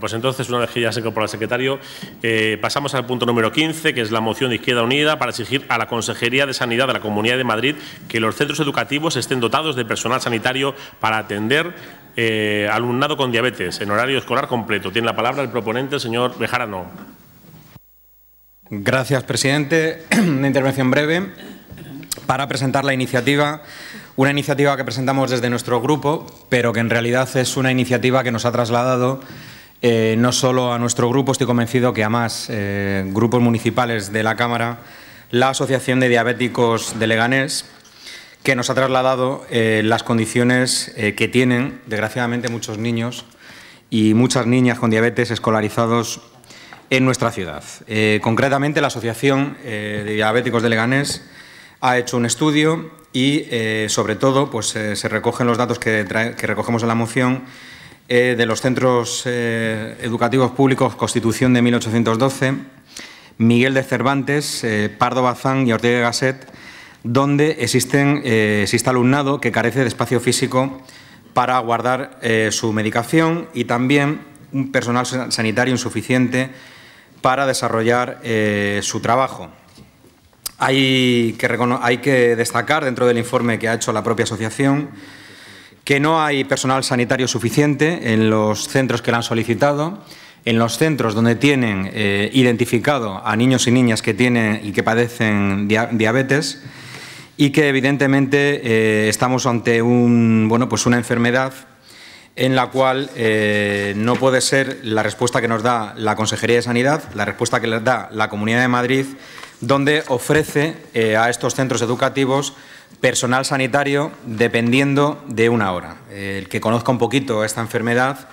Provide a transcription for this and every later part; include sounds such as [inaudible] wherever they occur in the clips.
pues entonces, una vez que ya se por el secretario, eh, pasamos al punto número 15, que es la moción de Izquierda Unida para exigir a la Consejería de Sanidad de la Comunidad de Madrid que los centros educativos estén dotados de personal sanitario para atender eh, alumnado con diabetes en horario escolar completo. Tiene la palabra el proponente, el señor Bejarano. Gracias, presidente. [clears throat] Una intervención breve para presentar la iniciativa una iniciativa que presentamos desde nuestro grupo, pero que en realidad es una iniciativa que nos ha trasladado eh, no solo a nuestro grupo, estoy convencido que a más eh, grupos municipales de la Cámara, la Asociación de Diabéticos de Leganés, que nos ha trasladado eh, las condiciones que tienen, desgraciadamente, muchos niños y muchas niñas con diabetes escolarizados en nuestra ciudad. concretamente, la Asociación de Diabéticos de Leganés ha hecho un estudio y, sobre todo, pues, se recogen los datos que, que recogemos en la moción eh, de los centros eh, educativos públicos, Constitución de 1812, Miguel de Cervantes, eh, Pardo Bazán y Ortega Gasset, donde existen, existe alumnado que carece de espacio físico para guardar su medicación y también un personal sanitario insuficiente para desarrollar su trabajo. hay que destacar dentro del informe que ha hecho la propia asociación que no hay personal sanitario suficiente en los centros que la han solicitado, en los centros donde tienen eh, identificado a niños y niñas que tienen y que padecen diabetes y que evidentemente eh, estamos ante un, bueno, pues una enfermedad en la cual eh, no puede ser la respuesta que nos da la Consejería de Sanidad, la respuesta que les da la Comunidad de Madrid, donde ofrece a estos centros educativos personal sanitario dependiendo de una hora. El que conozca un poquito esta enfermedad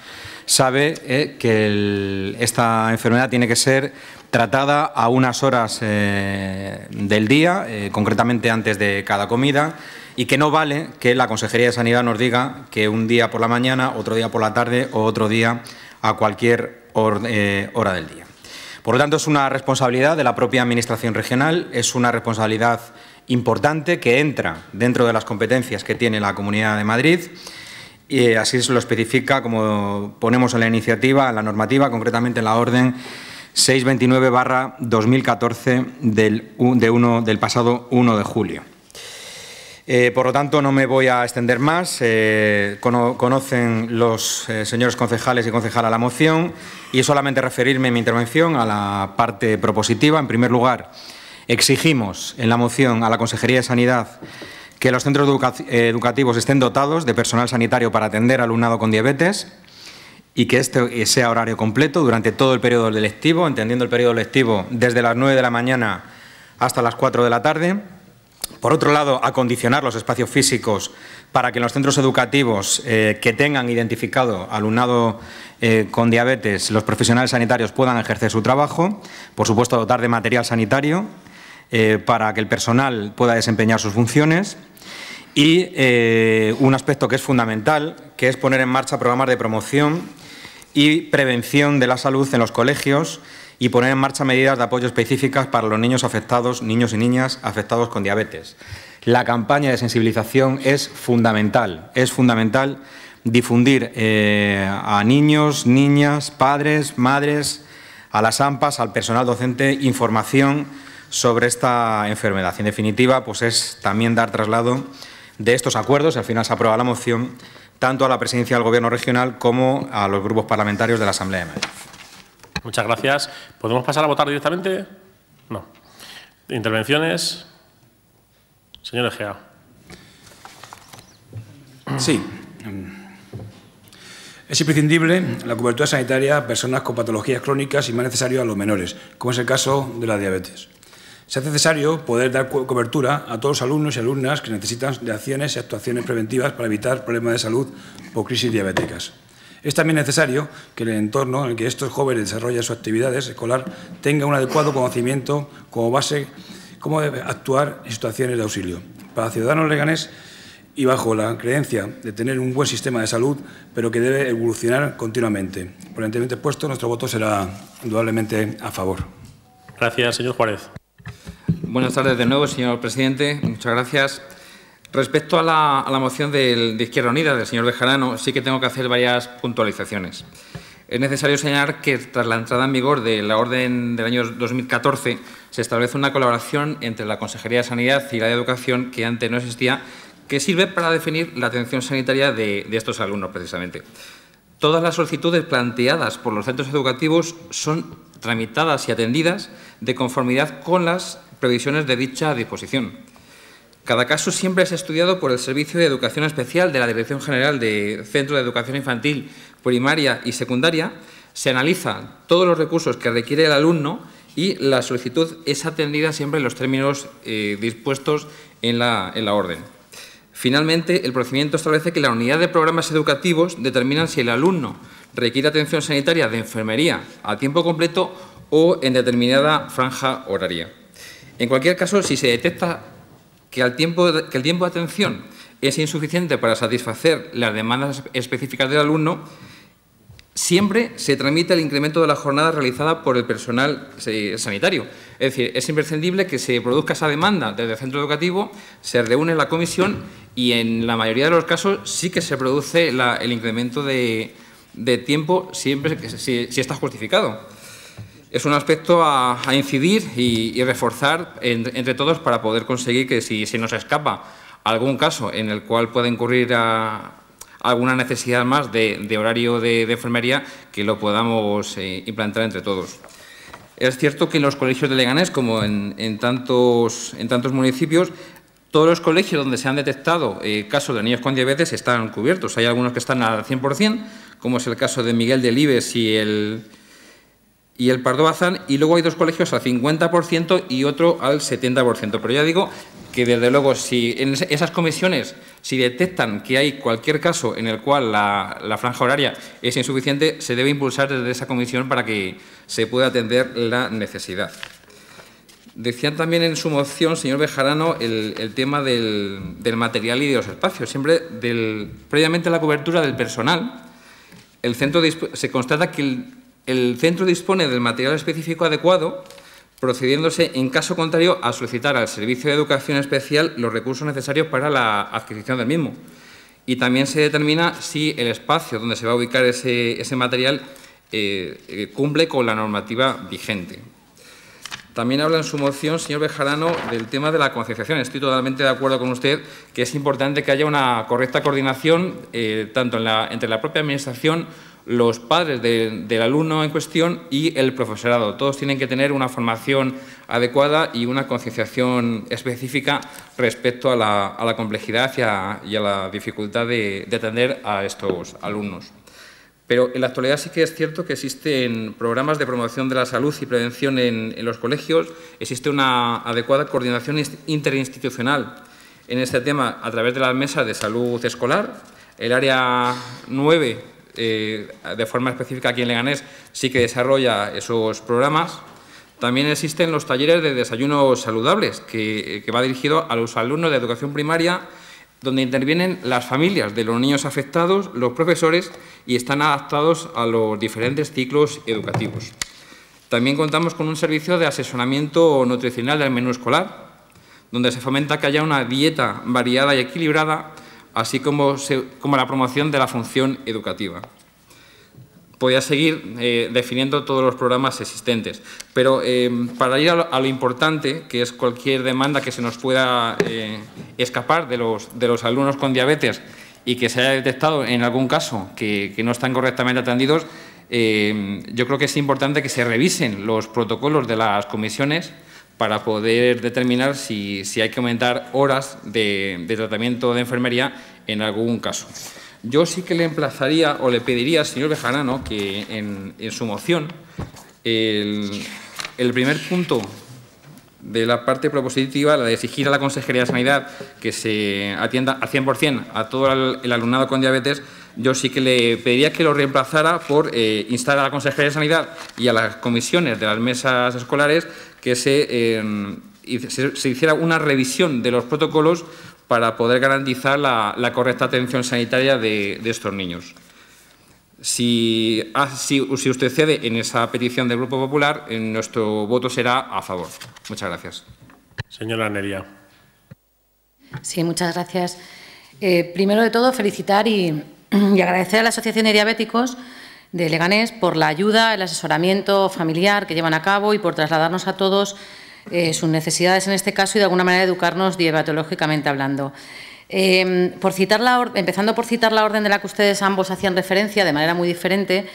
sabe eh, que esta enfermedad tiene que ser tratada a unas horas eh, del día, eh, concretamente antes de cada comida, y que no vale que la Consejería de Sanidad nos diga que un día por la mañana, otro día por la tarde o otro día a cualquier hora del día. Por lo tanto, es una responsabilidad de la propia Administración regional, es una responsabilidad importante que entra dentro de las competencias que tiene la Comunidad de Madrid y así se lo especifica, como ponemos en la iniciativa, en la normativa, concretamente en la orden 629-2014 del, de del pasado 1 de julio. Eh, por lo tanto, no me voy a extender más. Eh, conocen los eh, señores concejales y concejala la moción y solamente referirme en mi intervención a la parte propositiva. En primer lugar, Exigimos en la moción a la Consejería de Sanidad que los centros educativos estén dotados de personal sanitario para atender alumnado con diabetes y que este sea horario completo durante todo el periodo lectivo, entendiendo el periodo lectivo desde las 9 de la mañana hasta las 4 de la tarde. Por otro lado, acondicionar los espacios físicos para que en los centros educativos eh, que tengan identificado alumnado eh, con diabetes, los profesionales sanitarios puedan ejercer su trabajo. Por supuesto, dotar de material sanitario eh, para que el personal pueda desempeñar sus funciones. Y eh, un aspecto que es fundamental, que es poner en marcha programas de promoción y prevención de la salud en los colegios y poner en marcha medidas de apoyo específicas para los niños afectados, niños y niñas afectados con diabetes. La campaña de sensibilización es fundamental, es fundamental difundir eh, a niños, niñas, padres, madres, a las AMPAs, al personal docente, información sobre esta enfermedad. En definitiva, pues es también dar traslado de estos acuerdos, al final se aprueba la moción, tanto a la presidencia del Gobierno regional como a los grupos parlamentarios de la Asamblea de Madrid. Muchas gracias. ¿Podemos pasar a votar directamente? No. ¿Intervenciones? Señor Egea. Sí. Es imprescindible la cobertura sanitaria a personas con patologías crónicas y más necesario a los menores, como es el caso de la diabetes. Se hace necesario poder dar cobertura a todos los alumnos y alumnas que necesitan de acciones y actuaciones preventivas para evitar problemas de salud o crisis diabéticas. Es también necesario que el entorno en el que estos jóvenes desarrollan sus actividades escolar tenga un adecuado conocimiento como base cómo debe actuar en situaciones de auxilio. Para ciudadanos leganés y bajo la creencia de tener un buen sistema de salud, pero que debe evolucionar continuamente. Por el expuesto, nuestro voto será indudablemente a favor. Gracias, señor Juárez. Buenas tardes de nuevo, señor presidente. Muchas gracias. Respecto a la, moción de Izquierda Unida del señor Bejarano, sí que tengo que hacer varias puntualizaciones. Es necesario señalar que tras la entrada en vigor de la orden del año 2014 se establece una colaboración entre la Consejería de Sanidad y la de Educación que antes no existía, que sirve para definir la atención sanitaria de estos alumnos precisamente. Todas las solicitudes planteadas por los centros educativos son tramitadas y atendidas de conformidad con las previsiones de dicha disposición. Cada caso siempre es estudiado por el Servicio de Educación Especial de la Dirección General de Centro de Educación Infantil, Primaria y Secundaria. Se analizan todos los recursos que requiere el alumno y la solicitud es atendida siempre en los términos eh, dispuestos en la orden. Finalmente, el procedimiento establece que la unidad de programas educativos determina si el alumno requiere atención sanitaria de enfermería a tiempo completo o en determinada franja horaria. En cualquier caso, si se detecta que el tiempo de, que el tiempo de atención es insuficiente para satisfacer las demandas específicas del alumno, siempre se tramita el incremento de la jornada realizada por el personal eh, sanitario. Es decir, es imprescindible que se produzca esa demanda desde el centro educativo, se reúne la comisión y en la mayoría de los casos sí que se produce el incremento de, tiempo siempre que, si, está justificado. Es un aspecto a, incidir y, reforzar entre todos para poder conseguir que si se nos escapa algún caso en el cual pueda incurrir alguna necesidad más de, horario de, enfermería que lo podamos eh, implantar entre todos. Es cierto que en los colegios de Leganés, como en, tantos, en tantos municipios, todos los colegios donde se han detectado eh, casos de niños con diabetes están cubiertos. Hay algunos que están al 100%, como es el caso de Miguel de y el, y el Pardo Bazán, y luego hay dos colegios al 50% y otro al 70%. Pero ya digo que, desde luego, si en esas comisiones, si detectan que hay cualquier caso en el cual la franja horaria es insuficiente, se debe impulsar desde esa comisión para que se pueda atender la necesidad. Decían también en su moción, señor Bejarano, el, tema del, material y de los espacios. Siempre, del, previamente a la cobertura del personal, el centro se constata que el, centro dispone del material específico adecuado, procediéndose, en caso contrario, a solicitar al Servicio de Educación Especial los recursos necesarios para la adquisición del mismo. Y también se determina si el espacio donde se va a ubicar ese, material eh, eh, cumple con la normativa vigente. También habla en su moción, señor Bejarano, del tema de la concienciación. Estoy totalmente de acuerdo con usted que es importante que haya una correcta coordinación eh, tanto entre la propia Administración, los padres del alumno en cuestión y el profesorado. Todos tienen que tener una formación adecuada y una concienciación específica respecto a la, complejidad y a, la dificultad de atender a estos alumnos. Pero en la actualidad sí que es cierto que existen programas de promoción de la salud y prevención en, los colegios, existe una adecuada coordinación interinstitucional en este tema a través de la mesa de salud escolar, el área 9 eh, de forma específica aquí en Leganés sí que desarrolla esos programas. También existen los talleres de desayunos saludables, que va dirigido a los alumnos de educación primaria donde intervienen las familias de los niños afectados, los profesores y están adaptados a los diferentes ciclos educativos. También contamos con un servicio de asesoramiento nutricional del menú escolar, donde se fomenta que haya una dieta variada y equilibrada, así como, como la promoción de la función educativa. Podía seguir eh, definiendo todos los programas existentes. Pero eh, para ir a lo, importante, que es cualquier demanda que se nos pueda eh, escapar de los, alumnos con diabetes y que se haya detectado en algún caso que, no están correctamente atendidos, yo creo que es importante que se revisen los protocolos de las comisiones para poder determinar si, si hay que aumentar horas de, de tratamiento de enfermería en algún caso. Yo sí que le emplazaría o le pediría al señor Bejarano que en, su moción el, primer punto de la parte propositiva, la de exigir a la Consejería de Sanidad que se atienda al 100% a todo el, alumnado con diabetes, yo sí que le pediría que lo reemplazara por eh, instar a la Consejería de Sanidad y a las comisiones de las mesas escolares que se, eh, hiciera una revisión de los protocolos para poder garantizar la, correcta atención sanitaria de, estos niños. Ah, si, usted cede en esa petición del Grupo Popular, nuestro voto será a favor. Muchas gracias. Señora Nelia. Sí, muchas gracias. Eh, primero de todo, felicitar [clears throat] y, agradecer a la Asociación de Diabéticos de Leganés por la ayuda, el asesoramiento familiar que llevan a cabo y por trasladarnos a todos eh, sus necesidades en este caso y de alguna manera educarnos diabetológicamente hablando. Em, por citar la empezando por citar la orden de la que ustedes ambos hacían referencia de manera muy diferente,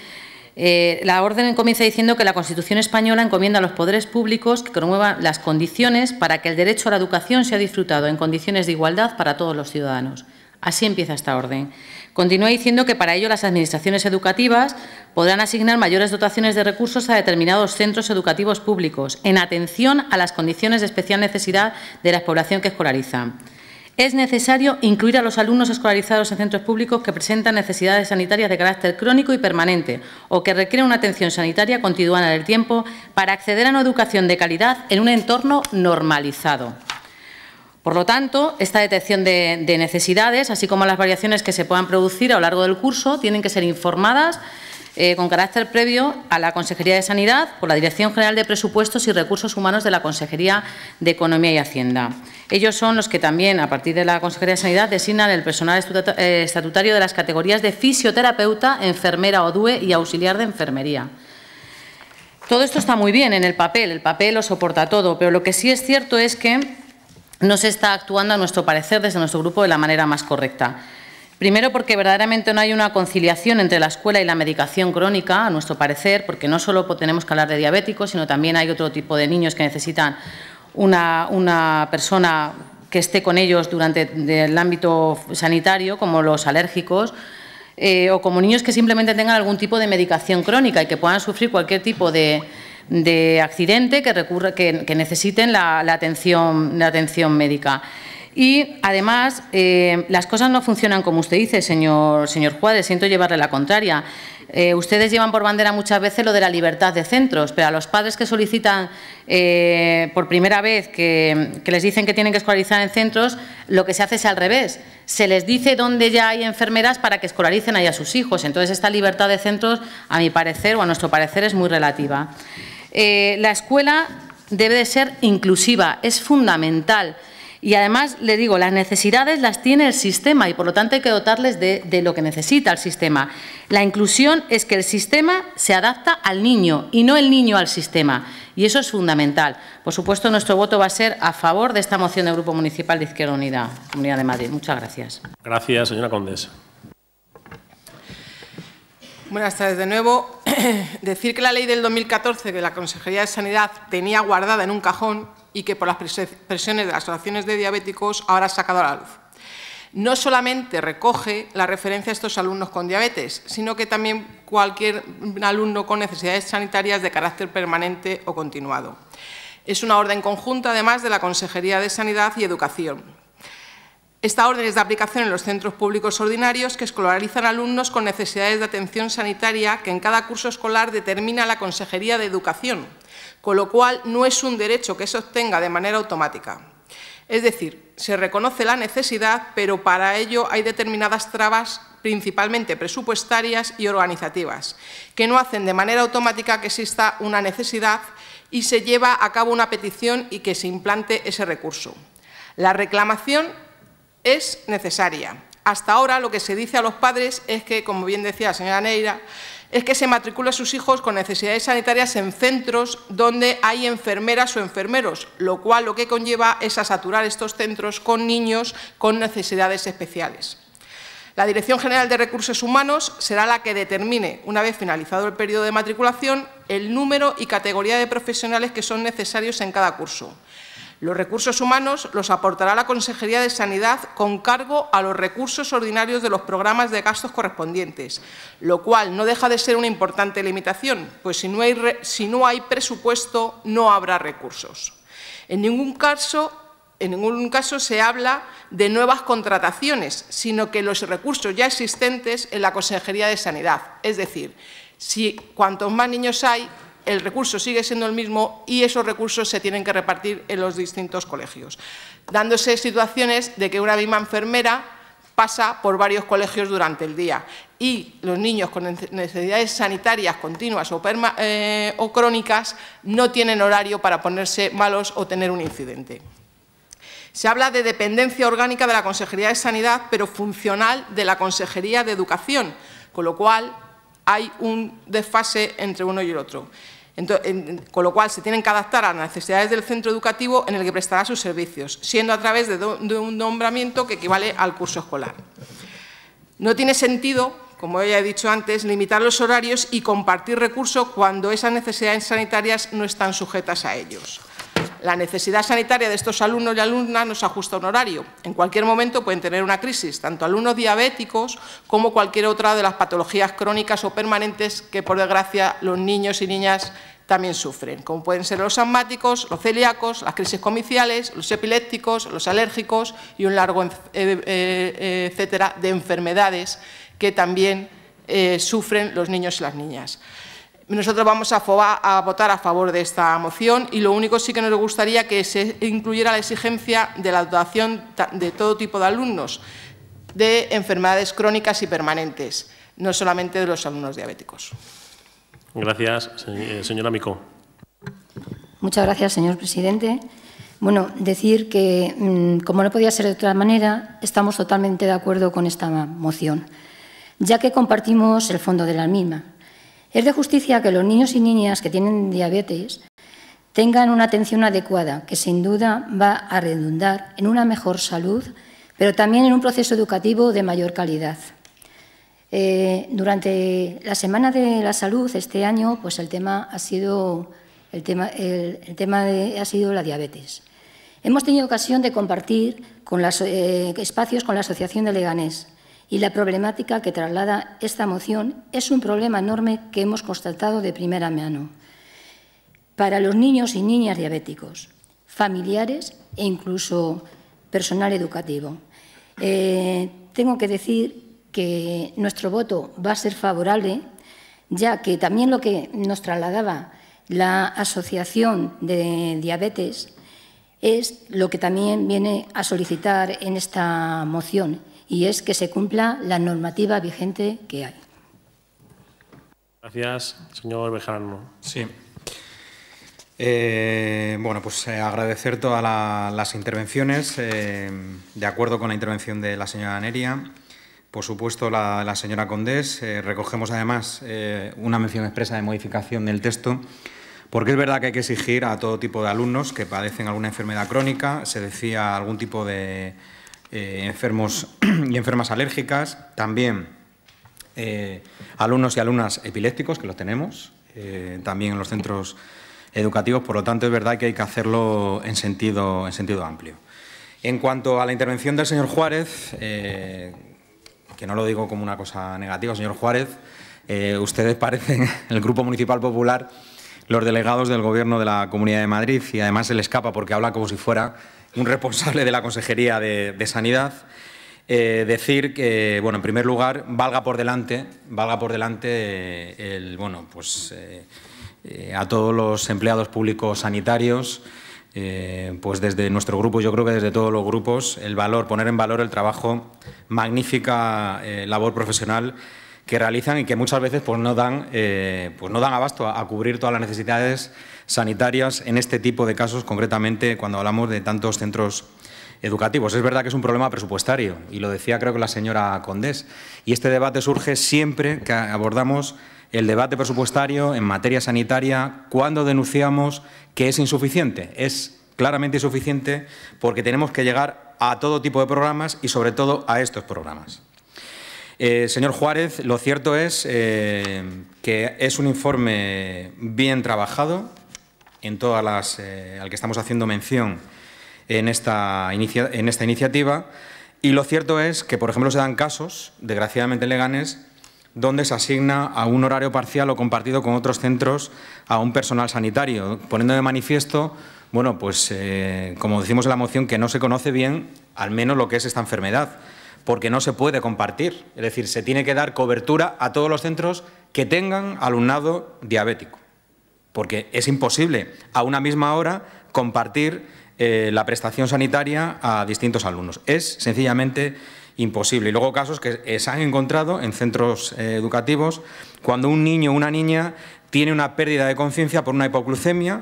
eh, la orden comienza diciendo que la Constitución española encomienda a los poderes públicos que promuevan las condiciones para que el derecho a la educación sea disfrutado en condiciones de igualdad para todos los ciudadanos. Así empieza esta orden. Continúa diciendo que para ello las administraciones educativas podrán asignar mayores dotaciones de recursos a determinados centros educativos públicos en atención a las condiciones de especial necesidad de la población que escolariza. Es necesario incluir a los alumnos escolarizados en centros públicos que presentan necesidades sanitarias de carácter crónico y permanente o que requieren una atención sanitaria continuada en el tiempo para acceder a una educación de calidad en un entorno normalizado. Por lo tanto, esta detección de, necesidades, así como las variaciones que se puedan producir a lo largo del curso, tienen que ser informadas eh, con carácter previo a la Consejería de Sanidad por la Dirección General de Presupuestos y Recursos Humanos de la Consejería de Economía y Hacienda. Ellos son los que también, a partir de la Consejería de Sanidad, designan el personal eh, estatutario de las categorías de fisioterapeuta, enfermera o DUE y auxiliar de enfermería. Todo esto está muy bien en el papel, el papel lo soporta todo, pero lo que sí es cierto es que no se está actuando, a nuestro parecer, desde nuestro grupo, de la manera más correcta. Primero, porque verdaderamente no hay una conciliación entre la escuela y la medicación crónica, a nuestro parecer, porque no solo tenemos que hablar de diabéticos, sino también hay otro tipo de niños que necesitan una, persona que esté con ellos durante el ámbito sanitario, como los alérgicos, eh, o como niños que simplemente tengan algún tipo de medicación crónica y que puedan sufrir cualquier tipo de, de accidente que, recurre, que, necesiten la, atención, médica. Y, además, eh, las cosas no funcionan como usted dice, señor, señor Juárez, siento llevarle la contraria. Eh, ustedes llevan por bandera muchas veces lo de la libertad de centros, pero a los padres que solicitan eh, por primera vez que, que, les dicen que tienen que escolarizar en centros, lo que se hace es al revés. Se les dice dónde ya hay enfermeras para que escolaricen ahí a sus hijos. Entonces, esta libertad de centros, a mi parecer o a nuestro parecer, es muy relativa. Eh, la escuela debe de ser inclusiva, es fundamental. Y además, le digo, las necesidades las tiene el sistema y por lo tanto hay que dotarles de, lo que necesita el sistema. La inclusión es que el sistema se adapta al niño y no el niño al sistema. Y eso es fundamental. Por supuesto, nuestro voto va a ser a favor de esta moción del Grupo Municipal de Izquierda Unida, Comunidad de Madrid. Muchas gracias. Gracias, señora Condesa. Buenas tardes de nuevo. [clears throat] Decir que la ley del 2014 de la Consejería de Sanidad tenía guardada en un cajón y que por las presiones de las asociaciones de diabéticos ahora ha sacado a la luz. No solamente recoge la referencia a estos alumnos con diabetes, sino que también cualquier alumno con necesidades sanitarias de carácter permanente o continuado. Es una orden conjunta, además, de la Consejería de Sanidad y Educación, esta orden es de aplicación en los centros públicos ordinarios que escolarizan alumnos con necesidades de atención sanitaria que en cada curso escolar determina la Consejería de Educación, con lo cual no es un derecho que se obtenga de manera automática. Es decir, se reconoce la necesidad, pero para ello hay determinadas trabas, principalmente presupuestarias y organizativas, que no hacen de manera automática que exista una necesidad y se lleva a cabo una petición y que se implante ese recurso. La reclamación es necesaria. Hasta ahora lo que se dice a los padres es que, como bien decía la señora Neira, es que se matricula a sus hijos con necesidades sanitarias en centros donde hay enfermeras o enfermeros, lo cual lo que conlleva es a saturar estos centros con niños con necesidades especiales. La Dirección General de Recursos Humanos será la que determine, una vez finalizado el periodo de matriculación, el número y categoría de profesionales que son necesarios en cada curso. Los recursos humanos los aportará la Consejería de Sanidad con cargo a los recursos ordinarios de los programas de gastos correspondientes, lo cual no deja de ser una importante limitación, pues si no hay, presupuesto no habrá recursos. En ningún caso en ningún caso se habla de nuevas contrataciones, sino que los recursos ya existentes en la Consejería de Sanidad. Es decir, si cuantos más niños hay, el recurso sigue siendo el mismo y esos recursos se tienen que repartir en los distintos colegios, dándose situaciones de que una misma enfermera pasa por varios colegios durante el día y los niños con necesidades sanitarias continuas o, eh, o crónicas no tienen horario para ponerse malos o tener un incidente. Se habla de dependencia orgánica de la Consejería de Sanidad, pero funcional de la Consejería de Educación, con lo cual hay un desfase entre uno y el otro con lo cual se tienen que adaptar a las necesidades del centro educativo en el que prestará sus servicios, siendo a través de un nombramiento que equivale al curso escolar. No tiene sentido, como ya he dicho antes, limitar los horarios y compartir recursos cuando esas necesidades sanitarias no están sujetas a ellos. La necesidad sanitaria de estos alumnos y alumnas no se ajusta a un horario. En cualquier momento pueden tener una crisis, tanto alumnos diabéticos como cualquier otra de las patologías crónicas o permanentes que, por desgracia, los niños y niñas también sufren, como pueden ser los asmáticos, los celíacos, las crisis comiciales, los epilépticos, los alérgicos y un largo eh, eh, eh, etcétera de enfermedades que también sufren los niños y las niñas. Nosotros vamos a, votar a favor de esta moción y lo único sí que nos gustaría que se incluyera la exigencia de la dotación de todo tipo de alumnos de enfermedades crónicas y permanentes, no solamente de los alumnos diabéticos. Gracias, eh, señora Mico. Muchas gracias, señor presidente. Bueno, decir que, mm, como no podía ser de otra manera, estamos totalmente de acuerdo con esta moción, ya que compartimos el fondo de la misma, es de justicia que los niños y niñas que tienen diabetes tengan una atención adecuada, que sin duda va a redundar en una mejor salud, pero también en un proceso educativo de mayor calidad. Eh, durante la Semana de la Salud este año, pues el tema ha sido, el tema, ha sido la diabetes. Hemos tenido ocasión de compartir con eh, espacios con la Asociación de Leganés, y la problemática que traslada esta moción es un problema enorme que hemos constatado de primera mano para los niños y niñas diabéticos, familiares e incluso personal educativo. Eh, tengo que decir que nuestro voto va a ser favorable, ya que también lo que nos trasladaba la Asociación de Diabetes es lo que también viene a solicitar en esta moción y es que se cumpla la normativa vigente que hay. Gracias, señor Bejarano. Sí. Eh, bueno, pues eh, agradecer todas las intervenciones. Eh, de acuerdo con la intervención de la señora Aneria. por supuesto la, la señora Condés. recogemos además una mención expresa de modificación del texto, porque es verdad que hay que exigir a todo tipo de alumnos que padecen alguna enfermedad crónica, se decía algún tipo de eh, enfermos [clears throat] y enfermas alérgicas, también eh, alumnos y alumnas epilépticos, que los tenemos, eh, también en los centros educativos, por lo tanto es verdad que hay que hacerlo en sentido, en sentido amplio. En cuanto a la intervención del señor Juárez, que no lo digo como una cosa negativa, señor Juárez, ustedes parecen [laughs] el Grupo Municipal Popular los delegados del Gobierno de la Comunidad de Madrid y además se le escapa porque habla como si fuera un responsable de la Consejería de, Sanidad, eh, decir que, bueno, en primer lugar, valga por delante, valga por delante eh, el, bueno, pues eh, a todos los empleados públicos sanitarios, pues desde nuestro grupo, yo creo que desde todos los grupos, el valor, poner en valor el trabajo, magnífica labor profesional que realizan y que muchas veces pues, no, dan, pues no dan abasto a cubrir todas las necesidades sanitarias en este tipo de casos, concretamente cuando hablamos de tantos centros educativos. Es verdad que es un problema presupuestario y lo decía creo que la señora Condés. Y este debate surge siempre que abordamos el debate presupuestario en materia sanitaria cuando denunciamos que es insuficiente. Es claramente insuficiente porque tenemos que llegar a todo tipo de programas y sobre todo a estos programas. Eh, señor Juárez, lo cierto es eh, que es un informe bien trabajado, en todas las, eh, al que estamos haciendo mención en esta, iniciativa. Y lo cierto es que, por ejemplo, se dan casos, desgraciadamente legales, donde se asigna a un horario parcial o compartido con otros centros a un personal sanitario, poniendo de manifiesto, bueno, pues eh, como decimos en la moción, que no se conoce bien al menos lo que es esta enfermedad, porque no se puede compartir. Es decir, se tiene que dar cobertura a todos los centros que tengan alumnado diabético porque es imposible a una misma hora compartir eh, la prestación sanitaria a distintos alumnos. Es sencillamente imposible. Y luego casos que se han encontrado en centros eh, educativos cuando un niño o una niña tiene una pérdida de conciencia por una hipoglucemia,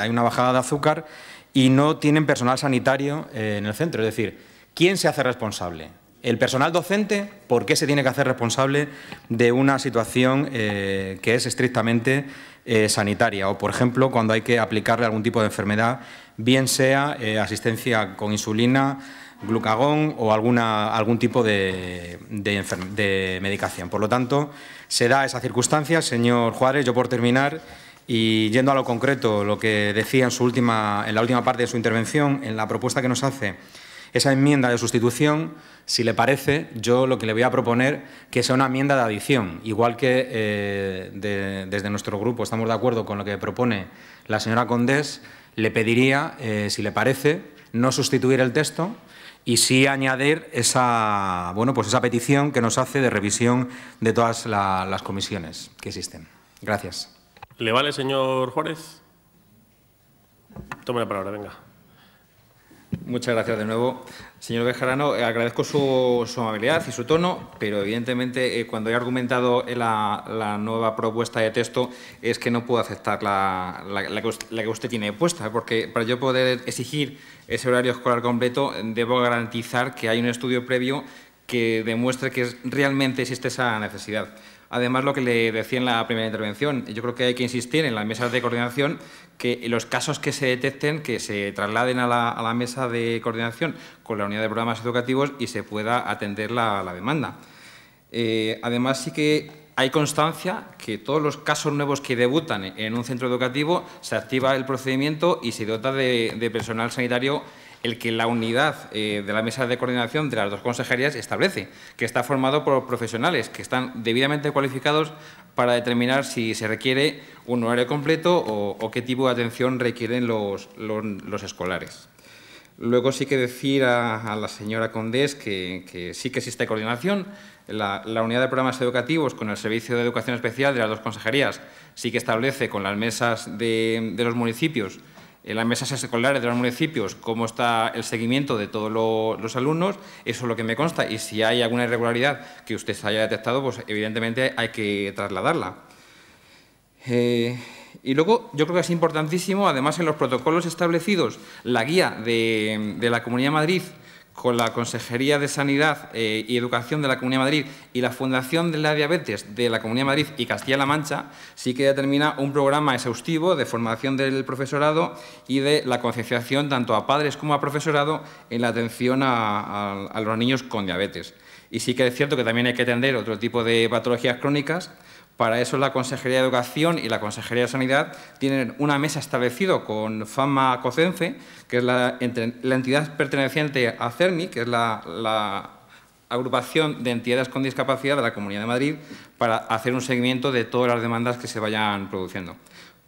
hay una bajada de azúcar y no tienen personal sanitario eh, en el centro. Es decir, ¿quién se hace responsable? ¿El personal docente? ¿Por qué se tiene que hacer responsable de una situación que es estrictamente eh, sanitaria o, por ejemplo, cuando hay que aplicarle algún tipo de enfermedad, bien sea eh, asistencia con insulina, glucagón o alguna, algún tipo de, de, medicación. Por lo tanto, se da esa circunstancia. Señor Juárez, yo por terminar y yendo a lo concreto, lo que decía en, su última, en la última parte de su intervención, en la propuesta que nos hace esa enmienda de sustitución, si le parece, yo lo que le voy a proponer que sea una enmienda de adición, igual que eh, desde nuestro grupo estamos de acuerdo con lo que propone la señora Condés, le pediría, eh, si le parece, no sustituir el texto y sí añadir esa, bueno, pues esa petición que nos hace de revisión de todas las comisiones que existen. Gracias. ¿Le vale, señor Juárez? Tome la palabra, venga. Muchas gracias de nuevo. Señor Bejarano, eh, agradezco su, amabilidad y su tono, pero evidentemente eh, cuando he argumentado la, nueva propuesta de texto es que no puedo aceptar la que usted tiene puesta, porque para yo poder exigir ese horario escolar completo debo garantizar que hay un estudio previo que demuestre que realmente existe esa necesidad. Además, lo que le decía en la primera intervención, yo creo que hay que insistir en las mesas de coordinación que los casos que se detecten, que se trasladen a la, mesa de coordinación con la unidad de programas educativos y se pueda atender la, la demanda. Eh, además, sí que hay constancia que todos los casos nuevos que debutan en un centro educativo se activa el procedimiento y se dota de, de personal sanitario el que la unidad eh, de la mesa de coordinación de las dos consejerías establece, que está formado por profesionales que están debidamente cualificados para determinar si se requiere un horario completo o, qué tipo de atención requieren los, escolares. Luego sí que decir a, la señora Condés que, sí que existe coordinación. La, la, unidad de programas educativos con el Servicio de Educación Especial de las dos consejerías sí que establece con las mesas de los municipios en las mesas escolares de los municipios cómo está el seguimiento de todos los alumnos, eso es lo que me consta y si hay alguna irregularidad que usted haya detectado, pues evidentemente hay que trasladarla. Eh, y luego yo creo que es importantísimo, además en los protocolos establecidos, la guía de la Comunidad de Madrid con la Consejería de Sanidad eh, y Educación de la Comunidad de Madrid y la Fundación de la Diabetes de la Comunidad de Madrid y Castilla-La Mancha, sí que determina un programa exhaustivo de formación del profesorado y de la concienciación tanto a padres como a profesorado en la atención a, a los niños con diabetes. Y sí que es cierto que también hay que atender otro tipo de patologías crónicas, para eso la Consejería de Educación y la Consejería de Sanidad tienen una mesa establecida con FAMA Cocense, que es la, entidad perteneciente a CERMI, que es la, agrupación de entidades con discapacidad de la Comunidad de Madrid, para hacer un seguimiento de todas las demandas que se vayan produciendo.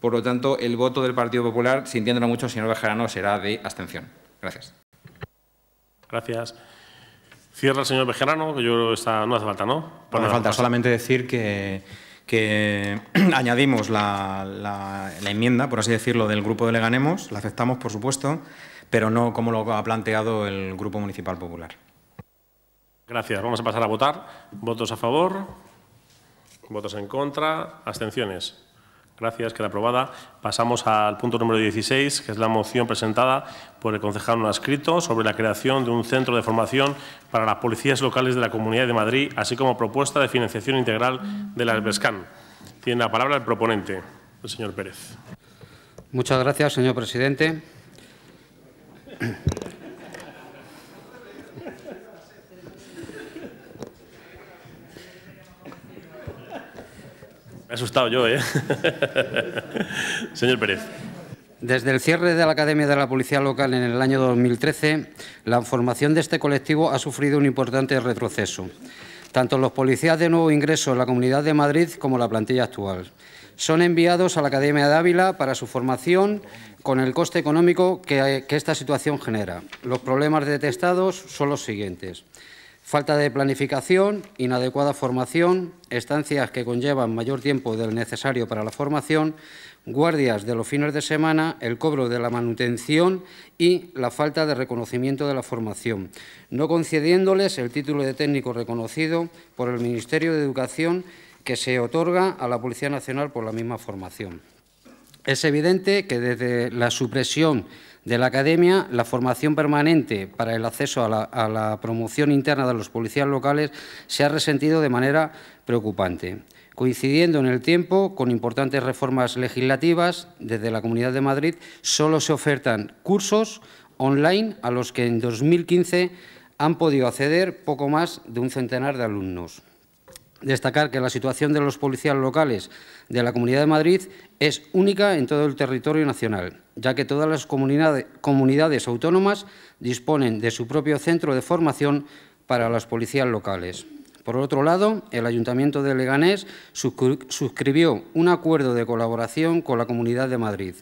Por lo tanto, el voto del Partido Popular, sintiéndolo mucho, señor Bejarano, será de abstención. Gracias. Gracias. Cierra el señor Bejarano, yo no hace falta, ¿no? no hace falta, solamente decir que que [clears throat] añadimos la, enmienda, por así decirlo, del grupo de Leganemos, la aceptamos, por supuesto, pero no como lo ha planteado el Grupo Municipal Popular. Gracias. Vamos a pasar a votar. ¿Votos a favor? ¿Votos en contra? ¿Abstenciones? Gracias, queda aprobada. Pasamos al punto número 16, que es la moción presentada por el concejal no escrito sobre la creación de un centro de formación para las policías locales de la Comunidad de Madrid, así como propuesta de financiación integral de la Albescan. Tiene la palabra el proponente, el señor Pérez. Muchas gracias, señor presidente. asustado yo, ¿eh? [laughs] Señor Pérez. Desde el cierre de la Academia de la Policía Local en el año 2013, la formación de este colectivo ha sufrido un importante retroceso. Tanto los policías de nuevo ingreso en la Comunidad de Madrid como la plantilla actual. Son enviados a la Academia de Ávila para su formación con el coste económico que, que esta situación genera. Los problemas detectados son los siguientes. Falta de planificación, inadecuada formación, estancias que conllevan mayor tiempo del necesario para la formación, guardias de los fines de semana, el cobro de la manutención y la falta de reconocimiento de la formación, no concediéndoles el título de técnico reconocido por el Ministerio de Educación que se otorga a la Policía Nacional por la misma formación. Es evidente que desde la supresión de la Academia, la formación permanente para el acceso a la, promoción interna de los policías locales se ha resentido de manera preocupante coincidiendo en el tiempo con importantes reformas legislativas desde la Comunidad de Madrid, solo se ofertan cursos online a los que en 2015 han podido acceder poco más de un centenar de alumnos destacar que la situación de los policías locales de la Comunidad de Madrid es única en todo el territorio nacional, ya que todas las comunidades, autónomas disponen de su propio centro de formación para las policías locales. Por otro lado, el Ayuntamiento de Leganés suscribió un acuerdo de colaboración con la Comunidad de Madrid,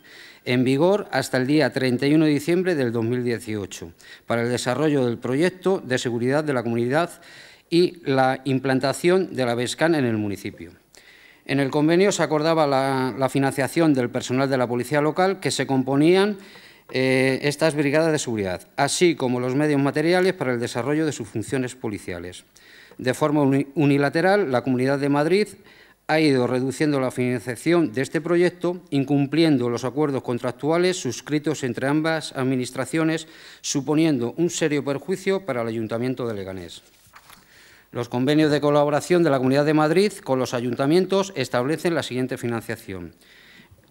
en vigor hasta el día 31 de diciembre del 2018, para el desarrollo del proyecto de seguridad de la comunidad y la implantación de la BESCAN en el municipio. En el convenio se acordaba la, financiación del personal de la policía local que se componían eh, estas brigadas de seguridad, así como los medios materiales para el desarrollo de sus funciones policiales. De forma unilateral, la Comunidad de Madrid ha ido reduciendo la financiación de este proyecto, incumpliendo los acuerdos contractuales suscritos entre ambas administraciones, suponiendo un serio perjuicio para el Ayuntamiento de Leganés. Los convenios de colaboración de la Comunidad de Madrid con los ayuntamientos establecen la siguiente financiación.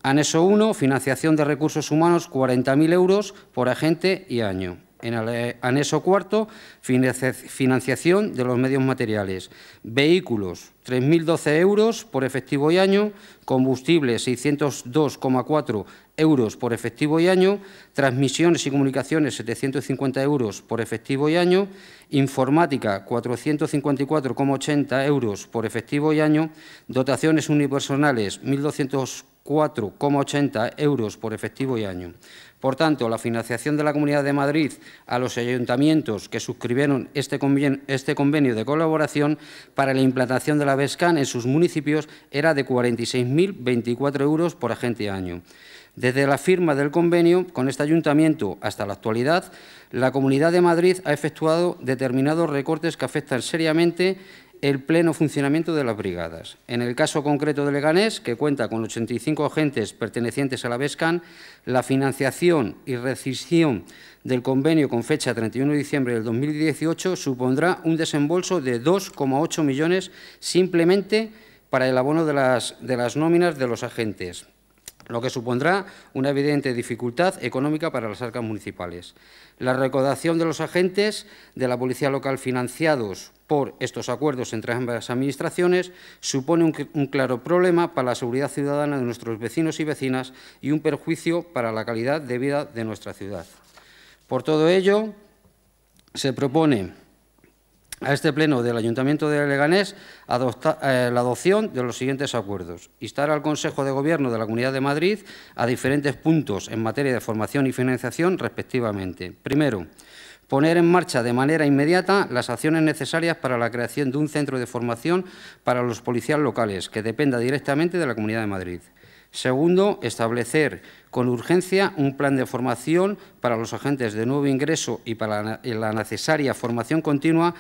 Anexo 1, financiación de recursos humanos, 40.000 euros por agente y año. En el eh, anexo cuarto, financiación de los medios materiales. Vehículos, 3.012 euros por efectivo y año. Combustible, 602,4 euros por efectivo y año. Transmisiones y comunicaciones, 750 euros por efectivo y año. Informática, 454,80 euros por efectivo y año. Dotaciones unipersonales, 1.204,80 euros por efectivo y año. Por tanto, la financiación de la Comunidad de Madrid a los ayuntamientos que suscribieron este, este convenio, de colaboración para la implantación de la BESCAN en sus municipios era de 46.024 euros por agente año. Desde la firma del convenio con este ayuntamiento hasta la actualidad, la Comunidad de Madrid ha efectuado determinados recortes que afectan seriamente el pleno funcionamiento de las brigadas. En el caso concreto de Leganés, que cuenta con 85 agentes pertenecientes a la BESCAN, la financiación y rescisión del convenio con fecha 31 de diciembre del 2018 supondrá un desembolso de 2,8 millones simplemente para el abono de las, de las nóminas de los agentes lo que supondrá una evidente dificultad económica para las arcas municipales. La recaudación de los agentes de la Policía Local financiados por estos acuerdos entre ambas administraciones supone un, claro problema para la seguridad ciudadana de nuestros vecinos y vecinas y un perjuicio para la calidad de vida de nuestra ciudad. Por todo ello, se propone a este Pleno del Ayuntamiento de Leganés eh, la adopción de los siguientes acuerdos. Instar al Consejo de Gobierno de la Comunidad de Madrid a diferentes puntos en materia de formación y financiación, respectivamente. Primero, poner en marcha de manera inmediata las acciones necesarias para la creación de un centro de formación para los policías locales, que dependa directamente de la Comunidad de Madrid. Segundo, establecer con urgencia un plan de formación para los agentes de nuevo ingreso y para la necesaria formación continua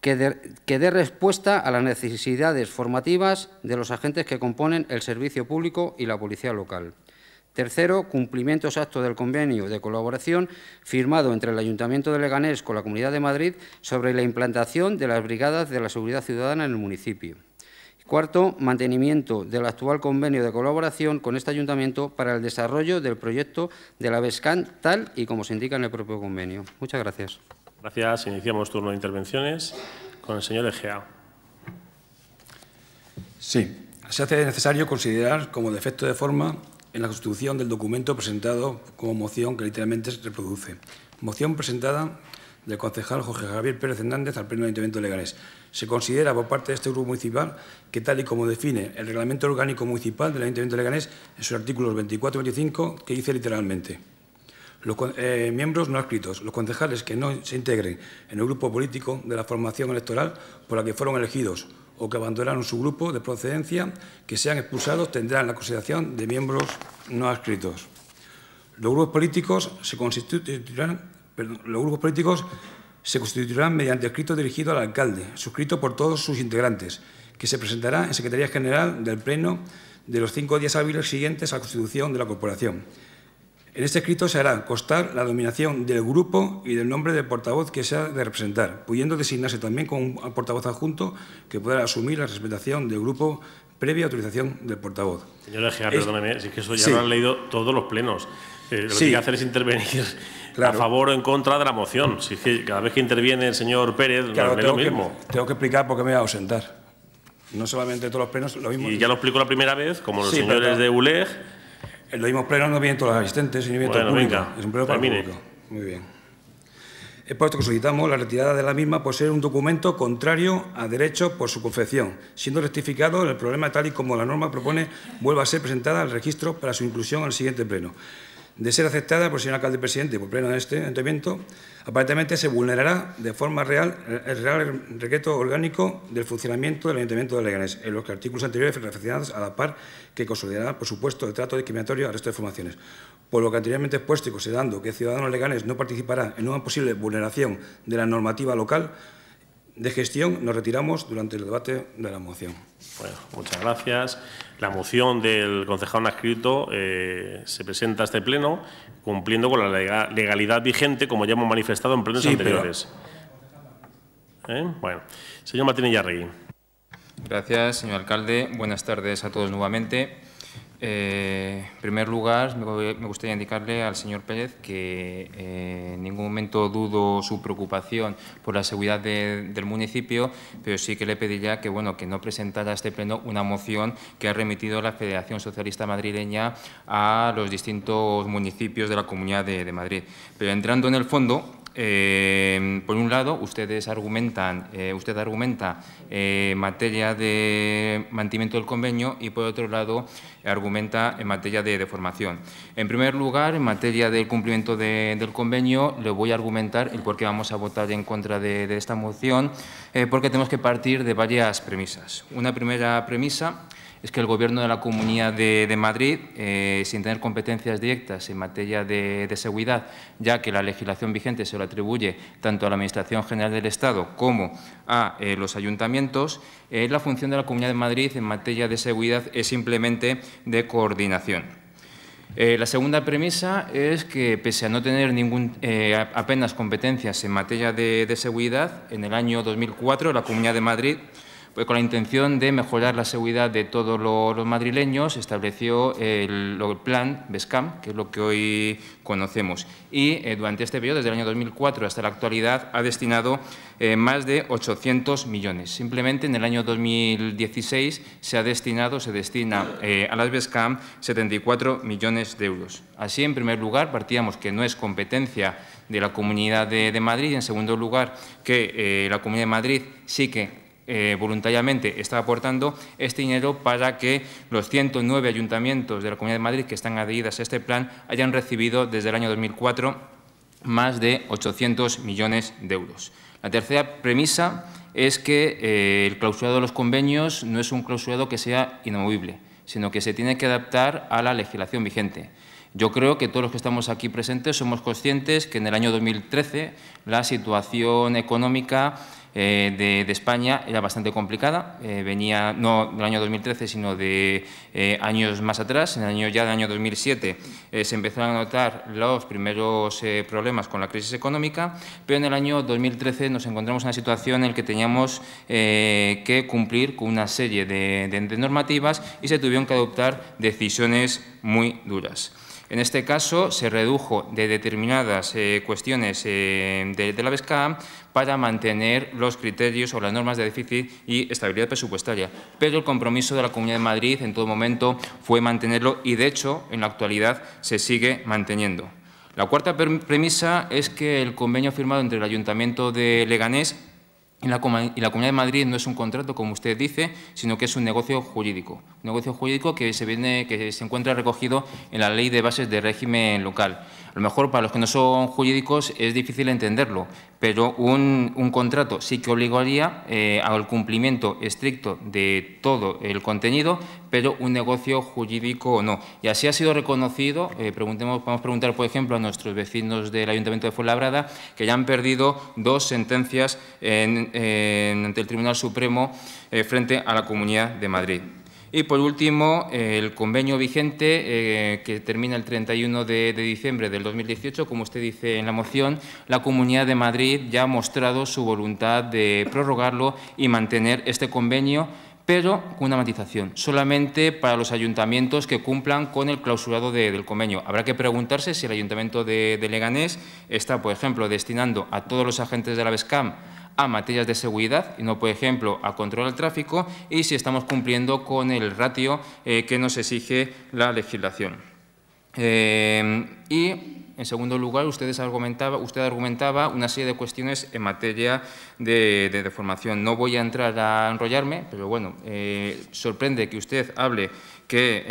que dé, respuesta a las necesidades formativas de los agentes que componen el servicio público y la policía local. Tercero, cumplimiento exacto del convenio de colaboración firmado entre el Ayuntamiento de Leganés con la Comunidad de Madrid sobre la implantación de las brigadas de la seguridad ciudadana en el municipio. Cuarto, mantenimiento del actual convenio de colaboración con este ayuntamiento para el desarrollo del proyecto de la BESCAN, tal y como se indica en el propio convenio. Muchas gracias. Gracias. Iniciamos turno de intervenciones con el señor Egea. Sí. Se hace necesario considerar como defecto de forma en la constitución del documento presentado como moción que literalmente se reproduce. Moción presentada del concejal Jorge Javier Pérez Hernández al Pleno del Ayuntamiento de Leganés. Se considera por parte de este grupo municipal que tal y como define el Reglamento Orgánico Municipal del Ayuntamiento de Leganés en sus artículos 24 y 25, que dice literalmente los eh, miembros no adscritos, los concejales que no se integren en el grupo político de la formación electoral por la que fueron elegidos, o que abandonaron su grupo de procedencia que sean expulsados tendrán la consideración de miembros no adscritos. Los grupos políticos se constituirán, los grupos políticos se constituirán mediante escrito dirigido al alcalde, suscrito por todos sus integrantes, que se presentará en Secretaría General del Pleno de los cinco días hábiles siguientes a la constitución de la corporación. En este escrito se hará constar la dominación del grupo y del nombre del portavoz que se ha de representar, pudiendo designarse también con un portavoz adjunto que pueda asumir la representación del grupo previa autorización del portavoz. Señora perdóneme, si es que eso ya lo han leído todos los plenos. Eh, lo que hay que hacer es intervenir a favor o en contra de la moción. Si cada vez que interviene el señor Pérez, lo mismo. tengo que explicar por qué me voy a ausentar. No solamente todos los plenos, lo mismo. Y ya lo explico la primera vez, como los señores de ULEG el lo mismos no todos los asistentes, sino viene público. Es un pleno para el público. Muy bien. Es por esto que solicitamos la retirada de la misma por ser un documento contrario a derecho por su confección, siendo rectificado el problema tal y como la norma propone vuelva a ser presentada al registro para su inclusión al siguiente pleno. De ser aceptada por el señor alcalde presidente y por pleno de este ayuntamiento, aparentemente se vulnerará de forma real el real orgánico del funcionamiento del ayuntamiento de Leganés, en los que artículos anteriores referenciados a la par que consolidará, por supuesto, el trato discriminatorio al resto de formaciones. Por lo que anteriormente expuesto y considerando que Ciudadanos Leganés no participará en una posible vulneración de la normativa local, de gestión nos retiramos durante el debate de la moción. Bueno, muchas gracias. La moción del concejal no eh, se presenta a este pleno cumpliendo con la legalidad vigente, como ya hemos manifestado en plenos anteriores. ¿Eh? Bueno, señor Martínez Yarregui. Gracias, señor alcalde. Buenas tardes a todos nuevamente. Eh, en primer lugar, me gustaría indicarle al señor Pérez que eh, en ningún momento dudo su preocupación por la seguridad del municipio, pero sí que le pediría que, bueno, que no presentara a este pleno una moción que ha remitido la Federación Socialista Madrileña a los distintos municipios de la Comunidad de, de Madrid. Pero entrando en el fondo, eh, por un lado, ustedes argumentan, eh, usted argumenta eh, en materia de mantenimiento del convenio y, por otro lado, argumenta en materia de, deformación. formación. En primer lugar, en materia del cumplimiento del convenio, le voy a argumentar el por qué vamos a votar en contra de, de esta moción, porque tenemos que partir de varias premisas. Una primera premisa es que el Gobierno de la Comunidad de, Madrid, eh, sin tener competencias directas en materia de, seguridad, ya que la legislación vigente se lo atribuye tanto a la Administración General del Estado como a eh, los ayuntamientos, eh, la función de la Comunidad de Madrid en materia de seguridad es simplemente de coordinación. la segunda premisa es que, pese a no tener ningún, apenas competencias en materia de, de, seguridad, en el año 2004 la Comunidad de Madrid con la intención de mejorar la seguridad de todos los madrileños, estableció el, plan BESCAM, que es lo que hoy conocemos. Y eh, durante este periodo, desde el año 2004 hasta la actualidad, ha destinado eh, más de 800 millones. Simplemente en el año 2016 se ha destinado, se destina eh, a las BESCAM 74 millones de euros. Así, en primer lugar, partíamos que no es competencia de la Comunidad de, de Madrid. En segundo lugar, que la Comunidad de Madrid sí que eh, voluntariamente está aportando este dinero para que los 109 ayuntamientos de la Comunidad de Madrid que están adheridas a este plan hayan recibido desde el año 2004 más de 800 millones de euros. La tercera premisa es que eh, el clausurado de los convenios no es un clausurado que sea inamovible, sino que se tiene que adaptar a la legislación vigente. Yo creo que todos los que estamos aquí presentes somos conscientes que en el año 2013 la situación económica eh, de, España era bastante complicada. Eh, venía no del año 2013, sino de eh, años más atrás. En el año, ya del año 2007 se empezaron a notar los primeros problemas con la crisis económica, pero en el año 2013 nos encontramos en una situación en la que teníamos que cumplir con una serie de, normativas y se tuvieron que adoptar decisiones muy duras. En este caso, se redujo de determinadas cuestiones de, la BESCA para mantener los criterios o las normas de déficit y estabilidad presupuestaria. Pero el compromiso de la Comunidad de Madrid en todo momento fue mantenerlo y, de hecho, en la actualidad se sigue manteniendo. La cuarta premisa es que el convenio firmado entre el Ayuntamiento de Leganés y la, Comunidad de Madrid no es un contrato, como usted dice, sino que es un negocio jurídico. Un negocio jurídico que se, viene, que se encuentra recogido en la Ley de Bases de Régimen Local. A lo mejor para los que no son jurídicos es difícil entenderlo, pero un, contrato sí que obligaría eh, al cumplimiento estricto de todo el contenido, pero un negocio jurídico no. Y así ha sido reconocido, eh, preguntemos, podemos preguntar, por ejemplo, a nuestros vecinos del Ayuntamiento de Fuenlabrada, que ya han perdido dos sentencias en, ante el Tribunal Supremo eh, frente a la Comunidad de Madrid. Y por último, el convenio vigente eh, que termina el 31 de, de, diciembre del 2018, como usted dice en la moción, la Comunidad de Madrid ya ha mostrado su voluntad de prorrogarlo y mantener este convenio, pero con una matización, solamente para los ayuntamientos que cumplan con el clausurado del convenio. Habrá que preguntarse si el Ayuntamiento de, de, Leganés está, por ejemplo, destinando a todos los agentes de la BESCAM a materias de seguridad y no, por ejemplo, a control del tráfico y si estamos cumpliendo con el ratio eh, que nos exige la legislación. Eh, y en segundo lugar, ustedes argumentaba, usted argumentaba una serie de cuestiones en materia de, de, formación. No voy a entrar a enrollarme, pero bueno, eh, sorprende que usted hable que, el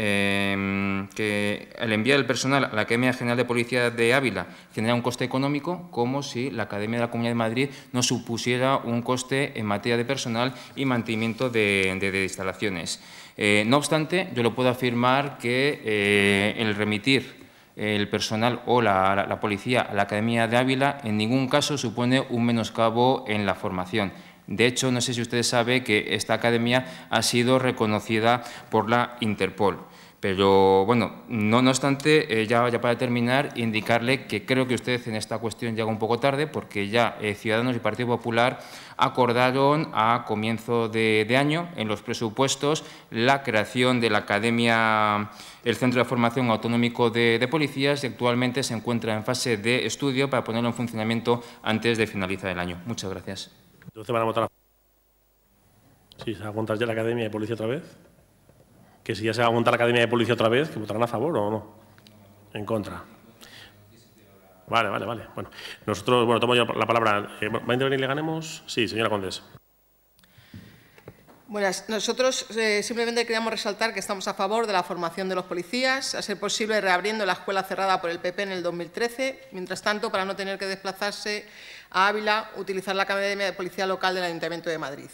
eh, enviar el personal a la Academia General de Policía de Ávila genera un coste económico, como si la Academia de la Comunidad de Madrid no supusiera un coste en materia de personal y mantenimiento de, instalaciones. Eh, no obstante, yo lo puedo afirmar que el remitir el personal o la, policía a la Academia de Ávila en ningún caso supone un menoscabo en la formación. De hecho, no sé si ustedes sabe que esta academia ha sido reconocida por la Interpol. Pero bueno, no, obstante, eh, ya, para terminar, indicarle que creo que usted en esta cuestión llega un poco tarde porque ya eh, Ciudadanos y Partido Popular acordaron a comienzo de, año en los presupuestos la creación de la Academia, el Centro de Formación Autonómico de, Policías y actualmente se encuentra en fase de estudio para ponerlo en funcionamiento antes de finalizar el año. Muchas gracias. Entonces van a votar. Sí, se va a contar ya la Academia de Policía otra vez que si ya se va a montar la Academia de Policía otra vez, que votarán a favor o no. En contra. Vale, vale, vale. Bueno, nosotros, bueno, tomo yo la palabra. Eh, ¿Va a intervenir y le ganemos? Sí, señora Condés. Buenas, nosotros eh, simplemente queríamos resaltar que estamos a favor de la formación de los policías, a ser posible reabriendo la escuela cerrada por el PP en el 2013, mientras tanto, para no tener que desplazarse a Ávila, utilizar la Academia de Policía Local del Ayuntamiento de Madrid.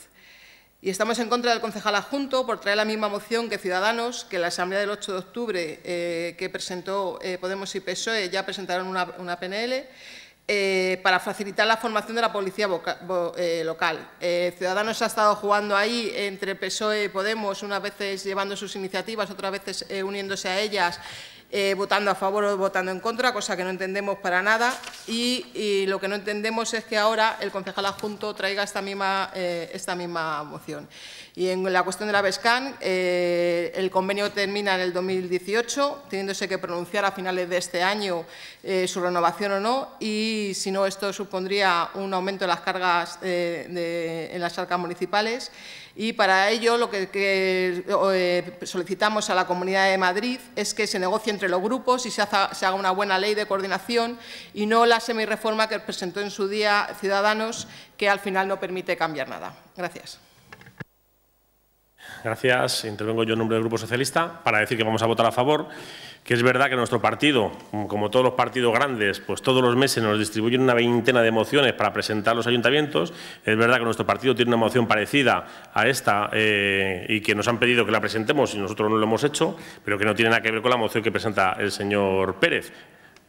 Y estamos en contra del concejal adjunto por traer la misma moción que Ciudadanos, que en la Asamblea del 8 de octubre eh, que presentó eh, Podemos y PSOE ya presentaron una, PNL eh, para facilitar la formación de la policía local. Ciudadanos ha estado jugando ahí entre PSOE y Podemos, unas veces llevando sus iniciativas, otras veces uniéndose a ellas eh, votando a favor o votando en contra, cosa que no entendemos para nada. Y, lo que no entendemos es que ahora el concejal adjunto traiga esta misma, eh, esta misma moción. Y en la cuestión de la BESCAN, eh, el convenio termina en el 2018, teniéndose que pronunciar a finales de este año su renovación o no, y si no, esto supondría un aumento de las cargas en las arcas municipales. Y para ello lo que, eh, solicitamos a la Comunidad de Madrid es que se negocie entre los grupos y se, se haga una buena ley de coordinación y no la semireforma que presentó en su día Ciudadanos, que al final no permite cambiar nada. Gracias. Gracias. Intervengo yo en nombre del Grupo Socialista para decir que vamos a votar a favor que es verdad que nuestro partido, como todos los partidos grandes, pues todos los meses nos distribuyen una veintena de mociones para presentar los ayuntamientos. Es verdad que nuestro partido tiene una moción parecida a esta eh, y que nos han pedido que la presentemos y nosotros no lo hemos hecho, pero que no tiene nada que ver con la moción que presenta el señor Pérez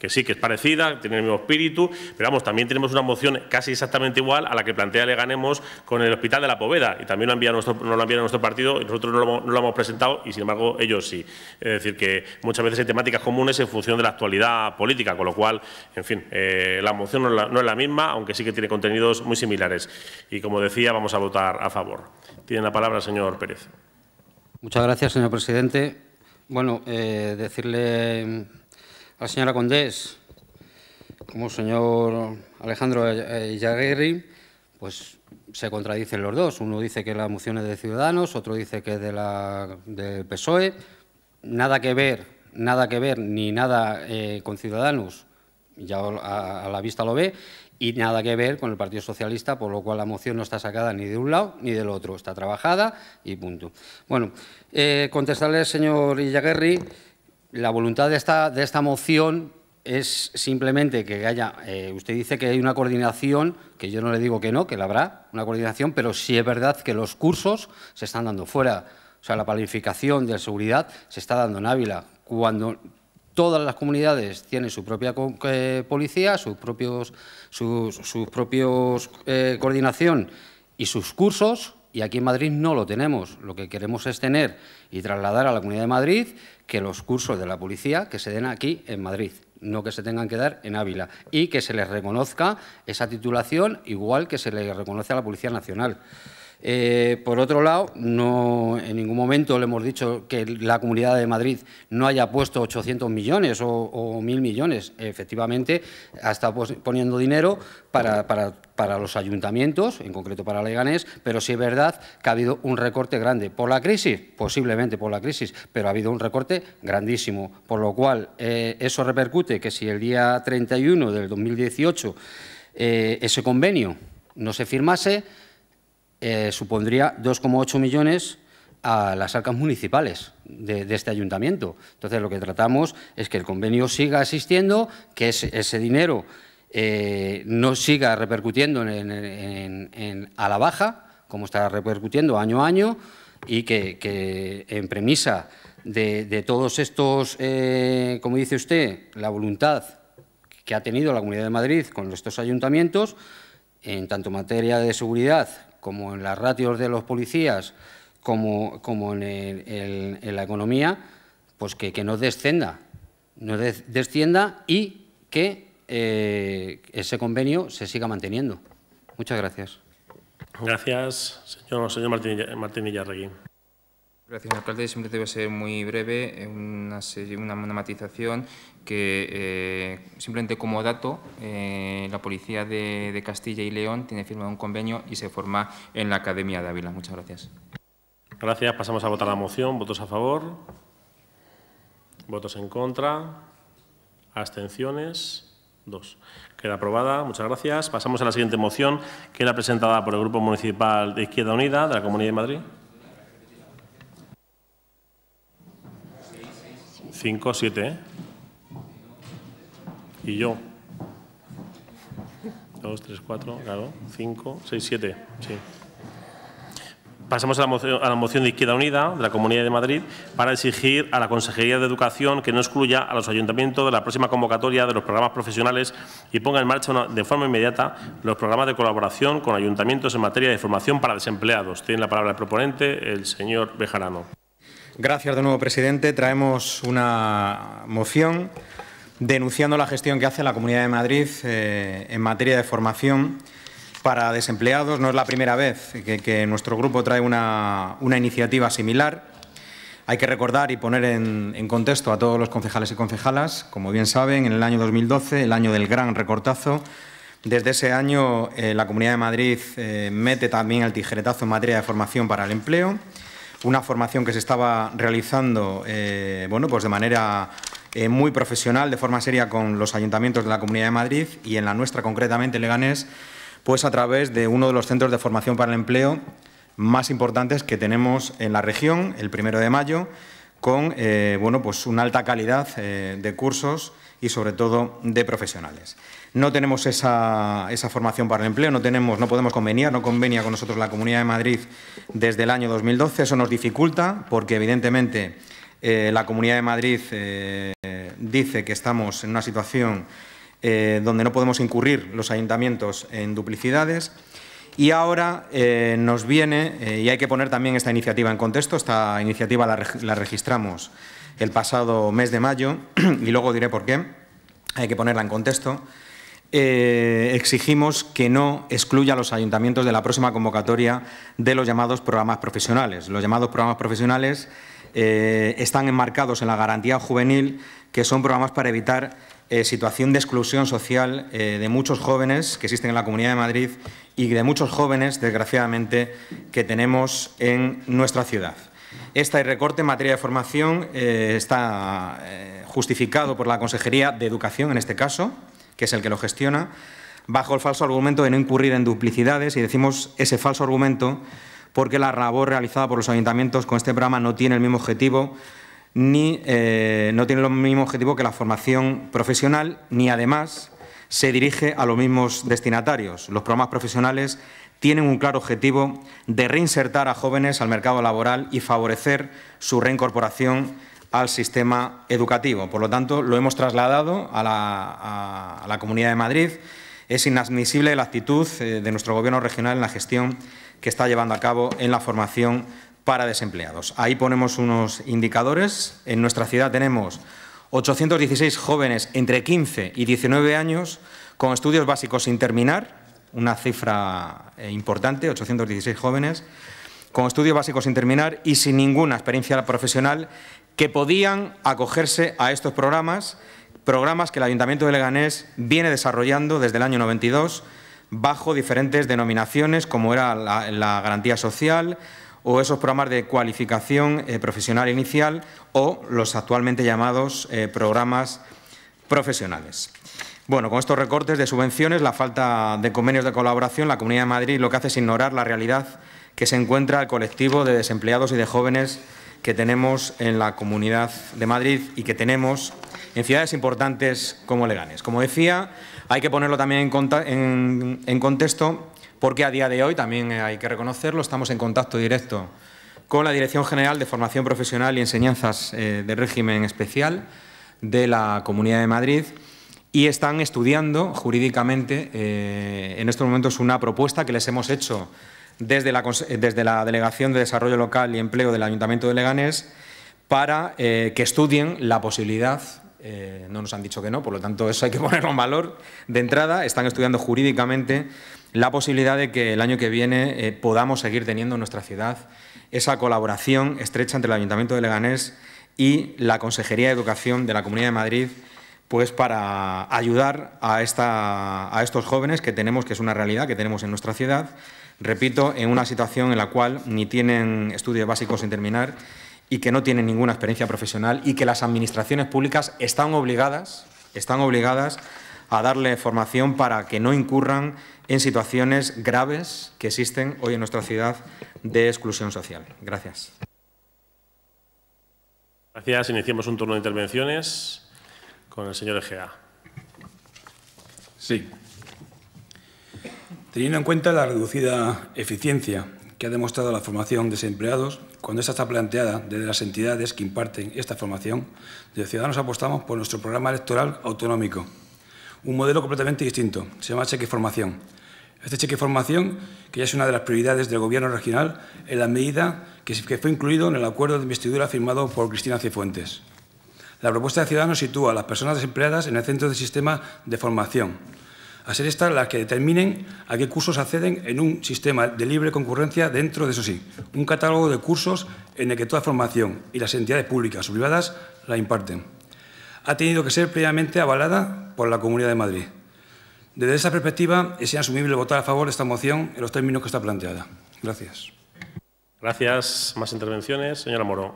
que sí, que es parecida, tiene el mismo espíritu, pero vamos, también tenemos una moción casi exactamente igual a la que plantea le ganemos con el Hospital de la Poveda, y también lo enviado lo enviado a nuestro partido, y nosotros no lo, hemos presentado, y sin embargo ellos sí. Es decir, que muchas veces hay temáticas comunes en función de la actualidad política, con lo cual, en fin, eh, la moción no es la, misma, aunque sí que tiene contenidos muy similares. Y como decía, vamos a votar a favor. Tiene la palabra el señor Pérez. Muchas gracias, señor presidente. Bueno, eh, decirle la señora Condés como el señor Alejandro Ilaguerri, pues se contradicen los dos. Uno dice que la moción es de Ciudadanos, otro dice que es de la, del PSOE. Nada que ver, nada que ver, ni nada eh, con Ciudadanos, ya a, la vista lo ve, y nada que ver con el Partido Socialista, por lo cual la moción no está sacada ni de un lado ni del otro, está trabajada y punto. Bueno, eh, contestarle contestarle, señor Illaguerri, la voluntad de esta, de esta moción es simplemente que haya, eh, usted dice que hay una coordinación, que yo no le digo que no, que la habrá, una coordinación, pero sí es verdad que los cursos se están dando fuera. O sea, la planificación de seguridad se está dando en Ávila. Cuando todas las comunidades tienen su propia eh, policía, sus propios, sus, propios eh, coordinación y sus cursos, y aquí en Madrid no lo tenemos. Lo que queremos es tener y trasladar a la Comunidad de Madrid que los cursos de la policía que se den aquí en Madrid, no que se tengan que dar en Ávila, y que se les reconozca esa titulación igual que se le reconoce a la Policía Nacional. Eh, por otro lado, no, en ningún momento le hemos dicho que la Comunidad de Madrid no haya puesto 800 millones o, o 1.000 millones. Efectivamente, ha estado poniendo dinero para, los ayuntamientos, en concreto para Leganés, pero sí es verdad que ha habido un recorte grande. ¿Por la crisis? Posiblemente por la crisis, pero ha habido un recorte grandísimo. Por lo cual, eh, eso repercute que si el día 31 del 2018 eh, ese convenio no se firmase, eh, supondría 2,8 millones a las arcas municipales de, este ayuntamiento. Entonces, lo que tratamos es que el convenio siga existiendo, que ese, dinero eh, no siga repercutiendo a la baja, como está repercutiendo año a año, y que, en premisa de, todos estos, eh, como dice usted, la voluntad que ha tenido la Comunidad de Madrid con estos ayuntamientos, en tanto materia de seguridad como en las ratios de los policías, como, en, la economía, pues que, que no descienda, no descienda y que eh, ese convenio se siga manteniendo. Muchas gracias. Gracias, señor, señor Martín, Martín Gracias, Gracias, alcalde. Siempre debe ser muy breve, eh, una, una, una matización que eh, simplemente como dato, eh, la policía de, Castilla y León tiene firmado un convenio y se forma en la Academia de Ávila. Muchas gracias. Gracias. Pasamos a votar la moción. ¿Votos a favor? ¿Votos en contra? ¿Abstenciones? Dos. Queda aprobada. Muchas gracias. Pasamos a la siguiente moción, que era presentada por el Grupo Municipal de Izquierda Unida de la Comunidad de Madrid. 5, siete. ¿eh? Y yo. Dos, tres, cuatro, claro. Cinco, seis, siete. Sí. Pasamos a la, moción, de Izquierda Unida de la Comunidad de Madrid para exigir a la Consejería de Educación que no excluya a los ayuntamientos de la próxima convocatoria de los programas profesionales y ponga en marcha de forma inmediata los programas de colaboración con ayuntamientos en materia de formación para desempleados. Tiene la palabra el proponente, el señor Bejarano. Gracias de nuevo, presidente. Traemos una moción denunciando la gestión que hace la Comunidad de Madrid eh, en materia de formación para desempleados. No es la primera vez que, nuestro grupo trae una, iniciativa similar. Hay que recordar y poner en, contexto a todos los concejales y concejalas. Como bien saben, en el año 2012, el año del gran recortazo, desde ese año eh, la Comunidad de Madrid eh, mete también el tijeretazo en materia de formación para el empleo. Una formación que se estaba realizando bueno, pues de manera eh, muy profesional, de forma seria con los ayuntamientos de la Comunidad de Madrid y en la nuestra concretamente, en Leganés, pues a través de uno de los centros de formación para el empleo más importantes que tenemos en la región, el primero de mayo, con eh, bueno, pues una alta calidad eh, de cursos y sobre todo de profesionales. No tenemos esa, formación para el empleo, no, tenemos, no podemos convenir... no convenía con nosotros la Comunidad de Madrid desde el año 2012, eso nos dificulta porque evidentemente eh, la Comunidad de Madrid eh, dice que estamos en una situación eh, donde no podemos incurrir los ayuntamientos en duplicidades. Y ahora nos viene, y hay que poner también esta iniciativa en contexto, esta iniciativa la, registramos el pasado mes de mayo, [clears throat] y luego diré por qué, hay que ponerla en contexto. exigimos que no excluya a los ayuntamientos de la próxima convocatoria de los llamados programas profesionales. Los llamados programas profesionales eh, están enmarcados en la garantía juvenil, que son programas para evitar eh, situación de exclusión social eh, de muchos jóvenes que existen en la Comunidad de Madrid y de muchos jóvenes, desgraciadamente, que tenemos en nuestra ciudad. Este recorte en materia de formación está justificado por la Consejería de Educación, en este caso, que es el que lo gestiona, bajo el falso argumento de no incurrir en duplicidades y decimos ese falso argumento porque la labor realizada por los ayuntamientos con este programa no tiene el mismo objetivo ni eh, no tiene el mismo objetivo que la formación profesional, ni además se dirige a los mismos destinatarios. Los programas profesionales tienen un claro objetivo de reinsertar a jóvenes al mercado laboral y favorecer su reincorporación al sistema educativo. Por lo tanto, lo hemos trasladado a la, a la Comunidad de Madrid. Es inadmisible la actitud eh, de nuestro Gobierno regional en la gestión que está llevando a cabo en la formación para desempleados. Ahí ponemos unos indicadores. En nuestra ciudad tenemos 816 jóvenes entre 15 y 19 años con estudios básicos sin terminar, una cifra eh, importante, 816 jóvenes, con estudios básicos sin terminar y sin ninguna experiencia profesional que podían acogerse a estos programas, programas que el Ayuntamiento de Leganés viene desarrollando desde el año 92 bajo diferentes denominaciones como era la, garantía social o esos programas de cualificación eh, profesional inicial o los actualmente llamados eh, programas profesionales. Bueno, con estos recortes de subvenciones, la falta de convenios de colaboración, la Comunidad de Madrid lo que hace es ignorar la realidad que se encuentra el colectivo de desempleados y de jóvenes que tenemos en la Comunidad de Madrid y que tenemos en ciudades importantes como Leganes. Como decía, hay que ponerlo también en, contexto porque a día de hoy, también hay que reconocerlo, estamos en contacto directo con la Dirección General de Formación Profesional y Enseñanzas eh, de Régimen Especial de la Comunidad de Madrid y están estudiando jurídicamente eh, en estos momentos una propuesta que les hemos hecho desde la, desde la, Delegación de Desarrollo Local y Empleo del Ayuntamiento de Leganés para eh, que estudien la posibilidad eh, no nos han dicho que no, por lo tanto eso hay que [laughs] ponerlo en valor. De entrada, están estudiando jurídicamente la posibilidad de que el año que viene eh, podamos seguir teniendo en nuestra ciudad esa colaboración estrecha entre el Ayuntamiento de Leganés y la Consejería de Educación de la Comunidad de Madrid, pues para ayudar a, esta, a estos jóvenes que tenemos, que es una realidad que tenemos en nuestra ciudad, repito, en una situación en la cual ni tienen estudios básicos sin terminar y que no tienen ninguna experiencia profesional y que las administraciones públicas están obligadas, están obligadas a darle formación para que no incurran en situaciones graves que existen hoy en nuestra ciudad de exclusión social. Gracias. Gracias. Iniciamos un turno de intervenciones con el señor Egea. Sí. Teniendo en cuenta la reducida eficiencia que ha demostrado la formación de desempleados, cuando esta está planteada desde las entidades que imparten esta formación, de Ciudadanos apostamos por nuestro programa electoral autonómico, un modelo completamente distinto, se llama Cheque Formación. Este Cheque Formación, que ya es una de las prioridades del Gobierno regional, en la medida que fue incluido en el acuerdo de investidura firmado por Cristina Cifuentes. La propuesta de Ciudadanos sitúa a las personas desempleadas en el centro del sistema de formación, a ser estas las que determinen a qué cursos acceden en un sistema de libre concurrencia dentro de, eso sí, un catálogo de cursos en el que toda formación y las entidades públicas o privadas la imparten. Ha tenido que ser previamente avalada por la Comunidad de Madrid. Desde esa perspectiva, es inasumible votar a favor de esta moción en los términos que está planteada. Gracias. Gracias. Más intervenciones. Señora Moro.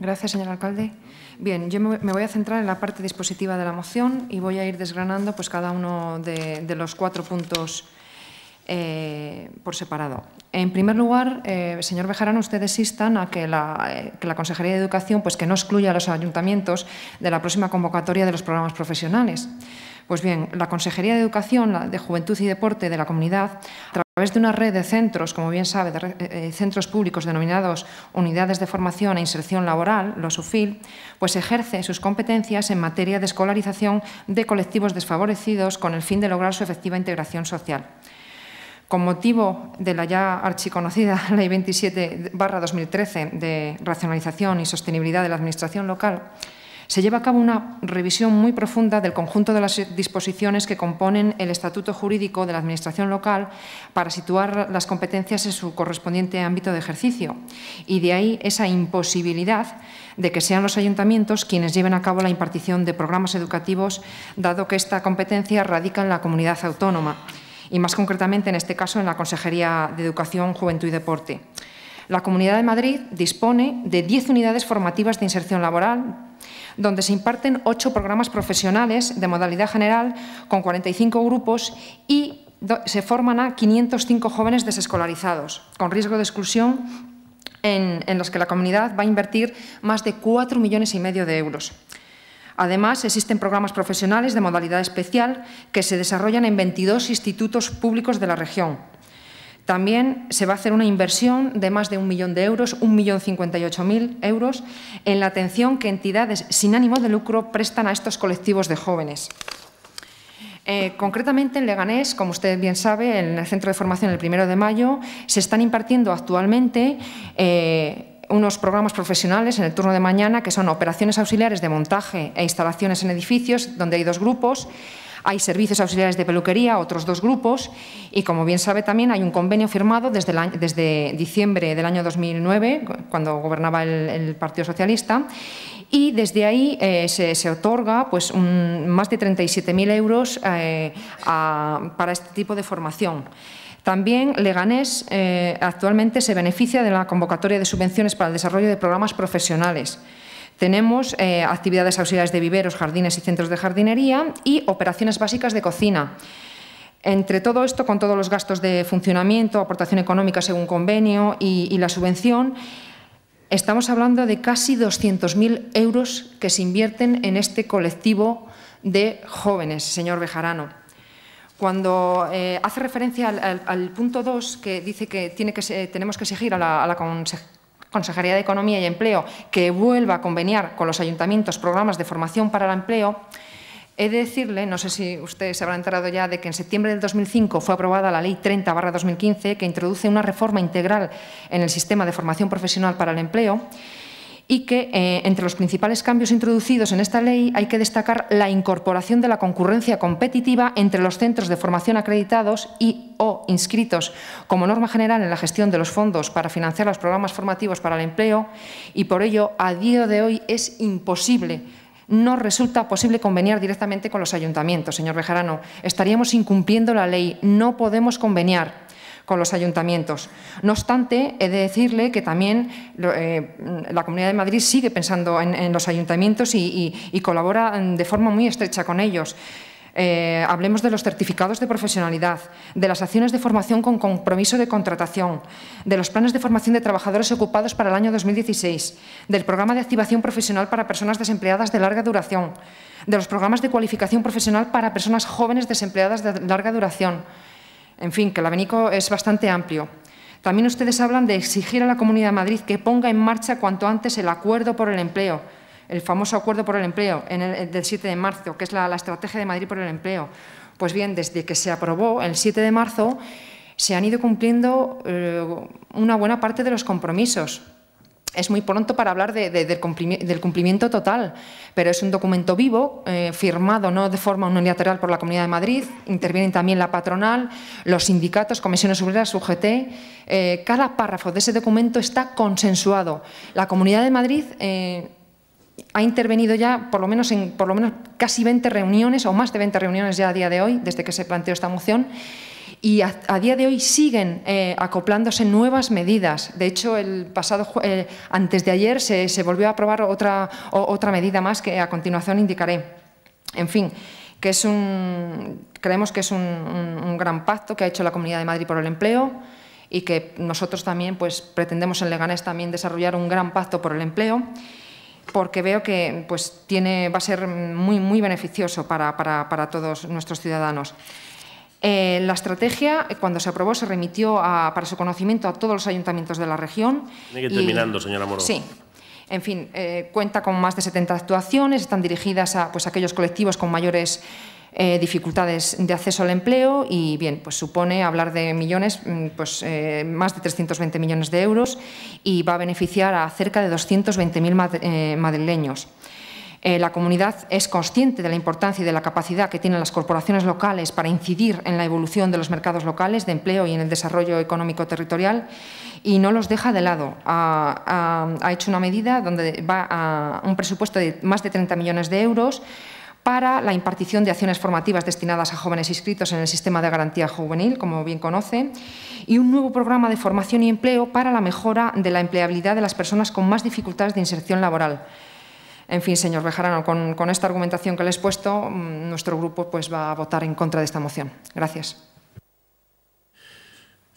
Gracias, señor alcalde. Bien, yo me voy a centrar en la parte dispositiva de la moción y voy a ir desgranando pues, cada uno de, los cuatro puntos eh, por separado. En primer lugar, eh, señor Bejarano, ustedes instan a que la, eh, que la, Consejería de Educación pues, que no excluya a los ayuntamientos de la próxima convocatoria de los programas profesionales. Pues bien, la Consejería de Educación, de Juventud y Deporte de la comunidad, a través de una red de centros, como bien sabe, de eh, eh, centros públicos denominados Unidades de Formación e Inserción Laboral, los UFIL, pues ejerce sus competencias en materia de escolarización de colectivos desfavorecidos con el fin de lograr su efectiva integración social con motivo de la ya archiconocida [laughs] Ley 27-2013 de Racionalización y Sostenibilidad de la Administración Local, se lleva a cabo una revisión muy profunda del conjunto de las disposiciones que componen el Estatuto Jurídico de la Administración Local para situar las competencias en su correspondiente ámbito de ejercicio. Y de ahí esa imposibilidad de que sean los ayuntamientos quienes lleven a cabo la impartición de programas educativos, dado que esta competencia radica en la comunidad autónoma y más concretamente en este caso en la Consejería de Educación, Juventud y Deporte. La Comunidad de Madrid dispone de 10 unidades formativas de inserción laboral donde se imparten ocho programas profesionales de modalidad general con 45 grupos y se forman a 505 jóvenes desescolarizados, con riesgo de exclusión en, los que la comunidad va a invertir más de 4 millones y medio de euros. Además, existen programas profesionales de modalidad especial que se desarrollan en 22 institutos públicos de la región, también se va a hacer una inversión de más de un millón de euros, un millón cincuenta y ocho mil euros, en la atención que entidades sin ánimo de lucro prestan a estos colectivos de jóvenes. Eh, concretamente en Leganés, como usted bien sabe, en el centro de formación el primero de mayo se están impartiendo actualmente eh, unos programas profesionales en el turno de mañana que son operaciones auxiliares de montaje e instalaciones en edificios, donde hay dos grupos, hay servicios auxiliares de peluquería, otros dos grupos, y como bien sabe también hay un convenio firmado desde, diciembre del año 2009, cuando gobernaba el, Partido Socialista, y desde ahí eh, se, otorga pues, más de 37.000 euros eh, para este tipo de formación. También Leganés eh, actualmente se beneficia de la convocatoria de subvenciones para el desarrollo de programas profesionales. Tenemos eh, actividades auxiliares de viveros, jardines y centros de jardinería y operaciones básicas de cocina. Entre todo esto, con todos los gastos de funcionamiento, aportación económica según convenio y, la subvención, estamos hablando de casi 200.000 euros que se invierten en este colectivo de jóvenes, señor Bejarano. Cuando eh, hace referencia al, punto 2, que dice que, tiene que tenemos que exigir a la, a la, Consejería de Economía y Empleo que vuelva a conveniar con los ayuntamientos programas de formación para el empleo, he de decirle, no sé si ustedes se habrá enterado ya, de que en septiembre del 2005 fue aprobada la Ley 30-2015 que introduce una reforma integral en el sistema de formación profesional para el empleo y que eh, entre los principales cambios introducidos en esta ley hay que destacar la incorporación de la concurrencia competitiva entre los centros de formación acreditados y o inscritos como norma general en la gestión de los fondos para financiar los programas formativos para el empleo y por ello a día de hoy es imposible no resulta posible conveniar directamente con los ayuntamientos, señor Bejarano. Estaríamos incumpliendo la ley, no podemos conveniar con los ayuntamientos. No obstante, he de decirle que también eh, la Comunidad de Madrid sigue pensando en, los ayuntamientos y, colabora mm, de forma muy estrecha con ellos. Eh, hablemos de los certificados de profesionalidad, de las acciones de formación con compromiso de contratación, de los planes de formación de trabajadores ocupados para el año 2016, del programa de activación profesional para personas desempleadas de larga duración, de los programas de cualificación profesional para personas jóvenes desempleadas de larga duración, en fin, que el abanico es bastante amplio. También ustedes hablan de exigir a la Comunidad de Madrid que ponga en marcha cuanto antes el acuerdo por el empleo, el famoso acuerdo por el empleo del 7 de marzo, que es la, estrategia de Madrid por el empleo. Pues bien, desde que se aprobó el 7 de marzo, se han ido cumpliendo eh, una buena parte de los compromisos es muy pronto para hablar de, del, cumplimiento, total, pero es un documento vivo, eh, firmado no de forma unilateral por la Comunidad de Madrid, intervienen también la patronal, los sindicatos, comisiones obreras, UGT. Eh, cada párrafo de ese documento está consensuado. La Comunidad de Madrid... Eh, ha intervenido ya por lo menos en por lo menos casi 20 reuniones o más de 20 reuniones ya a día de hoy desde que se planteó esta moción y a, día de hoy siguen eh, acoplándose nuevas medidas. De hecho, el pasado eh, antes de ayer se, volvió a aprobar otra, medida más que a continuación indicaré. En fin, que es creemos que es un, gran pacto que ha hecho la Comunidad de Madrid por el empleo y que nosotros también pues, pretendemos en Leganés también desarrollar un gran pacto por el empleo porque veo que pues, tiene, va a ser muy, muy beneficioso para, para todos nuestros ciudadanos. Eh, la estrategia, eh, cuando se aprobó, se remitió para su conocimiento a todos los ayuntamientos de la región. Tiene que terminando, señora Moro. Sí. En fin, eh, cuenta con más de 70 actuaciones, están dirigidas a pues, aquellos colectivos con mayores dificultades de acceso al empleo y bien, pues supone hablar de millones, mm, pues más de 320 millones de euros y va a beneficiar a cerca de 220.000 madrileños. Eh, la comunidad es consciente de la importancia y de la capacidad que tienen las corporaciones locales para incidir en la evolución de los mercados locales de empleo y en el desarrollo económico territorial y no los deja de lado. Ah, ah, ha, hecho una medida donde va a un presupuesto de más de 30 millones de euros para la impartición de acciones formativas destinadas a jóvenes inscritos en el sistema de garantía juvenil, como bien conocen, y un nuevo programa de formación y empleo para la mejora de la empleabilidad de las personas con más dificultades de inserción laboral. En fin, señor Bejarano, con, esta argumentación que le he expuesto, mm, nuestro grupo pues, va a votar en contra de esta moción. Gracias.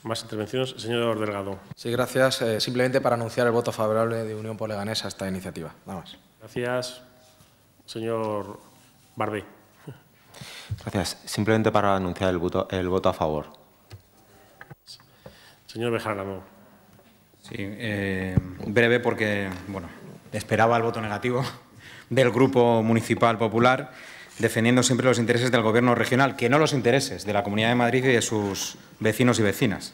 Más intervenciones. Señor Delgado. Sí, gracias. Eh, simplemente para anunciar el voto favorable de Unión Poleganesa a esta iniciativa. Nada más. Gracias, señor Barbé. Gracias. Simplemente para anunciar el voto, el voto a favor. Señor Bejarano. Sí, eh, breve porque, bueno, esperaba el voto negativo, del Grupo Municipal Popular, defendiendo siempre los intereses del Gobierno regional, que no los intereses de la Comunidad de Madrid y de sus vecinos y vecinas.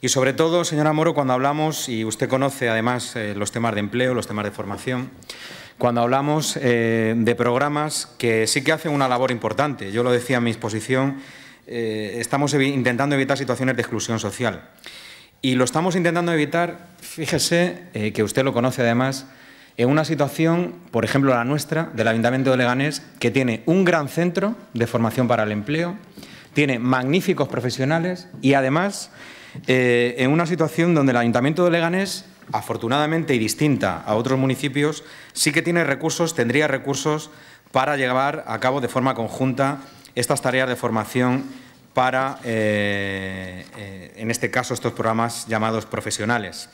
Y sobre todo, señora Moro, cuando hablamos, y usted conoce además eh, los temas de empleo, los temas de formación, cuando hablamos eh, de programas que sí que hacen una labor importante, yo lo decía en mi exposición, eh, estamos intentando evitar situaciones de exclusión social. Y lo estamos intentando evitar, fíjese, que usted lo conoce además, en una situación, por ejemplo la nuestra, del Ayuntamiento de Leganés, que tiene un gran centro de formación para el empleo, tiene magníficos profesionales y además eh, en una situación donde el Ayuntamiento de Leganés, afortunadamente y distinta a otros municipios, sí que tiene recursos, tendría recursos para llevar a cabo de forma conjunta estas tareas de formación para, eh, eh, en este caso, estos programas llamados profesionales.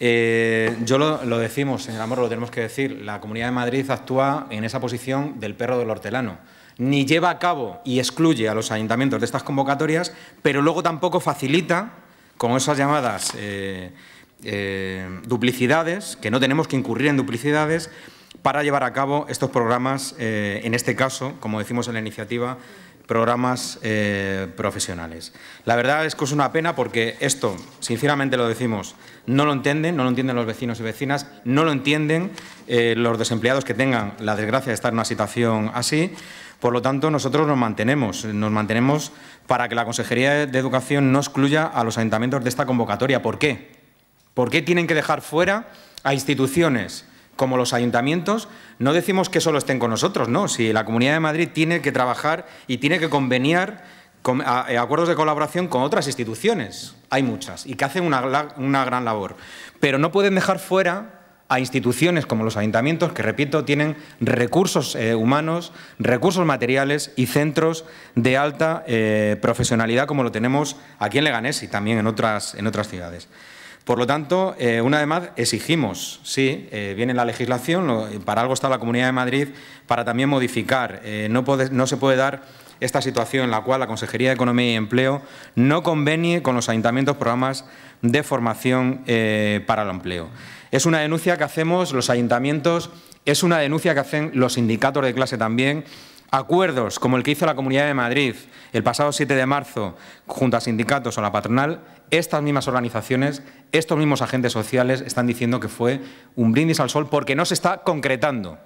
Eh, yo lo, decimos, señor Amor, lo tenemos que decir, la Comunidad de Madrid actúa en esa posición del perro del hortelano. Ni lleva a cabo y excluye a los ayuntamientos de estas convocatorias, pero luego tampoco facilita con esas llamadas eh, eh, duplicidades, que no tenemos que incurrir en duplicidades, para llevar a cabo estos programas, en este caso, como decimos en la iniciativa, programas profesionales. La verdad es que es una pena porque esto, sinceramente lo decimos, no lo entienden, no lo entienden los vecinos y vecinas, no lo entienden eh, los desempleados que tengan la desgracia de estar en una situación así. Por lo tanto, nosotros nos mantenemos, nos mantenemos para que la Consejería de Educación no excluya a los ayuntamientos de esta convocatoria. ¿Por qué? ¿Por qué tienen que dejar fuera a instituciones como los ayuntamientos? No decimos que solo estén con nosotros, no. Si la Comunidad de Madrid tiene que trabajar y tiene que conveniar eh, acuerdos de colaboración con otras instituciones, hay muchas, y que hacen una, gran labor. Pero no pueden dejar fuera a instituciones como los ayuntamientos, que repito, tienen recursos eh, humanos, recursos materiales y centros de alta eh, profesionalidad como lo tenemos aquí en Leganés y también en otras, en otras ciudades. Por lo tanto, una vez más, exigimos, sí, viene la legislación, para algo está la Comunidad de Madrid, para también modificar. no se puede dar esta situación en la cual la Consejería de Economía y Empleo no convenie con los ayuntamientos programas de formación eh, para el empleo. Es una denuncia que hacemos los ayuntamientos, es una denuncia que hacen los sindicatos de clase también, Acuerdos como el que hizo la Comunidad de Madrid el pasado 7 de marzo junto a sindicatos o la patronal, estas mismas organizaciones, estos mismos agentes sociales están diciendo que fue un brindis al sol porque no se está concretando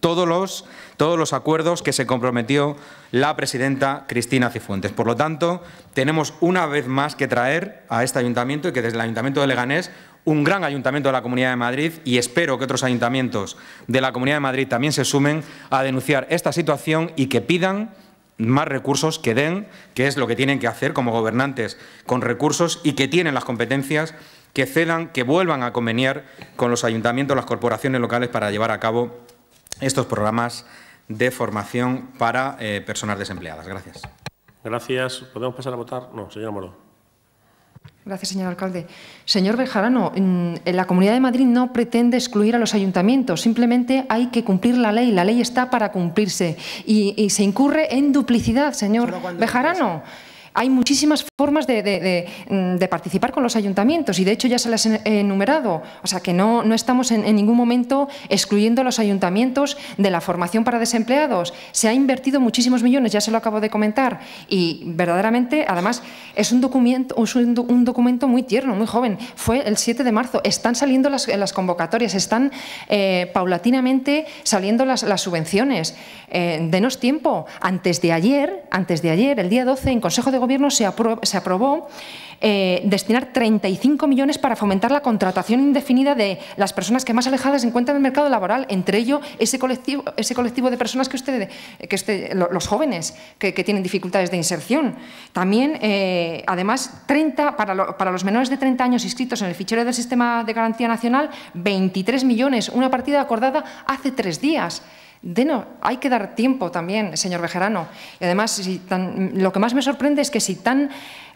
todos los, todos los acuerdos que se comprometió la presidenta Cristina Cifuentes. Por lo tanto, tenemos una vez más que traer a este ayuntamiento y que desde el Ayuntamiento de Leganés un gran ayuntamiento de la Comunidad de Madrid y espero que otros ayuntamientos de la Comunidad de Madrid también se sumen a denunciar esta situación y que pidan más recursos que den, que es lo que tienen que hacer como gobernantes con recursos y que tienen las competencias que cedan, que vuelvan a conveniar con los ayuntamientos, las corporaciones locales para llevar a cabo estos programas de formación para eh, personas desempleadas. Gracias. Gracias. ¿Podemos pasar a votar? No, señora Moro. Gracias, señor alcalde. Señor Bejarano, la Comunidad de Madrid no pretende excluir a los ayuntamientos, simplemente hay que cumplir la ley. La ley está para cumplirse y, se incurre en duplicidad, señor Bejarano hay muchísimas formas mm, de, participar con los ayuntamientos y de hecho ya se las he enumerado. O sea que no, no estamos en, ningún momento excluyendo a los ayuntamientos de la formación para desempleados. Se ha invertido muchísimos millones, ya se lo acabo de comentar, y verdaderamente, además, es un documento, un, documento muy tierno, muy joven. Fue el 7 de marzo. Están saliendo las, las convocatorias, están eh, paulatinamente saliendo las, las subvenciones. Eh, denos tiempo. Antes de ayer, antes de ayer, el día 12, en Consejo de Gobierno... Gobierno se, se aprobó eh, destinar 35 millones para fomentar la contratación indefinida de las personas que más alejadas se encuentran el mercado laboral, entre ello ese colectivo, ese colectivo de personas que usted, que los jóvenes que, tienen dificultades de inserción. También, eh, además, 30 para, para los menores de 30 años inscritos en el fichero del Sistema de Garantía Nacional, 23 millones, una partida acordada hace tres días hay que dar tiempo también, señor Bejerano. Y además, lo que más me sorprende es que si tan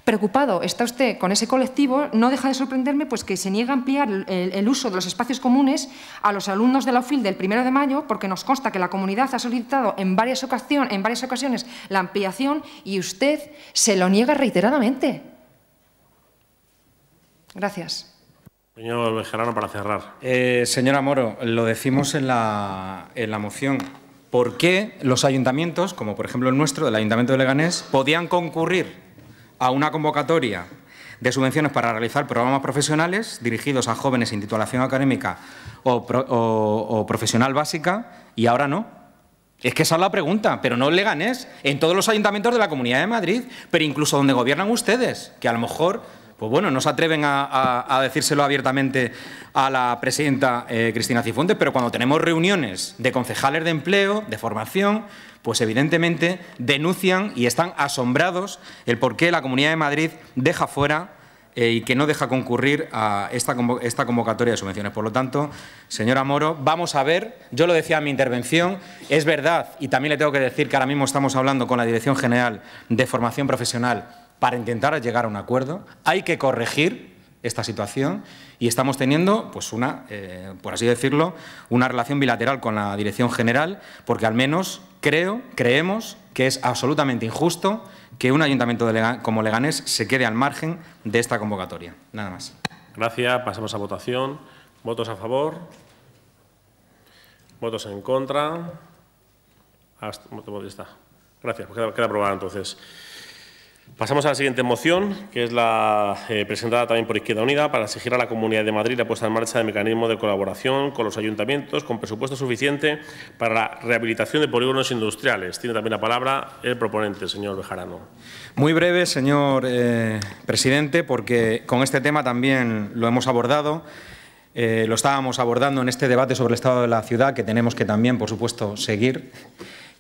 preocupado está usted con ese colectivo, no deja de sorprenderme pues, que se niega a ampliar el, uso de los espacios comunes a los alumnos de la UFIL del 1 de mayo, porque nos consta que la comunidad ha solicitado en varias, en varias ocasiones la ampliación y usted se lo niega reiteradamente. Gracias. Señor Bejarano, para cerrar. Eh, señora Moro, lo decimos en la, en la moción. ¿Por qué los ayuntamientos, como por ejemplo el nuestro, del Ayuntamiento de Leganés, podían concurrir a una convocatoria de subvenciones para realizar programas profesionales dirigidos a jóvenes sin titulación académica o, o, profesional básica y ahora no? Es que esa es la pregunta, pero no en Leganés, en todos los ayuntamientos de la Comunidad de Madrid, pero incluso donde gobiernan ustedes, que a lo mejor pues bueno, no se atreven a, decírselo abiertamente a la presidenta eh, Cristina Cifuentes, pero cuando tenemos reuniones de concejales de empleo, de formación, pues evidentemente denuncian y están asombrados el por qué la Comunidad de Madrid deja fuera eh, y que no deja concurrir a esta convocatoria de subvenciones. Por lo tanto, señora Moro, vamos a ver, yo lo decía en mi intervención, es verdad, y también le tengo que decir que ahora mismo estamos hablando con la Dirección General de Formación Profesional para intentar llegar a un acuerdo. Hay que corregir esta situación y estamos teniendo, pues una, eh, por así decirlo, una relación bilateral con la Dirección General, porque al menos creo, creemos que es absolutamente injusto que un ayuntamiento como Leganés se quede al margen de esta convocatoria. Nada más. Gracias. Pasamos a votación. ¿Votos a favor? ¿Votos en contra? está. Gracias. Pues queda, aprobado entonces. Pasamos a la siguiente moción, que es la eh, presentada también por Izquierda Unida, para exigir a la Comunidad de Madrid la puesta en marcha de mecanismos de colaboración con los ayuntamientos con presupuesto suficiente para la rehabilitación de polígonos industriales. Tiene también la palabra el proponente, señor Bejarano. Muy breve, señor eh, presidente, porque con este tema también lo hemos abordado. Eh, lo estábamos abordando en este debate sobre el estado de la ciudad, que tenemos que también, por supuesto, seguir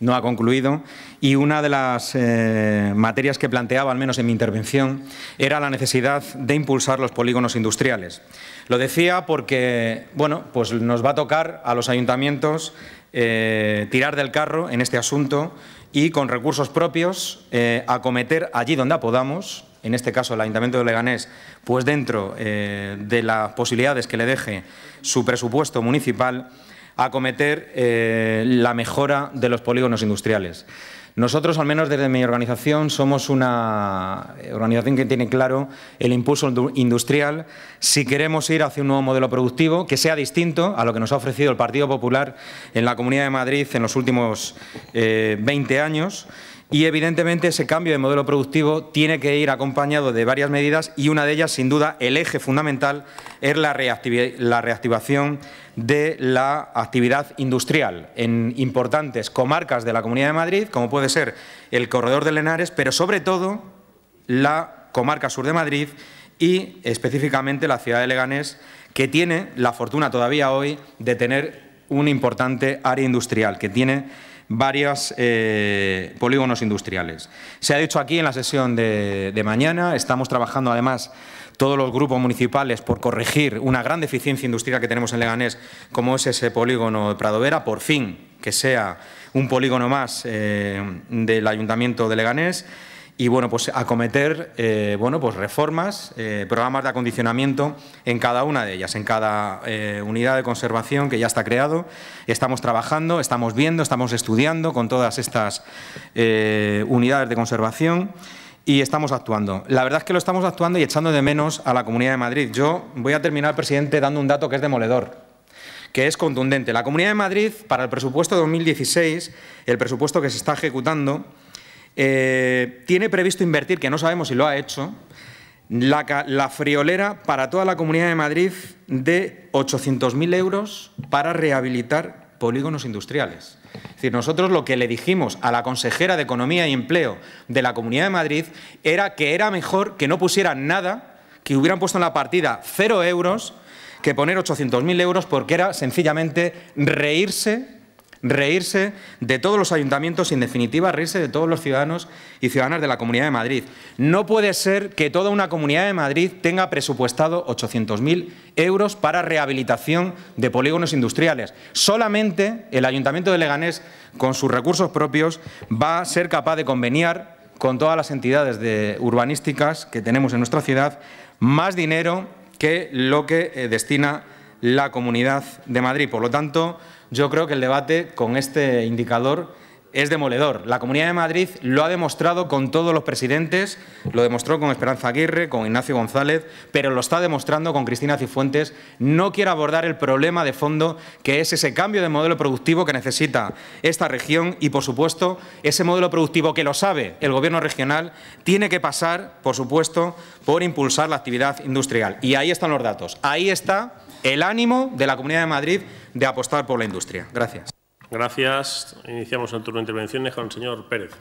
no ha concluido y una de las eh, materias que planteaba, al menos en mi intervención, era la necesidad de impulsar los polígonos industriales. Lo decía porque bueno, pues nos va a tocar a los ayuntamientos eh, tirar del carro en este asunto y con recursos propios eh, acometer allí donde podamos en este caso el Ayuntamiento de Leganés, pues dentro de las posibilidades que le deje su presupuesto municipal, acometer eh, la mejora de los polígonos industriales. Nosotros, al menos desde mi organización, somos una organización que tiene claro el impulso industrial. Si queremos ir hacia un nuevo modelo productivo que sea distinto a lo que nos ha ofrecido el Partido Popular en la Comunidad de Madrid en los últimos 20 eh, años, y evidentemente ese cambio de modelo productivo tiene que ir acompañado de varias medidas y una de ellas, sin duda, el eje fundamental es la reactivación de la actividad industrial en importantes comarcas de la Comunidad de Madrid, como puede ser el Corredor de Lenares, pero sobre todo la comarca sur de Madrid y específicamente la ciudad de Leganés, que tiene la fortuna todavía hoy de tener un importante área industrial, que tiene varios eh, polígonos industriales. Se ha dicho aquí en la sesión de mañana, estamos trabajando además todos los grupos municipales por corregir una gran deficiencia industrial que tenemos en Leganés, como es ese polígono de Pradovera, por fin que sea un polígono más eh, del Ayuntamiento de Leganés y bueno, pues acometer eh, bueno, pues reformas, eh, programas de acondicionamiento en cada una de ellas, en cada unidad de conservación que ya está creado. Estamos trabajando, estamos viendo, estamos estudiando con todas estas unidades de conservación y estamos actuando. La verdad es que lo estamos actuando y echando de menos a la Comunidad de Madrid. Yo voy a terminar, presidente, dando un dato que es demoledor, que es contundente. La Comunidad de Madrid, para el presupuesto 2016, el presupuesto que se está ejecutando, eh, tiene previsto invertir, que no sabemos si lo ha hecho, la, la friolera para toda la Comunidad de Madrid de 800.000 euros para rehabilitar polígonos industriales. Es nosotros lo que le dijimos a la consejera de Economía y Empleo de la Comunidad de Madrid era que era mejor que no pusieran nada, que hubieran puesto en la partida cero euros, que poner 800.000 euros porque era sencillamente reírse reírse de todos los ayuntamientos y, en definitiva, reírse de todos los ciudadanos y ciudadanas de la Comunidad de Madrid. No puede ser que toda una Comunidad de Madrid tenga presupuestado 800.000 euros para rehabilitación de polígonos industriales. Solamente el Ayuntamiento de Leganés, con sus recursos propios, va a ser capaz de conveniar con todas las entidades de urbanísticas que tenemos en nuestra ciudad más dinero que lo que eh, destina la Comunidad de Madrid. Por lo tanto, yo creo que el debate con este indicador es demoledor. La Comunidad de Madrid lo ha demostrado con todos los presidentes, lo demostró con Esperanza Aguirre, con Ignacio González, pero lo está demostrando con Cristina Cifuentes. No quiere abordar el problema de fondo que es ese cambio de modelo productivo que necesita esta región y, por supuesto, ese modelo productivo que lo sabe el Gobierno regional tiene que pasar, por supuesto, por impulsar la actividad industrial. Y ahí están los datos. Ahí está el ánimo de la Comunidad de Madrid de apostar por la industria. Gracias. Gracias. Iniciamos el turno de intervenciones con el señor Pérez.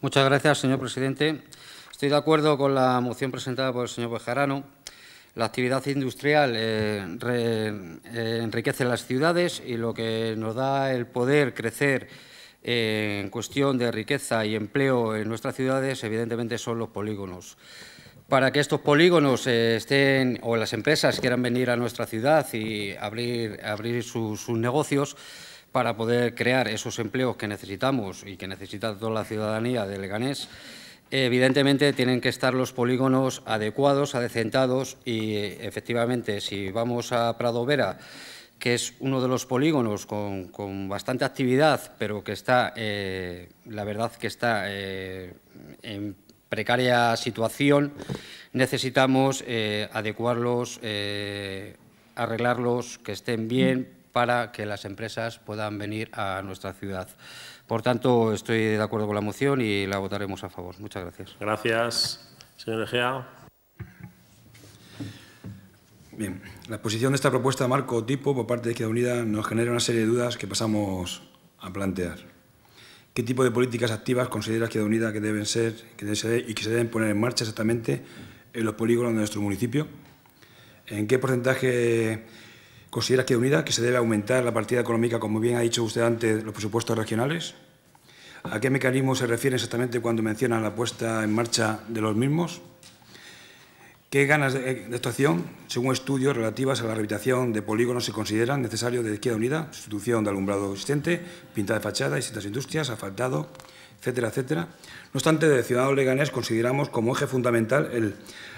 Muchas gracias, señor presidente. Estoy de acuerdo con la moción presentada por el señor Bejarano. La actividad industrial eh, eh, enriquece las ciudades y lo que nos da el poder crecer eh, en cuestión de riqueza y empleo en nuestras ciudades, evidentemente, son los polígonos para que estos polígonos eh, estén o las empresas quieran venir a nuestra ciudad y abrir, abrir sus, negocios para poder crear esos empleos que necesitamos y que necesita toda la ciudadanía de Leganés, evidentemente tienen que estar los polígonos adecuados, adecentados y efectivamente si vamos a Prado Vera, que es uno de los polígonos con, bastante actividad, pero que está, eh, la verdad que está eh, en precaria situación, necesitamos eh, adecuarlos, eh, arreglarlos, que estén bien para que las empresas puedan venir a nuestra ciudad. Por tanto, estoy de acuerdo con la moción y la votaremos a favor. Muchas gracias. Gracias, señor Egea. Bien, la posición de esta propuesta de marco tipo por parte de Izquierda Unida nos genera una serie de dudas que pasamos a plantear. ¿Qué tipo de políticas activas considera Unida que deben ser, que deben ser y que se deben poner en marcha exactamente en los polígonos de nuestro municipio? ¿En qué porcentaje considera de Unida que se debe aumentar la partida económica, como bien ha dicho usted antes, los presupuestos regionales? ¿A qué mecanismos se refiere exactamente cuando menciona la puesta en marcha de los mismos? ¿Qué ganas eh, de, actuación, según estudios relativas a la rehabilitación de polígonos, se consideran necesarios de Izquierda Unida? Sustitución de alumbrado existente, pinta de fachada, distintas industrias, asfaltado, etcétera, etcétera. No obstante, de Ciudadanos Leganés consideramos como eje fundamental el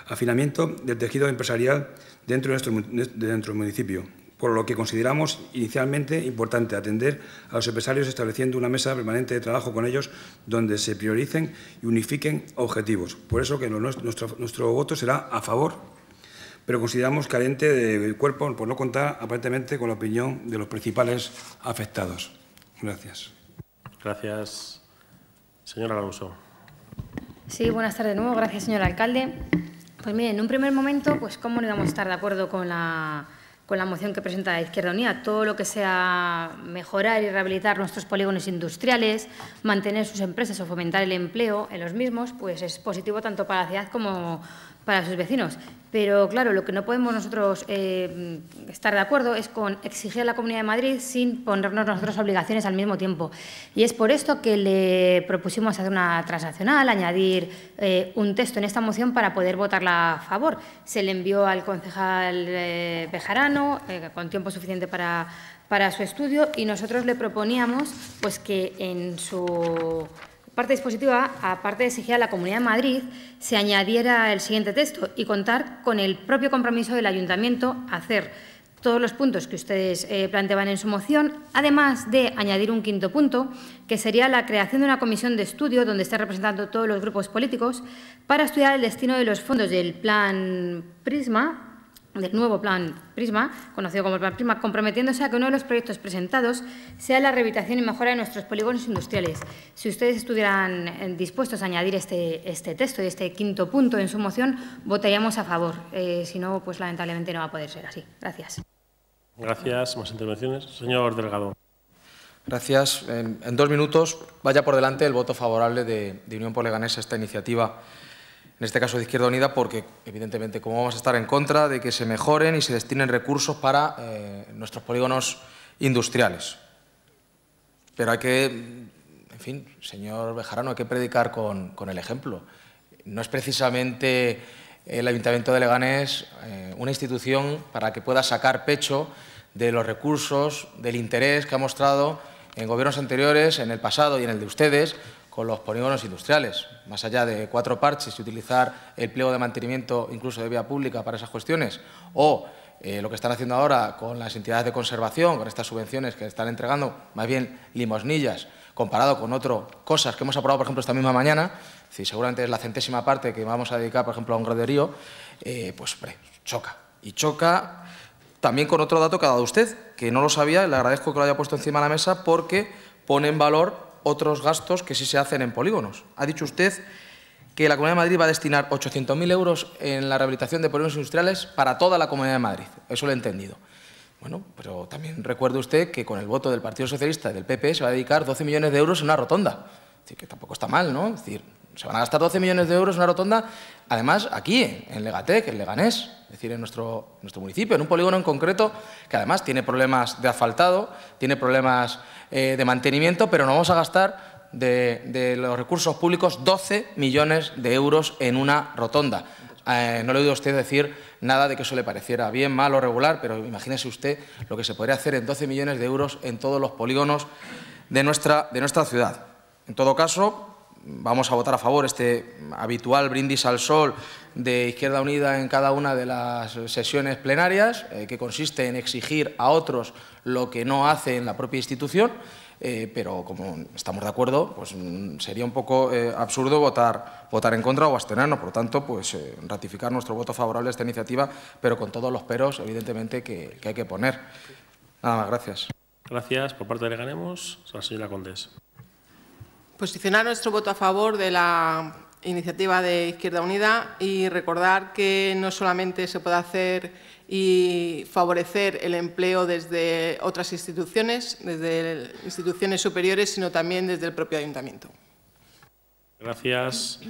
afinamiento del tejido empresarial dentro del municipio, por lo que consideramos inicialmente importante atender a los empresarios estableciendo una mesa permanente de trabajo con ellos donde se prioricen y unifiquen objetivos. Por eso que nuestro, voto será a favor, pero consideramos carente del cuerpo por no contar aparentemente con la opinión de los principales afectados. Gracias. Gracias, Señora Alonso. Sí, buenas tardes de nuevo. Gracias, señor alcalde. Pues mire, en un primer momento, pues cómo no íbamos a estar de acuerdo con la con la moción que presenta la Izquierda Unida, todo lo que sea mejorar y rehabilitar nuestros polígonos industriales, mantener sus empresas o fomentar el empleo en los mismos, pues es positivo tanto para la ciudad como para sus vecinos. Pero claro, lo que no podemos nosotros eh, estar de acuerdo es con exigir a la Comunidad de Madrid sin ponernos nosotros obligaciones al mismo tiempo. Y es por esto que le propusimos hacer una transaccional, añadir eh, un texto en esta moción para poder votarla a favor. Se le envió al concejal Pejarano eh, Bejarano con tiempo suficiente para, para su estudio y nosotros le proponíamos pues, que en su parte dispositiva, aparte de exigir a la Comunidad de Madrid, se añadiera el siguiente texto y contar con el propio compromiso del Ayuntamiento a hacer todos los puntos que ustedes eh, planteaban en su moción, además de añadir un quinto punto, que sería la creación de una comisión de estudio donde estén representando todos los grupos políticos para estudiar el destino de los fondos del Plan Prisma del nuevo plan Prisma, conocido como el plan Prisma, comprometiéndose a que uno de los proyectos presentados sea la rehabilitación y mejora de nuestros polígonos industriales. Si ustedes estuvieran eh, dispuestos a añadir este, este texto y este quinto punto en su moción, votaríamos a favor. Eh, si no, pues lamentablemente no va a poder ser así. Gracias. Gracias. Más intervenciones. Señor Delgado. Gracias. En, dos minutos vaya por delante el voto favorable de, Unión poleganesa a esta iniciativa en este caso de Izquierda Unida, porque evidentemente como vamos a estar en contra de que se mejoren y se destinen recursos para eh, nuestros polígonos industriales. Pero hay que, en fin, señor Bejarano, hay que predicar con, el ejemplo. No es precisamente el Ayuntamiento de Leganés eh, una institución para que pueda sacar pecho de los recursos, del interés que ha mostrado en gobiernos anteriores, en el pasado y en el de ustedes, con los polígonos industriales, más allá de cuatro parches y utilizar el pliego de mantenimiento incluso de vía pública para esas cuestiones, o eh, lo que están haciendo ahora con las entidades de conservación, con estas subvenciones que están entregando, más bien limosnillas, comparado con otras cosas que hemos aprobado, por ejemplo, esta misma mañana, si seguramente es la centésima parte que vamos a dedicar, por ejemplo, a un graderío, eh, pues choca. Y choca también con otro dato que ha dado usted, que no lo sabía, le agradezco que lo haya puesto encima de la mesa porque pone en valor otros gastos que sí se hacen en polígonos. Ha dicho usted que la Comunidad de Madrid va a destinar 800.000 euros en la rehabilitación de polígonos industriales para toda la Comunidad de Madrid. Eso lo he entendido. Bueno, pero también recuerde usted que con el voto del Partido Socialista y del PP se va a dedicar 12 millones de euros en una rotonda. Es que tampoco está mal, ¿no? Es decir, se van a gastar 12 millones de euros en una rotonda, además aquí, en Legatec, en Leganés, es decir, en nuestro, nuestro municipio, en un polígono en concreto que además tiene problemas de asfaltado, tiene problemas eh, de mantenimiento, pero no vamos a gastar de, los recursos públicos 12 millones de euros en una rotonda. Eh, no le he oído a usted decir nada de que eso le pareciera bien, mal o regular, pero imagínese usted lo que se podría hacer en 12 millones de euros en todos los polígonos de nuestra, de nuestra ciudad. En todo caso, vamos a votar a favor este habitual brindis al sol de Izquierda Unida en cada una de las sesiones plenarias, eh, que consiste en exigir a otros lo que no hace en la propia institución, eh, pero como estamos de acuerdo, pues mm, sería un poco eh, absurdo votar, votar en contra o abstenernos. Por lo tanto, pues eh, ratificar nuestro voto favorable a esta iniciativa, pero con todos los peros, evidentemente, que, hay que poner. Nada más, gracias. Gracias. Por parte de Leganemos, la señora Condés. Posicionar nuestro voto a favor de la iniciativa de Izquierda Unida y recordar que no solamente se puede hacer y favorecer el empleo desde otras instituciones, desde instituciones superiores, sino también desde el propio ayuntamiento. Gracias.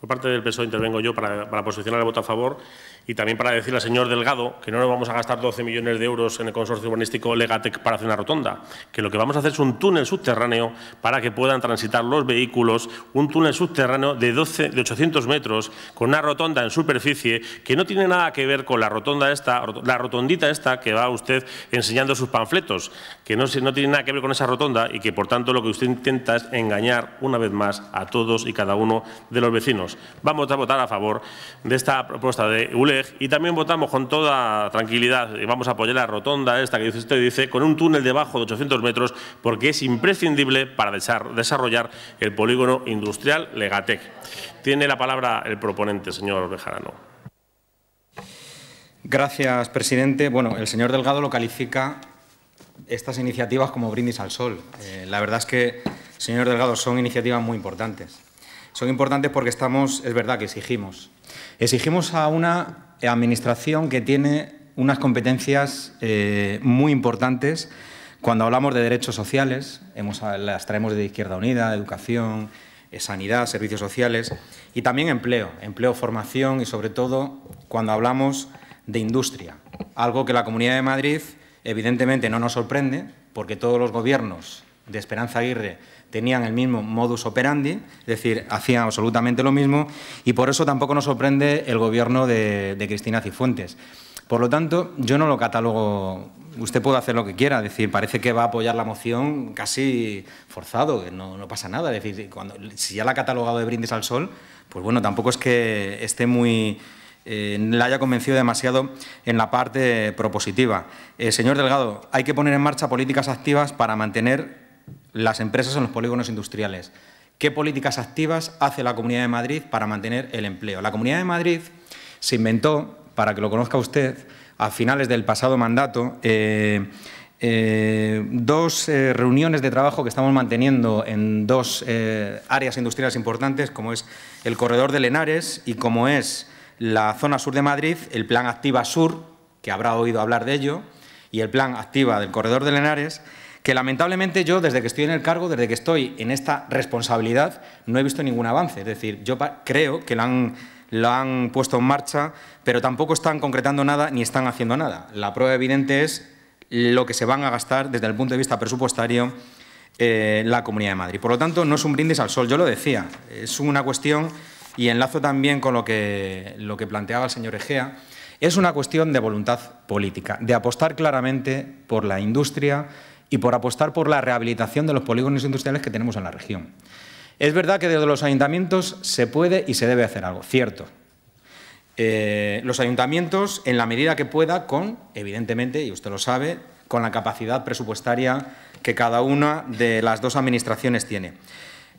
Por parte del PSOE intervengo yo para, para posicionar el voto a favor y también para decirle al señor Delgado que no nos vamos a gastar 12 millones de euros en el consorcio urbanístico Legatec para hacer una rotonda, que lo que vamos a hacer es un túnel subterráneo para que puedan transitar los vehículos, un túnel subterráneo de, 12, 800 metros con una rotonda en superficie que no tiene nada que ver con la rotonda esta, la rotondita esta que va usted enseñando sus panfletos, que no, no tiene nada que ver con esa rotonda y que por tanto lo que usted intenta es engañar una vez más a todos y cada uno de los vecinos. Vamos a votar a favor de esta propuesta de y también votamos con toda tranquilidad, y vamos a apoyar la rotonda esta que dice usted, dice, con un túnel debajo de 800 metros porque es imprescindible para desarrollar el polígono industrial Legatec. Tiene la palabra el proponente, señor Bejarano. Gracias, presidente. Bueno, el señor Delgado lo califica estas iniciativas como brindis al sol. Eh, la verdad es que, señor Delgado, son iniciativas muy importantes son importantes porque estamos, es verdad que exigimos. Exigimos a una administración que tiene unas competencias eh, muy importantes cuando hablamos de derechos sociales, hemos, las traemos de Izquierda Unida, educación, eh, sanidad, servicios sociales y también empleo, empleo, formación y sobre todo cuando hablamos de industria, algo que la Comunidad de Madrid evidentemente no nos sorprende porque todos los gobiernos de Esperanza Aguirre tenían el mismo modus operandi, es decir, hacían absolutamente lo mismo, y por eso tampoco nos sorprende el gobierno de, Cristina Cifuentes. Por lo tanto, yo no lo catalogo. Usted puede hacer lo que quiera, es decir, parece que va a apoyar la moción casi forzado, que no, pasa nada. Es decir, si ya la ha catalogado de brindis al sol, pues bueno, tampoco es que esté muy. Eh, la haya convencido demasiado en la parte propositiva. Eh, señor Delgado, hay que poner en marcha políticas activas para mantener las empresas en los polígonos industriales. ¿Qué políticas activas hace la Comunidad de Madrid para mantener el empleo? La Comunidad de Madrid se inventó, para que lo conozca usted, a finales del pasado mandato, eh, eh, dos eh, reuniones de trabajo que estamos manteniendo en dos áreas industriales importantes, como es el corredor de Lenares y como es la zona sur de Madrid, el plan Activa Sur, que habrá oído hablar de ello, y el plan Activa del corredor de Lenares, que lamentablemente yo, desde que estoy en el cargo, desde que estoy en esta responsabilidad, no he visto ningún avance. Es decir, yo creo que lo han, puesto en marcha, pero tampoco están concretando nada ni están haciendo nada. La prueba evidente es lo que se van a gastar desde el punto de vista presupuestario eh, la Comunidad de Madrid. Por lo tanto, no es un brindis al sol, yo lo decía. Es una cuestión, y enlazo también con lo que, lo que planteaba el señor Egea, es una cuestión de voluntad política, de apostar claramente por la industria, y por apostar por la rehabilitación de los polígonos industriales que tenemos en la región. Es verdad que desde los ayuntamientos se puede y se debe hacer algo, cierto. Eh, los ayuntamientos, en la medida que pueda, con, evidentemente, y usted lo sabe, con la capacidad presupuestaria que cada una de las dos administraciones tiene.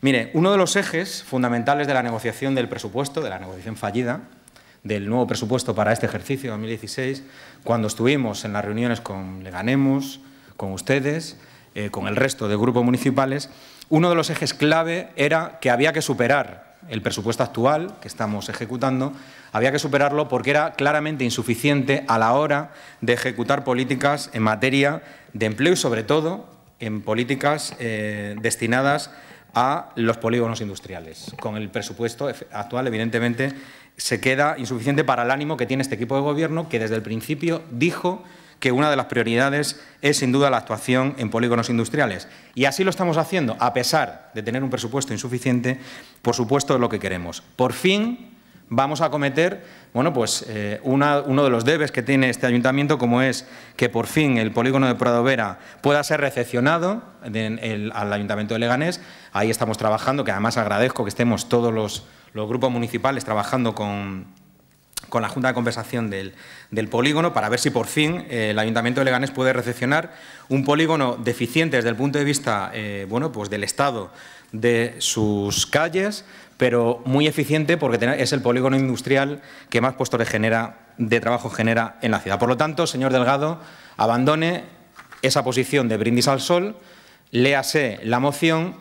Mire, uno de los ejes fundamentales de la negociación del presupuesto, de la negociación fallida, del nuevo presupuesto para este ejercicio 2016, cuando estuvimos en las reuniones con Leganemos, con ustedes, eh, con el resto de grupos municipales, uno de los ejes clave era que había que superar el presupuesto actual que estamos ejecutando, había que superarlo porque era claramente insuficiente a la hora de ejecutar políticas en materia de empleo y sobre todo en políticas eh, destinadas a los polígonos industriales. Con el presupuesto actual, evidentemente, se queda insuficiente para el ánimo que tiene este equipo de gobierno que desde el principio dijo que una de las prioridades es sin duda la actuación en polígonos industriales. Y así lo estamos haciendo, a pesar de tener un presupuesto insuficiente, por supuesto es lo que queremos. Por fin vamos a cometer bueno, pues, eh, uno de los debes que tiene este ayuntamiento, como es que por fin el polígono de Prado Vera pueda ser recepcionado al ayuntamiento de Leganés. Ahí estamos trabajando, que además agradezco que estemos todos los grupos municipales trabajando con, con la Junta de Conversación del, polígono para ver si por fin eh, el Ayuntamiento de Leganés puede recepcionar un polígono deficiente desde el punto de vista eh, bueno, pues del estado de sus calles, pero muy eficiente porque es el polígono industrial que más puestos de, genera, de trabajo genera en la ciudad. Por lo tanto, señor Delgado, abandone esa posición de brindis al sol, léase la moción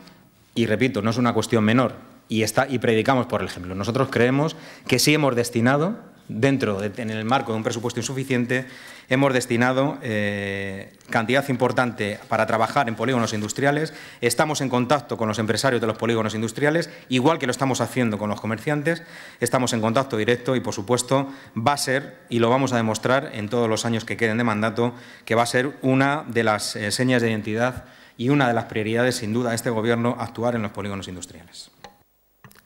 y, repito, no es una cuestión menor y, está, y predicamos por ejemplo. Nosotros creemos que sí hemos destinado dentro, de, en el marco de un presupuesto insuficiente, hemos destinado eh, cantidad importante para trabajar en polígonos industriales. Estamos en contacto con los empresarios de los polígonos industriales, igual que lo estamos haciendo con los comerciantes. Estamos en contacto directo y, por supuesto, va a ser, y lo vamos a demostrar en todos los años que queden de mandato, que va a ser una de las eh, señas de identidad y una de las prioridades, sin duda, de este Gobierno actuar en los polígonos industriales.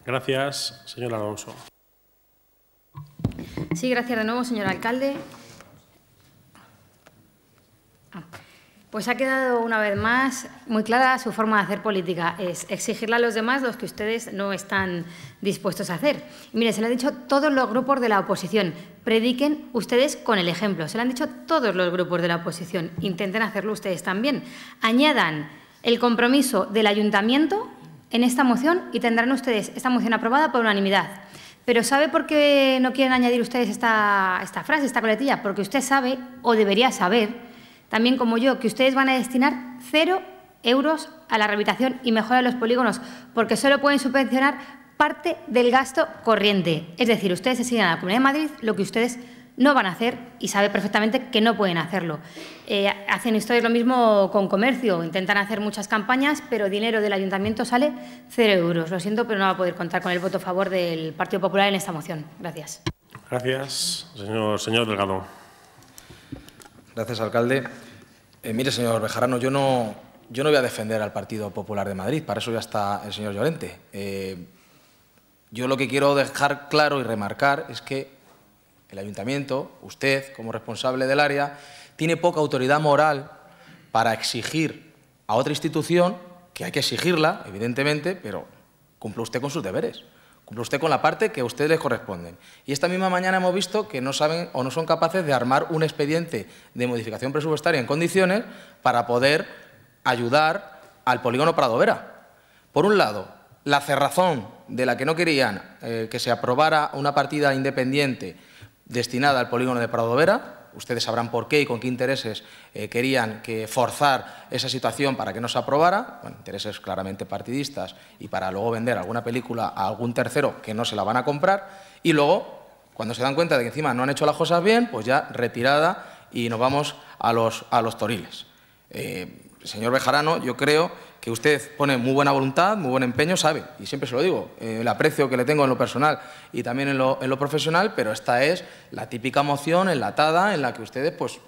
Gracias, señor Alonso. Sí, gracias de nuevo, señor alcalde. Ah, pues ha quedado una vez más muy clara su forma de hacer política, es exigirle a los demás los que ustedes no están dispuestos a hacer. mire, se lo han dicho todos los grupos de la oposición, prediquen ustedes con el ejemplo, se lo han dicho todos los grupos de la oposición, intenten hacerlo ustedes también. Añadan el compromiso del ayuntamiento en esta moción y tendrán ustedes esta moción aprobada por unanimidad. Pero ¿sabe por qué no quieren añadir ustedes esta, frase, esta coletilla? Porque usted sabe, o debería saber, también como yo, que ustedes van a destinar cero euros a la rehabilitación y mejora de los polígonos, porque solo pueden subvencionar parte del gasto corriente. Es decir, ustedes enseñan a la Comunidad de Madrid lo que ustedes no van a hacer y sabe perfectamente que no pueden hacerlo. Eh, hacen hacen y lo mismo con comercio, intentan hacer muchas campañas, pero dinero del ayuntamiento sale cero euros. Lo siento, pero no va a poder contar con el voto a favor del Partido Popular en esta moción. Gracias. Gracias, señor, Delgado. Gracias, alcalde. Eh, mire, señor Bejarano, yo no, yo no voy a defender al Partido Popular de Madrid, para eso ya está el señor Llorente. Eh, yo lo que quiero dejar claro y remarcar es que el ayuntamiento, usted como responsable del área, tiene poca autoridad moral para exigir a otra institución, que hay que exigirla, evidentemente, pero cumple usted con sus deberes, cumple usted con la parte que a ustedes le corresponde. Y esta misma mañana hemos visto que no saben o no son capaces de armar un expediente de modificación presupuestaria en condiciones para poder ayudar al polígono Prado Vera. Por un lado, la cerrazón de la que no querían eh, que se aprobara una partida independiente destinada al polígono de Prado Vera. Ustedes sabrán por qué y con qué intereses eh, querían que forzar esa situación para que no se aprobara. Bueno, intereses claramente partidistas y para luego vender alguna película a algún tercero que no se la van a comprar. Y luego, cuando se dan cuenta de que encima no han hecho las cosas bien, pues ya retirada y nos vamos a los, a los toriles. Eh, señor Bejarano, yo creo que usted pone muy buena voluntad, muy buen empeño, sabe, y siempre se lo digo, eh, el aprecio que le tengo en lo personal y también en lo, profesional, pero esta es la típica moción enlatada en la que ustedes, pues,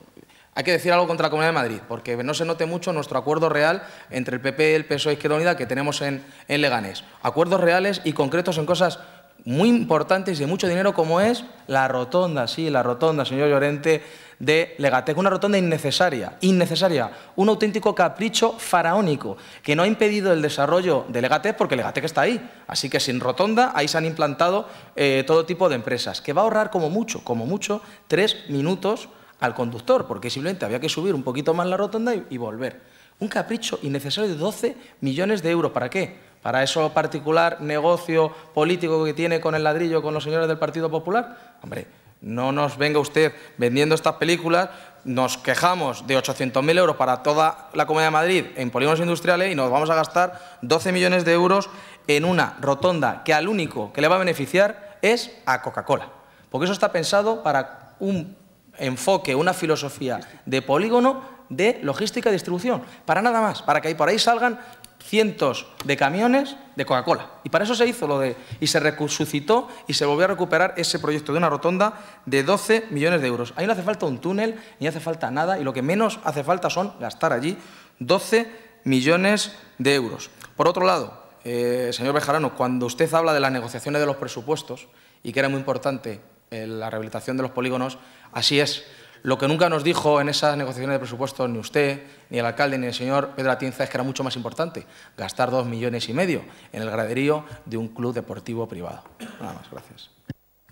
hay que decir algo contra la Comunidad de Madrid, porque no se note mucho nuestro acuerdo real entre el PP, el PSOE y Izquierda Unida que tenemos en, en Leganés. Acuerdos reales y concretos en cosas muy importantes y de mucho dinero como es la rotonda, sí, la rotonda, señor Llorente, de Legatec. Una rotonda innecesaria, innecesaria, un auténtico capricho faraónico que no ha impedido el desarrollo de Legatec porque Legatec está ahí. Así que sin rotonda ahí se han implantado eh, todo tipo de empresas, que va a ahorrar como mucho, como mucho, tres minutos al conductor, porque simplemente había que subir un poquito más la rotonda y, y volver. Un capricho innecesario de 12 millones de euros. ¿Para qué? para eso particular negocio político que tiene con el ladrillo, con los señores del Partido Popular? Hombre, no nos venga usted vendiendo estas películas, nos quejamos de 800.000 euros para toda la Comunidad de Madrid en polígonos industriales y nos vamos a gastar 12 millones de euros en una rotonda que al único que le va a beneficiar es a Coca-Cola. Porque eso está pensado para un enfoque, una filosofía de polígono de logística y distribución, para nada más, para que ahí por ahí salgan cientos de camiones de Coca-Cola. Y para eso se hizo lo de... Y se resucitó y se volvió a recuperar ese proyecto de una rotonda de 12 millones de euros. Ahí no hace falta un túnel, ni hace falta nada, y lo que menos hace falta son gastar allí 12 millones de euros. Por otro lado, eh, señor Bejarano, cuando usted habla de las negociaciones de los presupuestos y que era muy importante eh, la rehabilitación de los polígonos, así es. Lo que nunca nos dijo en esas negociaciones de presupuesto ni usted, ni el alcalde, ni el señor Pedro Atienza es que era mucho más importante gastar dos millones y medio en el graderío de un club deportivo privado. Nada más, gracias.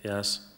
Gracias.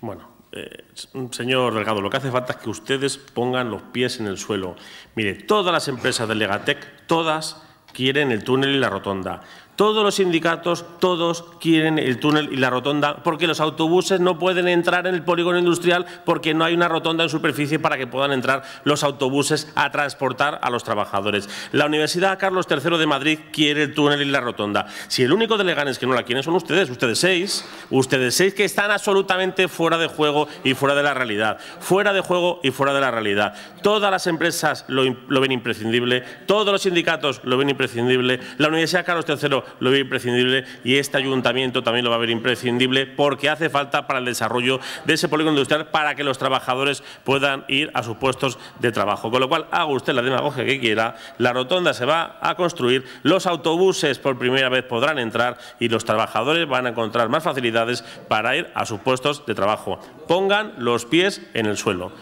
Bueno, eh, señor Delgado, lo que hace falta es que ustedes pongan los pies en el suelo. Mire, todas las empresas del Legatec, todas quieren el túnel y la rotonda. Todos los sindicatos, todos quieren el túnel y la rotonda, porque los autobuses no pueden entrar en el polígono industrial porque no hay una rotonda en superficie para que puedan entrar los autobuses a transportar a los trabajadores. La Universidad Carlos III de Madrid quiere el túnel y la rotonda. Si el único de es que no la quieren son ustedes, ustedes seis, ustedes seis que están absolutamente fuera de juego y fuera de la realidad. Fuera de juego y fuera de la realidad. Todas las empresas lo, ven imprescindible, todos los sindicatos lo ven imprescindible, la Universidad Carlos III lo ve imprescindible y este ayuntamiento también lo va a ver imprescindible porque hace falta para el desarrollo de ese polígono industrial para que los trabajadores puedan ir a sus puestos de trabajo. Con lo cual, haga usted la demagogia que quiera, la rotonda se va a construir, los autobuses por primera vez podrán entrar y los trabajadores van a encontrar más facilidades para ir a sus puestos de trabajo. Pongan los pies en el suelo.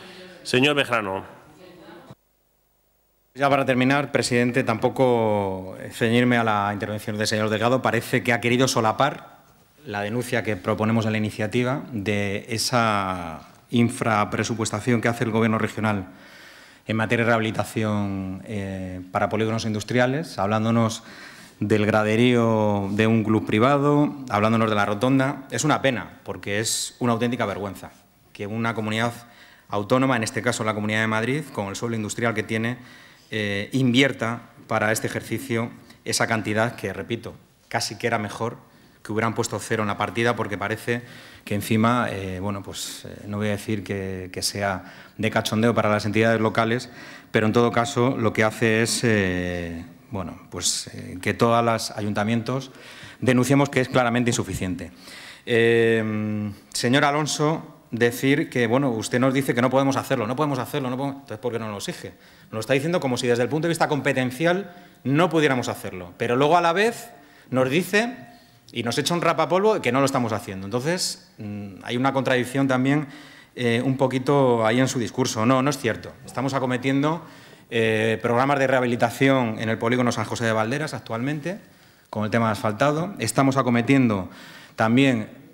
Señor Bejrano. Ya para terminar, presidente, tampoco ceñirme a la intervención del señor Delgado. Parece que ha querido solapar la denuncia que proponemos en la iniciativa de esa infrapresupuestación que hace el Gobierno regional en materia de rehabilitación eh, para polígonos industriales, hablándonos del graderío de un club privado, hablándonos de la rotonda. Es una pena, porque es una auténtica vergüenza que una comunidad autónoma, en este caso la Comunidad de Madrid, con el suelo industrial que tiene, eh, invierta para este ejercicio esa cantidad que, repito, casi que era mejor que hubieran puesto cero en la partida porque parece que encima, eh, bueno, pues eh, no voy a decir que, sea de cachondeo para las entidades locales, pero en todo caso lo que hace es, bueno, pues que todas las ayuntamientos denunciamos que es claramente insuficiente. señor Alonso, decir que, bueno, usted nos dice que no podemos hacerlo, no podemos hacerlo, no entonces ¿por qué no lo exige? Nos está diciendo como si desde el punto de vista competencial no pudiéramos hacerlo, pero luego a la vez nos dice y nos echa un rapapolvo que no lo estamos haciendo. Entonces mm, hay una contradicción también eh, un poquito ahí en su discurso. No, no es cierto. Estamos acometiendo eh, programas de rehabilitación en el polígono San José de Valderas actualmente, con el tema de asfaltado. Estamos acometiendo también...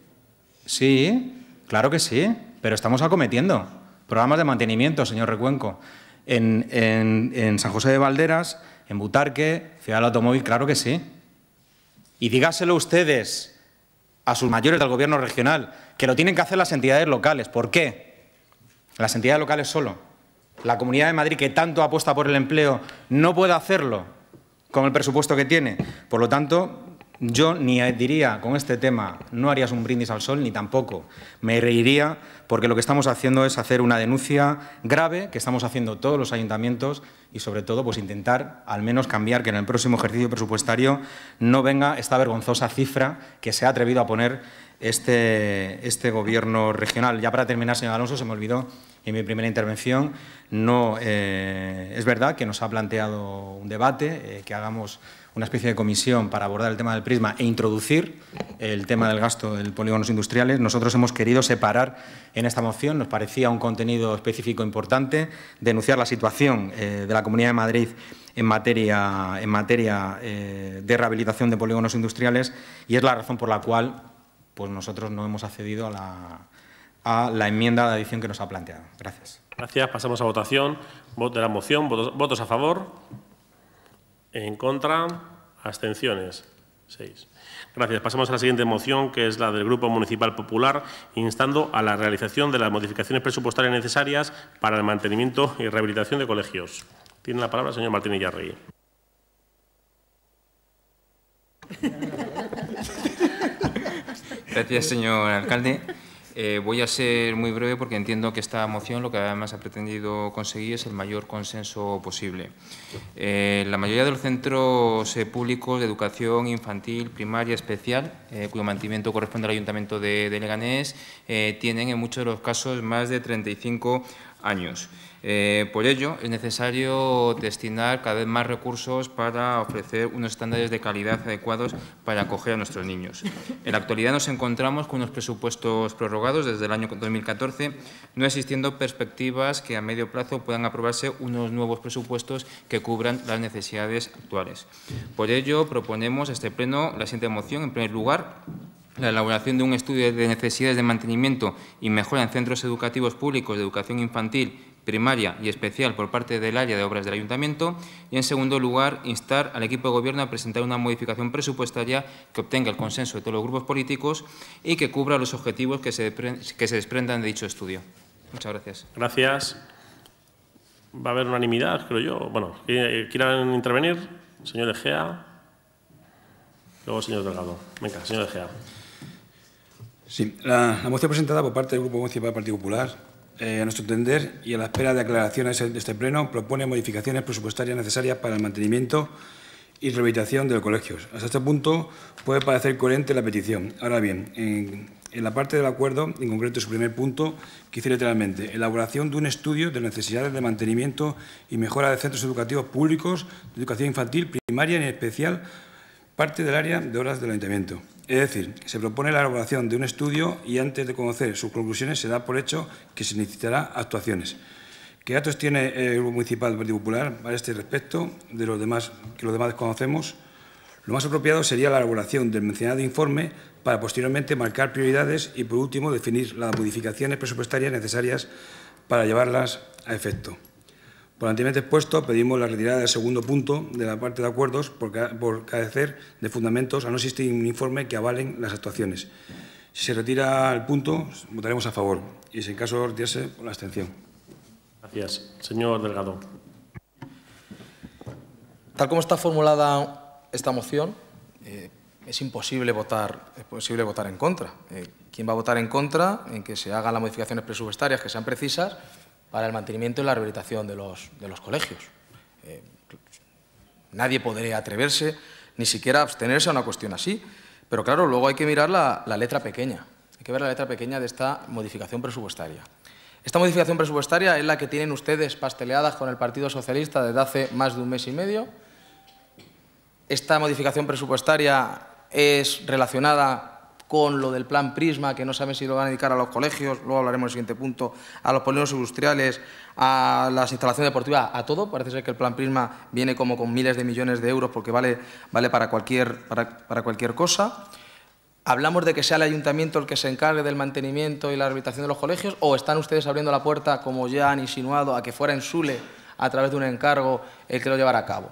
Sí, Claro que sí, pero estamos acometiendo. Programas de mantenimiento, señor Recuenco. En, San José de Valderas, en Butarque, Ciudad del Automóvil, claro que sí. Y dígaselo ustedes a sus mayores del gobierno regional, que lo tienen que hacer las entidades locales. ¿Por qué? Las entidades locales solo. La Comunidad de Madrid, que tanto apuesta por el empleo, no puede hacerlo con el presupuesto que tiene. Por lo tanto, yo ni diría con este tema no harías un brindis al sol, ni tampoco me reiría, porque lo que estamos haciendo es hacer una denuncia grave que estamos haciendo todos los ayuntamientos y sobre todo pues intentar al menos cambiar que en el próximo ejercicio presupuestario no venga esta vergonzosa cifra que se ha atrevido a poner este, este gobierno regional. Ya para terminar, señor Alonso, se me olvidó en mi primera intervención, no, eh, es verdad que nos ha planteado un debate, eh, que hagamos una especie de comisión para abordar el tema del prisma e introducir el tema del gasto de polígonos industriales, nosotros hemos querido separar en esta moción, nos parecía un contenido específico importante, denunciar la situación eh, de la Comunidad de Madrid en materia, en materia eh, de rehabilitación de polígonos industriales y es la razón por la cual pues nosotros no hemos accedido a la, enmienda de adición que nos ha planteado. Gracias. Gracias. Pasamos a votación. de la moción. votos a favor. En contra, abstenciones. Seis. Gracias. Pasamos a la siguiente moción, que es la del Grupo Municipal Popular, instando a la realización de las modificaciones presupuestarias necesarias para el mantenimiento y rehabilitación de colegios. Tiene la palabra el señor Martínez Rey. Gracias, señor alcalde. Eh, voy a ser muy breve porque entiendo que esta moción lo que además ha pretendido conseguir es el mayor consenso posible. Eh, la mayoría de los centros eh, públicos de educación infantil, primaria, especial, cuyo mantenimiento corresponde al Ayuntamiento de, de Leganés, tienen en muchos de los casos más de 35 años. Eh, por ello, es necesario destinar cada vez más recursos para ofrecer unos estándares de calidad adecuados para acoger a nuestros niños. En la actualidad nos encontramos con unos presupuestos prorrogados desde el año 2014, no existiendo perspectivas que a medio plazo puedan aprobarse unos nuevos presupuestos que cubran las necesidades actuales. Por ello, proponemos a este Pleno la siguiente moción. En primer lugar, la elaboración de un estudio de necesidades de mantenimiento y mejora en centros educativos públicos de educación infantil primaria y especial por parte del área de obras del Ayuntamiento y, en segundo lugar, instar al equipo de Gobierno a presentar una modificación presupuestaria que obtenga el consenso de todos los grupos políticos y que cubra los objetivos que se, que se desprendan de dicho estudio. Muchas gracias. Gracias. Va a haber unanimidad, creo yo. Bueno, ¿quieran intervenir? Señor Egea. Luego, señor Delgado. Venga, señor Egea. Sí, la, la moción presentada por parte del Grupo Municipal del Partido Popular eh, a nuestro entender, y a la espera de aclaraciones de este Pleno, propone modificaciones presupuestarias necesarias para el mantenimiento y rehabilitación de los colegios. Hasta este punto puede parecer coherente la petición. Ahora bien, en, la parte del acuerdo, en concreto su primer punto, que dice literalmente elaboración de un estudio de necesidades de mantenimiento y mejora de centros educativos públicos de educación infantil, primaria y en especial parte del área de horas del ayuntamiento. Es decir, se propone la elaboración de un estudio y antes de conocer sus conclusiones se da por hecho que se necesitará actuaciones. ¿Qué datos tiene el Grupo Municipal del Partido Popular a este respecto de los demás que los demás desconocemos? Lo más apropiado sería la elaboración del mencionado informe para posteriormente marcar prioridades y, por último, definir las modificaciones presupuestarias necesarias para llevarlas a efecto. Por anteriormente expuesto, pedimos la retirada del segundo punto de la parte de acuerdos por, carecer de fundamentos a no existir un informe que avalen las actuaciones. Si se retira el punto, votaremos a favor y, si en caso retirarse, con la abstención. Gracias. Señor Delgado. Tal como está formulada esta moción, eh, es imposible votar, es posible votar en contra. Eh, ¿Quién va a votar en contra en que se hagan las modificaciones presupuestarias que sean precisas para el mantenimiento y la rehabilitación de los, colegios. Eh, nadie podría atreverse, ni siquiera abstenerse a una cuestión así. Pero claro, luego hay que mirar la, la, letra pequeña, hay que ver la letra pequeña de esta modificación presupuestaria. Esta modificación presupuestaria es la que tienen ustedes pasteleadas con el Partido Socialista desde hace más de un mes y medio. Esta modificación presupuestaria es relacionada con lo del plan Prisma, que no saben si lo van a dedicar a los colegios, luego hablaremos en el siguiente punto, a los polígonos industriales, a las instalaciones deportivas, a todo. Parece ser que el plan Prisma viene como con miles de millones de euros porque vale, vale para, cualquier, para, para cualquier cosa. ¿Hablamos de que sea el ayuntamiento el que se encargue del mantenimiento y la rehabilitación de los colegios o están ustedes abriendo la puerta, como ya han insinuado, a que fuera en Sule, a través de un encargo, el que lo llevara a cabo?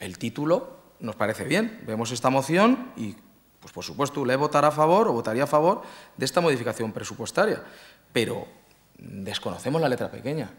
El título nos parece bien, vemos esta moción y pues por supuesto, le votará a favor o votaría a favor de esta modificación presupuestaria, pero desconocemos la letra pequeña.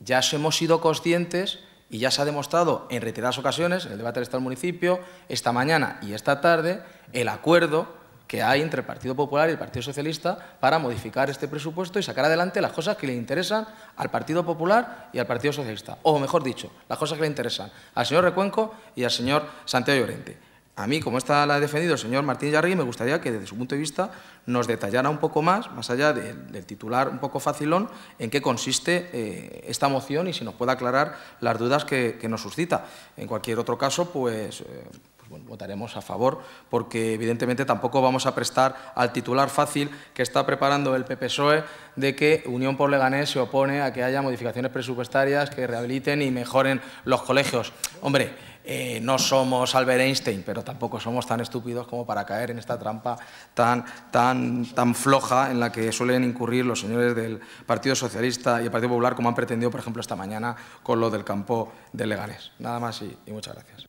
Ya hemos sido conscientes y ya se ha demostrado en reiteradas ocasiones, en el debate del Estado Municipio, esta mañana y esta tarde, el acuerdo que hay entre el Partido Popular y el Partido Socialista para modificar este presupuesto y sacar adelante las cosas que le interesan al Partido Popular y al Partido Socialista. O mejor dicho, las cosas que le interesan al señor Recuenco y al señor Santiago Llorente. A mí, como está la ha defendido el señor Martín Yarri, me gustaría que desde su punto de vista nos detallara un poco más, más allá del titular un poco facilón, en qué consiste eh, esta moción y si nos puede aclarar las dudas que, nos suscita. En cualquier otro caso, pues, eh, pues votaremos a favor, porque evidentemente tampoco vamos a prestar al titular fácil que está preparando el PPSOE de que Unión por Leganés se opone a que haya modificaciones presupuestarias que rehabiliten y mejoren los colegios. Hombre, eh, no somos Albert Einstein, pero tampoco somos tan estúpidos como para caer en esta trampa tan, tan, tan floja en la que suelen incurrir los señores del Partido Socialista y el Partido Popular, como han pretendido, por ejemplo, esta mañana con lo del campo de legales. Nada más y, muchas gracias.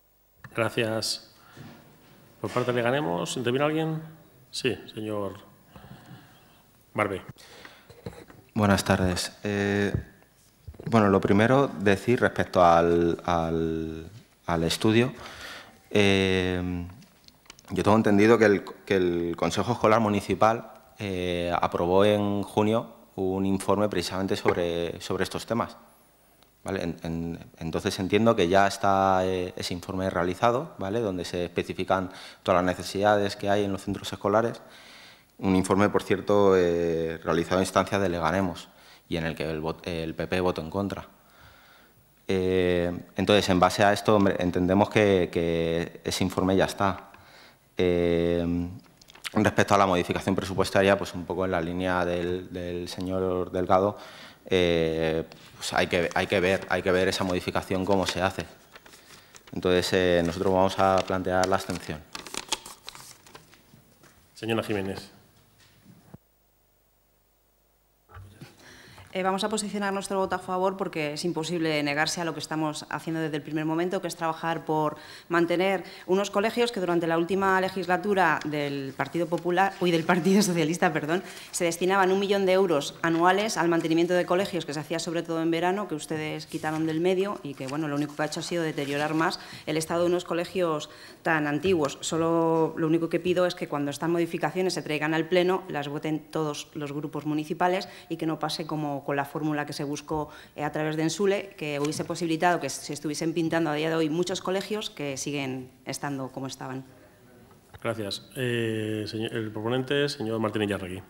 Gracias. Por parte de ganemos. ¿interviene alguien? Sí, señor Barbe. Buenas tardes. Eh, bueno, lo primero decir respecto al al estudio. Eh, yo tengo entendido que el, Consejo Escolar Municipal eh, aprobó en junio un informe precisamente sobre, estos temas. entonces entiendo que ya está eh, ese informe realizado, donde se especifican todas las necesidades que hay en los centros escolares. Un informe, por cierto, realizado en instancia de Leganemos y en el que el, el PP votó en contra. Eh, entonces, en base a esto, entendemos que, ese informe ya está. Eh, respecto a la modificación presupuestaria, pues un poco en la línea del, señor Delgado, eh, pues hay que, hay, que ver, hay que ver esa modificación cómo se hace. Entonces, nosotros vamos a plantear la abstención. Señora Jiménez. Eh, vamos a posicionar nuestro voto a favor porque es imposible negarse a lo que estamos haciendo desde el primer momento, que es trabajar por mantener unos colegios que durante la última legislatura del Partido Popular, uy, del Partido Socialista, perdón, se destinaban un millón de euros anuales al mantenimiento de colegios que se hacía sobre todo en verano, que ustedes quitaron del medio y que bueno, lo único que ha hecho ha sido deteriorar más el estado de unos colegios tan antiguos. Solo lo único que pido es que cuando estas modificaciones se traigan al Pleno, las voten todos los grupos municipales y que no pase como con la fórmula que se buscó eh, a través de Ensule, que hubiese posibilitado que se estuviesen pintando a día de hoy muchos colegios que siguen estando como estaban. Gracias. Eh, el proponente, señor Martín Illarregui.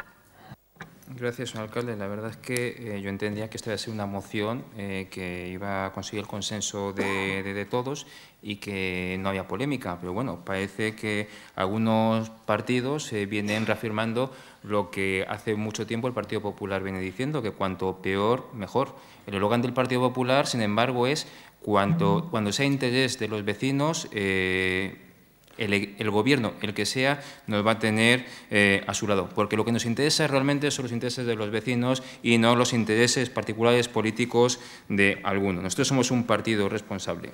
Gracias, señor alcalde. La verdad es que eh, yo entendía que esta iba a ser una moción eh, que iba a conseguir el consenso de, todos y que no había polémica. Pero bueno, parece que algunos partidos eh, vienen reafirmando lo que hace mucho tiempo el Partido Popular viene diciendo, que cuanto peor, mejor. El eslogan del Partido Popular, sin embargo, es cuanto, cuando sea interés de los vecinos el, gobierno, el que sea, nos va a tener eh, a su lado. Porque lo que nos interesa realmente son los intereses de los vecinos y no los intereses particulares políticos de alguno. Nosotros somos un partido responsable.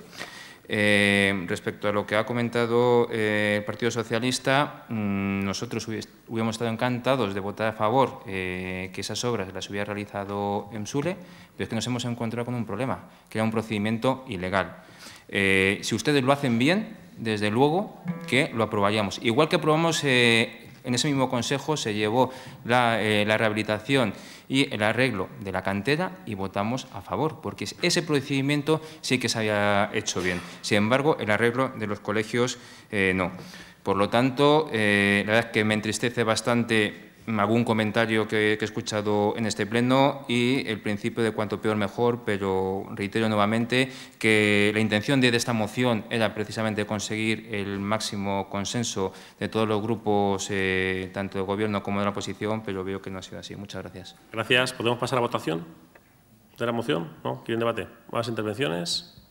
Eh, respecto a lo que ha comentado eh, el Partido Socialista, mm, nosotros hubiéramos estado encantados de votar a favor que esas obras las hubiera realizado EMSULE, pero es que nos hemos encontrado con un problema, que era un procedimiento ilegal. Eh, si ustedes lo hacen bien, desde luego que lo aprobaríamos. Igual que aprobamos eh, en ese mismo consejo se llevó eh, la, rehabilitación y el arreglo de la cantera y votamos a favor, porque ese procedimiento sí que se había hecho bien. Sin embargo, el arreglo de los colegios no. Por lo tanto, la verdad es que me entristece bastante Mm, algún comentario que, he escuchado en este pleno y el principio de cuanto peor mejor, pero reitero nuevamente que la intención de, esta moción era precisamente conseguir el máximo consenso de todos los grupos, eh, tanto del Gobierno como de la oposición, pero veo que no ha sido así. Muchas gracias. Gracias. ¿Podemos pasar a votación de la moción? ¿No? ¿Quieren debate? ¿Más intervenciones?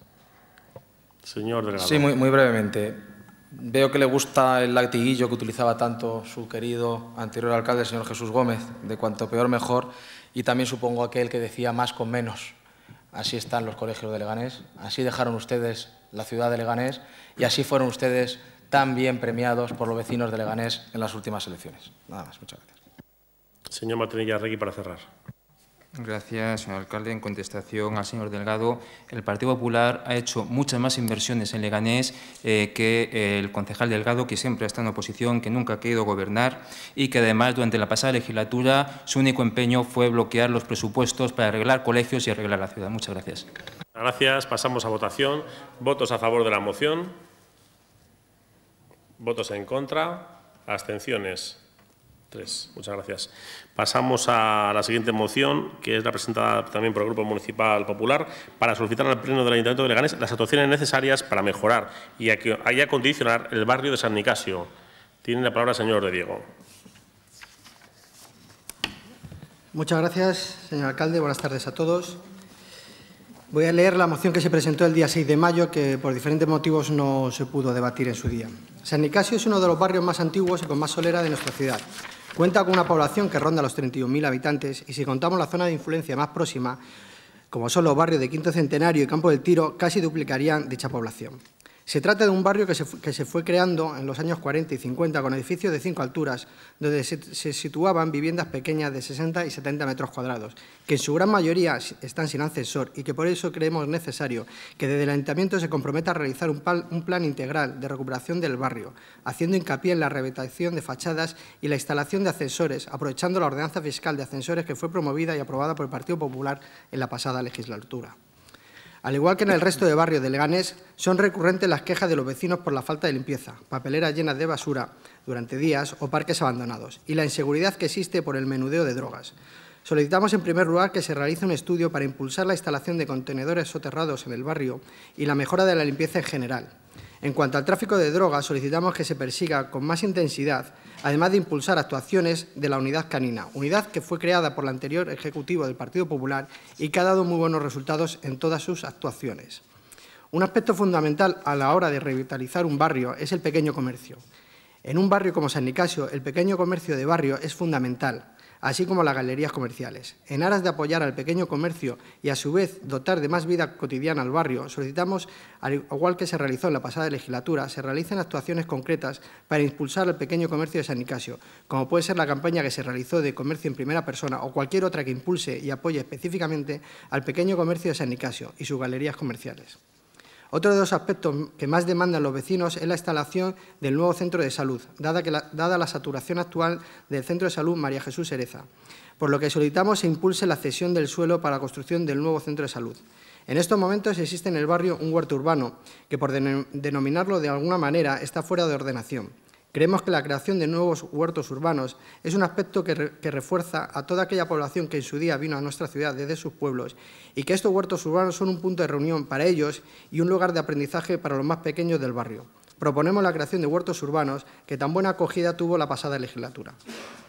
Señor Delgado. Sí, muy, muy brevemente. Veo que le gusta el latiguillo que utilizaba tanto su querido anterior alcalde, el señor Jesús Gómez, de cuanto peor mejor, y también supongo aquel que decía más con menos. Así están los colegios de Leganés, así dejaron ustedes la ciudad de Leganés y así fueron ustedes tan bien premiados por los vecinos de Leganés en las últimas elecciones. Nada más, muchas gracias. Señor Matrinillarregui, para cerrar. Gracias, señor alcalde. En contestación al señor Delgado, el Partido Popular ha hecho muchas más inversiones en Leganés eh, que el concejal Delgado, que siempre ha estado en oposición, que nunca ha querido gobernar y que además durante la pasada legislatura su único empeño fue bloquear los presupuestos para arreglar colegios y arreglar la ciudad. Muchas gracias. Gracias. Pasamos a votación. Votos a favor de la moción. Votos en contra. Abstenciones. Tres. Muchas gracias. Pasamos a la siguiente moción, que es la presentada también por el Grupo Municipal Popular, para solicitar al Pleno del Ayuntamiento de Leganés las actuaciones necesarias para mejorar y acondicionar el barrio de San Nicasio. Tiene la palabra el señor de Diego. Muchas gracias, señor alcalde. Buenas tardes a todos. Voy a leer la moción que se presentó el día 6 de mayo, que por diferentes motivos no se pudo debatir en su día. San Nicasio es uno de los barrios más antiguos y con más solera de nuestra ciudad. Cuenta con una población que ronda los 31.000 habitantes y si contamos la zona de influencia más próxima, como son los barrios de Quinto Centenario y Campo del Tiro, casi duplicarían dicha población. Se trata de un barrio que se, fue creando en los años 40 y 50 con edificios de cinco alturas, donde se, situaban viviendas pequeñas de 60 y 70 metros cuadrados, que en su gran mayoría están sin ascensor y que por eso creemos necesario que desde el Ayuntamiento se comprometa a realizar un plan integral de recuperación del barrio, haciendo hincapié en la rehabilitación de fachadas y la instalación de ascensores, aprovechando la ordenanza fiscal de ascensores que fue promovida y aprobada por el Partido Popular en la pasada legislatura. Al igual que en el resto de barrios de Leganés, son recurrentes las quejas de los vecinos por la falta de limpieza, papeleras llenas de basura durante días o parques abandonados, y la inseguridad que existe por el menudeo de drogas. Solicitamos en primer lugar que se realice un estudio para impulsar la instalación de contenedores soterrados en el barrio y la mejora de la limpieza en general, en cuanto al tráfico de drogas, solicitamos que se persiga con más intensidad, además de impulsar actuaciones de la unidad canina, unidad que fue creada por el anterior Ejecutivo del Partido Popular y que ha dado muy buenos resultados en todas sus actuaciones. Un aspecto fundamental a la hora de revitalizar un barrio es el pequeño comercio. En un barrio como San Nicasio, el pequeño comercio de barrio es fundamental, así como las galerías comerciales. En aras de apoyar al pequeño comercio y, a su vez, dotar de más vida cotidiana al barrio, solicitamos, al igual que se realizó en la pasada legislatura, se realicen actuaciones concretas para impulsar al pequeño comercio de San Nicasio, como puede ser la campaña que se realizó de comercio en primera persona o cualquier otra que impulse y apoye específicamente al pequeño comercio de San Nicasio y sus galerías comerciales. Otro de los aspectos que más demandan los vecinos es la instalación del nuevo centro de salud, dada, la, saturación actual del centro de salud María Jesús Cereza, por lo que solicitamos se impulse la cesión del suelo para la construcción del nuevo centro de salud. En estos momentos existe en el barrio un huerto urbano, que por denominarlo de alguna manera está fuera de ordenación. Creemos que la creación de nuevos huertos urbanos es un aspecto que, refuerza a toda aquella población que en su día vino a nuestra ciudad desde sus pueblos y que estos huertos urbanos son un punto de reunión para ellos y un lugar de aprendizaje para los más pequeños del barrio. Proponemos la creación de huertos urbanos que tan buena acogida tuvo la pasada legislatura.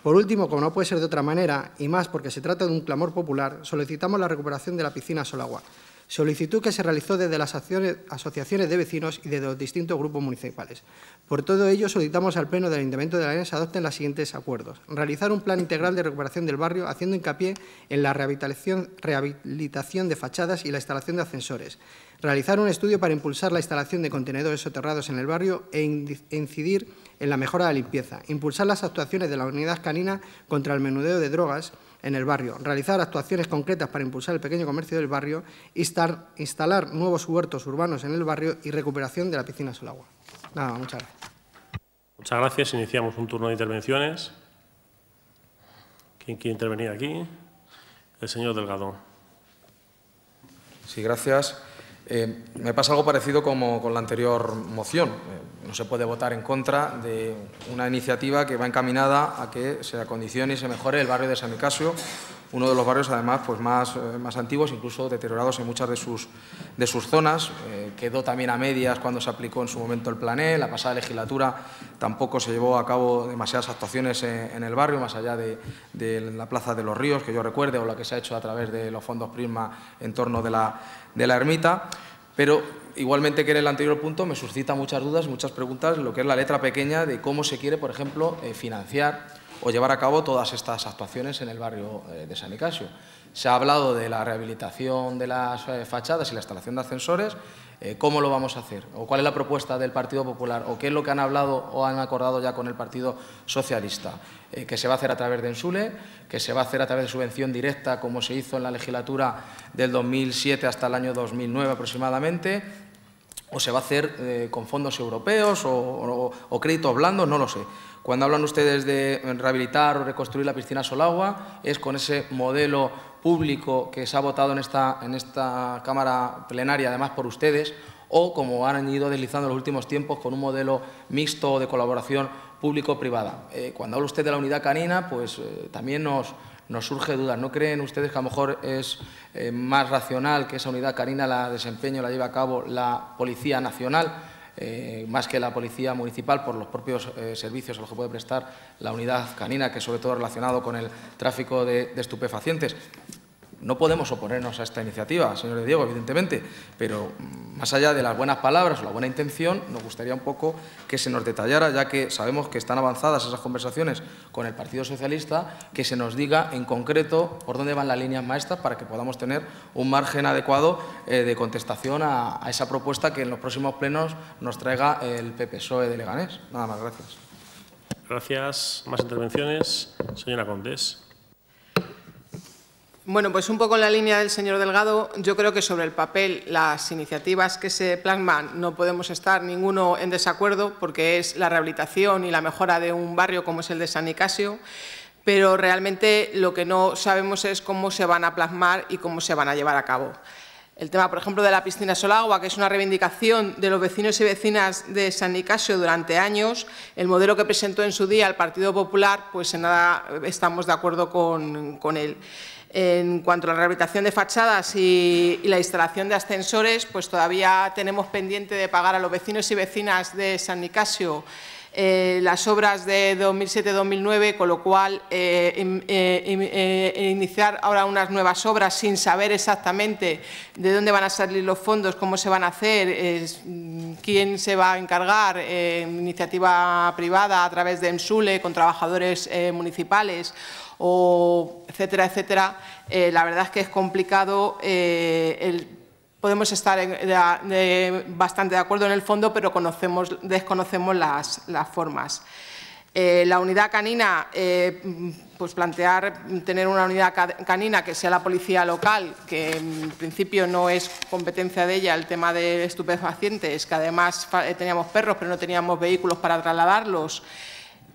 Por último, como no puede ser de otra manera, y más porque se trata de un clamor popular, solicitamos la recuperación de la piscina Solagua, solicitud que se realizó desde las asociaciones de vecinos y de los distintos grupos municipales. Por todo ello, solicitamos al Pleno del Ayuntamiento de la se adopten los siguientes acuerdos. Realizar un plan integral de recuperación del barrio haciendo hincapié en la rehabilitación de fachadas y la instalación de ascensores. Realizar un estudio para impulsar la instalación de contenedores soterrados en el barrio e, e incidir en la mejora de la limpieza. Impulsar las actuaciones de la unidad canina contra el menudeo de drogas en el barrio, realizar actuaciones concretas para impulsar el pequeño comercio del barrio, estar instalar nuevos huertos urbanos en el barrio y recuperación de la piscina Solagua. Nada, muchas gracias. Muchas gracias. Iniciamos un turno de intervenciones. ¿Quién quiere intervenir aquí? El señor Delgado. Sí, gracias. Eh, me pasa algo parecido como con la anterior moción. Eh, no se puede votar en contra de una iniciativa que va encaminada a que se acondicione y se mejore el barrio de San Micasio uno de los barrios además pues más, eh, más antiguos, incluso deteriorados en muchas de sus, de sus zonas. Eh, quedó también a medias cuando se aplicó en su momento el plané, e. la pasada legislatura tampoco se llevó a cabo demasiadas actuaciones en, el barrio, más allá de, la Plaza de los Ríos, que yo recuerde, o la que se ha hecho a través de los fondos Prisma en torno de la, de la ermita. Pero igualmente que en el anterior punto me suscita muchas dudas, muchas preguntas, lo que es la letra pequeña de cómo se quiere, por ejemplo, eh, financiar o llevar a cabo todas estas actuaciones en el barrio eh, de San Nicasio. Se ha hablado de la rehabilitación de las eh, fachadas y la instalación de ascensores. Eh, ¿Cómo lo vamos a hacer? ¿O cuál es la propuesta del Partido Popular? ¿O qué es lo que han hablado o han acordado ya con el Partido Socialista? que se va a hacer a través de Ensule, que se va a hacer a través de subvención directa, como se hizo en la legislatura del 2007 hasta el año 2009 aproximadamente, o se va a hacer con fondos europeos o, o, créditos blandos, no lo sé. Cuando hablan ustedes de rehabilitar o reconstruir la piscina Solagua, es con ese modelo público que se ha votado en esta, en esta Cámara plenaria, además por ustedes, o como han ido deslizando en los últimos tiempos con un modelo mixto de colaboración público-privada. Eh, cuando habla usted de la unidad canina, pues eh, también nos, surge dudas. ¿No creen ustedes que a lo mejor es eh, más racional que esa unidad canina la desempeño, la lleve a cabo la Policía Nacional? Eh, más que la policía municipal, por los propios eh, servicios a los que puede prestar la unidad canina, que es sobre todo relacionado con el tráfico de estupefacientes. No podemos oponernos a esta iniciativa, señor Diego, evidentemente, pero mm, más allá de las buenas palabras o la buena intención, nos gustaría un poco que se nos detallara, ya que sabemos que están avanzadas esas conversaciones con el Partido Socialista, que se nos diga en concreto por dónde van las líneas maestras para que podamos tener un margen adecuado eh, de contestación a, esa propuesta que en los próximos plenos nos traiga el PPSOE de Leganés. Nada más, gracias. Gracias. Más intervenciones. Señora Condés. Bueno, pues un poco en la línea del señor Delgado, yo creo que sobre el papel las iniciativas que se plasman no podemos estar ninguno en desacuerdo porque es la rehabilitación y la mejora de un barrio como es el de San Nicasio, pero realmente lo que no sabemos es cómo se van a plasmar y cómo se van a llevar a cabo. El tema, por ejemplo, de la piscina Solagua, que es una reivindicación de los vecinos y vecinas de San Nicasio durante años, el modelo que presentó en su día el Partido Popular, pues en nada estamos de acuerdo con, con él. En cuanto a la rehabilitación de fachadas y, la instalación de ascensores, pues todavía tenemos pendiente de pagar a los vecinos y vecinas de San Nicasio eh, las obras de 2007-2009, con lo cual eh, eh, iniciar ahora unas nuevas obras sin saber exactamente de dónde van a salir los fondos, cómo se van a hacer, mm, quién se va a encargar, iniciativa privada a través de Ensule con trabajadores municipales o etcétera, etcétera, eh, la verdad es que es complicado. Eh, podemos estar bastante de acuerdo en el fondo, pero desconocemos las, formas. Eh, la unidad canina, pues plantear tener una unidad canina que sea la policía local, que en principio no es competencia de ella el tema de estupefacientes, que además teníamos perros pero no teníamos vehículos para trasladarlos,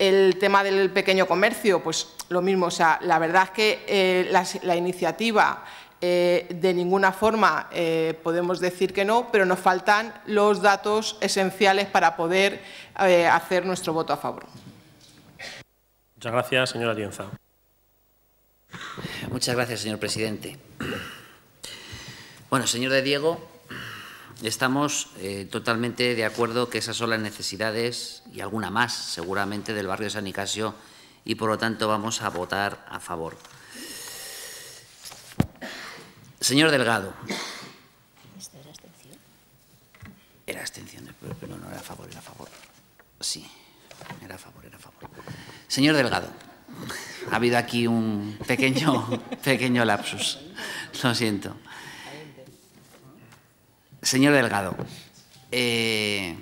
el tema del pequeño comercio, pues lo mismo, o sea, la verdad es que eh, la, iniciativa eh, de ninguna forma eh, podemos decir que no, pero nos faltan los datos esenciales para poder hacer nuestro voto a favor. Muchas gracias, señora Lienza. Muchas gracias, señor presidente. Bueno, señor de Diego, Estamos eh, totalmente de acuerdo que esas son las necesidades y alguna más, seguramente, del barrio de San Nicasio y, por lo tanto, vamos a votar a favor. Señor Delgado. ¿Esto era abstención? Era abstención, pero no era a favor, era a favor. Sí, era a favor, era a favor. Señor Delgado, ha habido aquí un pequeño, [laughs] pequeño lapsus. Lo siento. Señor Delgado, eh...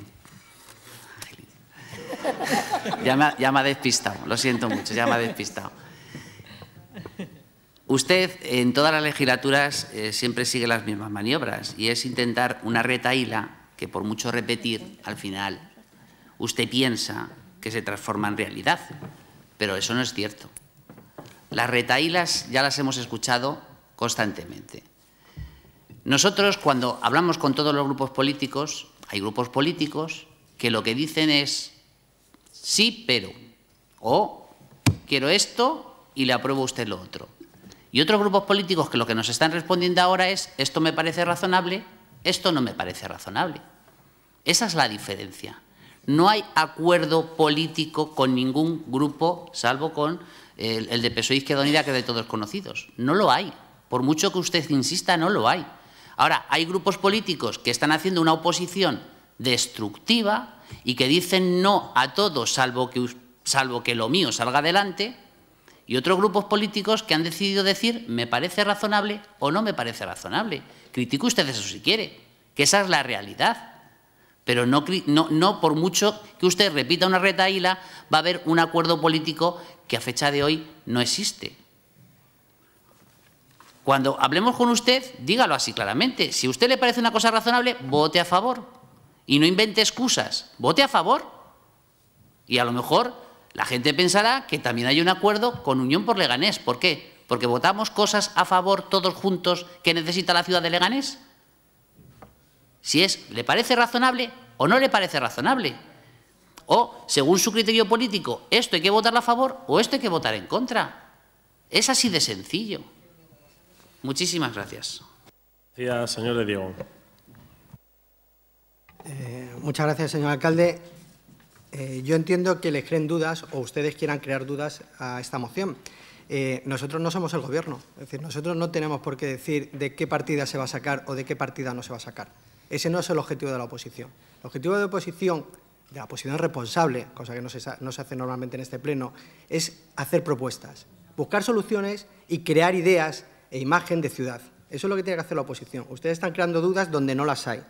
ya, me ha, despistado, lo siento mucho, ya me ha despistado. Usted en todas las legislaturas eh, siempre sigue las mismas maniobras y es intentar una retaíla que por mucho repetir, al final usted piensa que se transforma en realidad, pero eso no es cierto. Las retaílas ya las hemos escuchado constantemente. Nosotros cuando hablamos con todos los grupos políticos, hay grupos políticos que lo que dicen es sí, pero, o quiero esto y le apruebo usted lo otro. Y otros grupos políticos que lo que nos están respondiendo ahora es esto me parece razonable, esto no me parece razonable. Esa es la diferencia. No hay acuerdo político con ningún grupo, salvo con eh, el, de PSOE Izquierda Unida, que es de todos conocidos. No lo hay. Por mucho que usted insista, no lo hay. Ahora, hay grupos políticos que están haciendo una oposición destructiva y que dicen no a todo salvo que, salvo que lo mío salga adelante, y otros grupos políticos que han decidido decir me parece razonable o no me parece razonable. Critique usted eso si quiere, que esa es la realidad. Pero no, no, no por mucho que usted repita una retaíla, va a haber un acuerdo político que a fecha de hoy no existe. Cuando hablemos con usted, dígalo así claramente. Si a usted le parece una cosa razonable, vote a favor. Y no invente excusas. Vote a favor. Y a lo mejor la gente pensará que también hay un acuerdo con Unión por Leganés. ¿Por qué? Porque votamos cosas a favor todos juntos que necesita la ciudad de Leganés. Si es, ¿le parece razonable o no le parece razonable? O, según su criterio político, esto hay que votar a favor o esto hay que votar en contra. Es así de sencillo. Muchísimas gracias. Gracias, señor de Diego. Eh, muchas gracias, señor alcalde. Eh, yo entiendo que les creen dudas o ustedes quieran crear dudas a esta moción. Eh, nosotros no somos el Gobierno. Es decir, nosotros no tenemos por qué decir de qué partida se va a sacar o de qué partida no se va a sacar. Ese no es el objetivo de la oposición. El objetivo de la oposición, de la oposición responsable, cosa que no se, no se hace normalmente en este Pleno, es hacer propuestas, buscar soluciones y crear ideas e imagen de ciudad. Eso es lo que tiene que hacer la oposición. Ustedes están creando dudas donde no las hay.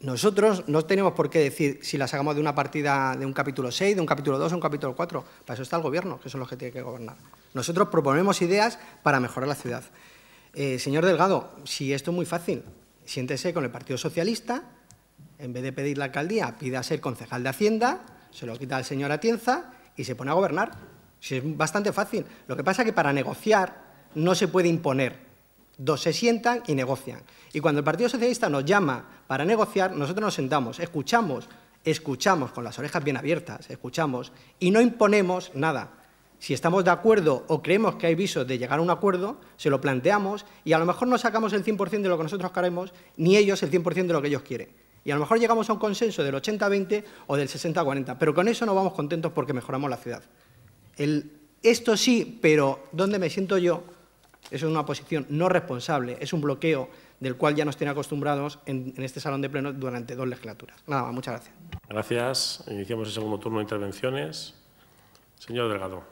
Nosotros no tenemos por qué decir si las hagamos de una partida de un capítulo 6, de un capítulo 2 o un capítulo 4. Para eso está el Gobierno, que son los que tiene que gobernar. Nosotros proponemos ideas para mejorar la ciudad. Eh, señor Delgado, si esto es muy fácil, siéntese con el Partido Socialista, en vez de pedir la alcaldía, pida ser concejal de Hacienda, se lo quita al señor Atienza y se pone a gobernar. es bastante fácil. Lo que pasa es que para negociar no se puede imponer. Dos se sientan y negocian. Y cuando el Partido Socialista nos llama para negociar, nosotros nos sentamos, escuchamos, escuchamos con las orejas bien abiertas, escuchamos y no imponemos nada. Si estamos de acuerdo o creemos que hay visos de llegar a un acuerdo, se lo planteamos y a lo mejor no sacamos el 100% de lo que nosotros queremos, ni ellos el 100% de lo que ellos quieren. Y a lo mejor llegamos a un consenso del 80-20 o del 60-40, pero con eso no vamos contentos porque mejoramos la ciudad. esto sí, pero ¿dónde me siento yo? es una posición no responsable, es un bloqueo del cual ya nos tiene acostumbrados en, este salón de pleno durante dos legislaturas. Nada más, muchas gracias. Gracias. Iniciamos el segundo turno de intervenciones. Señor Delgado.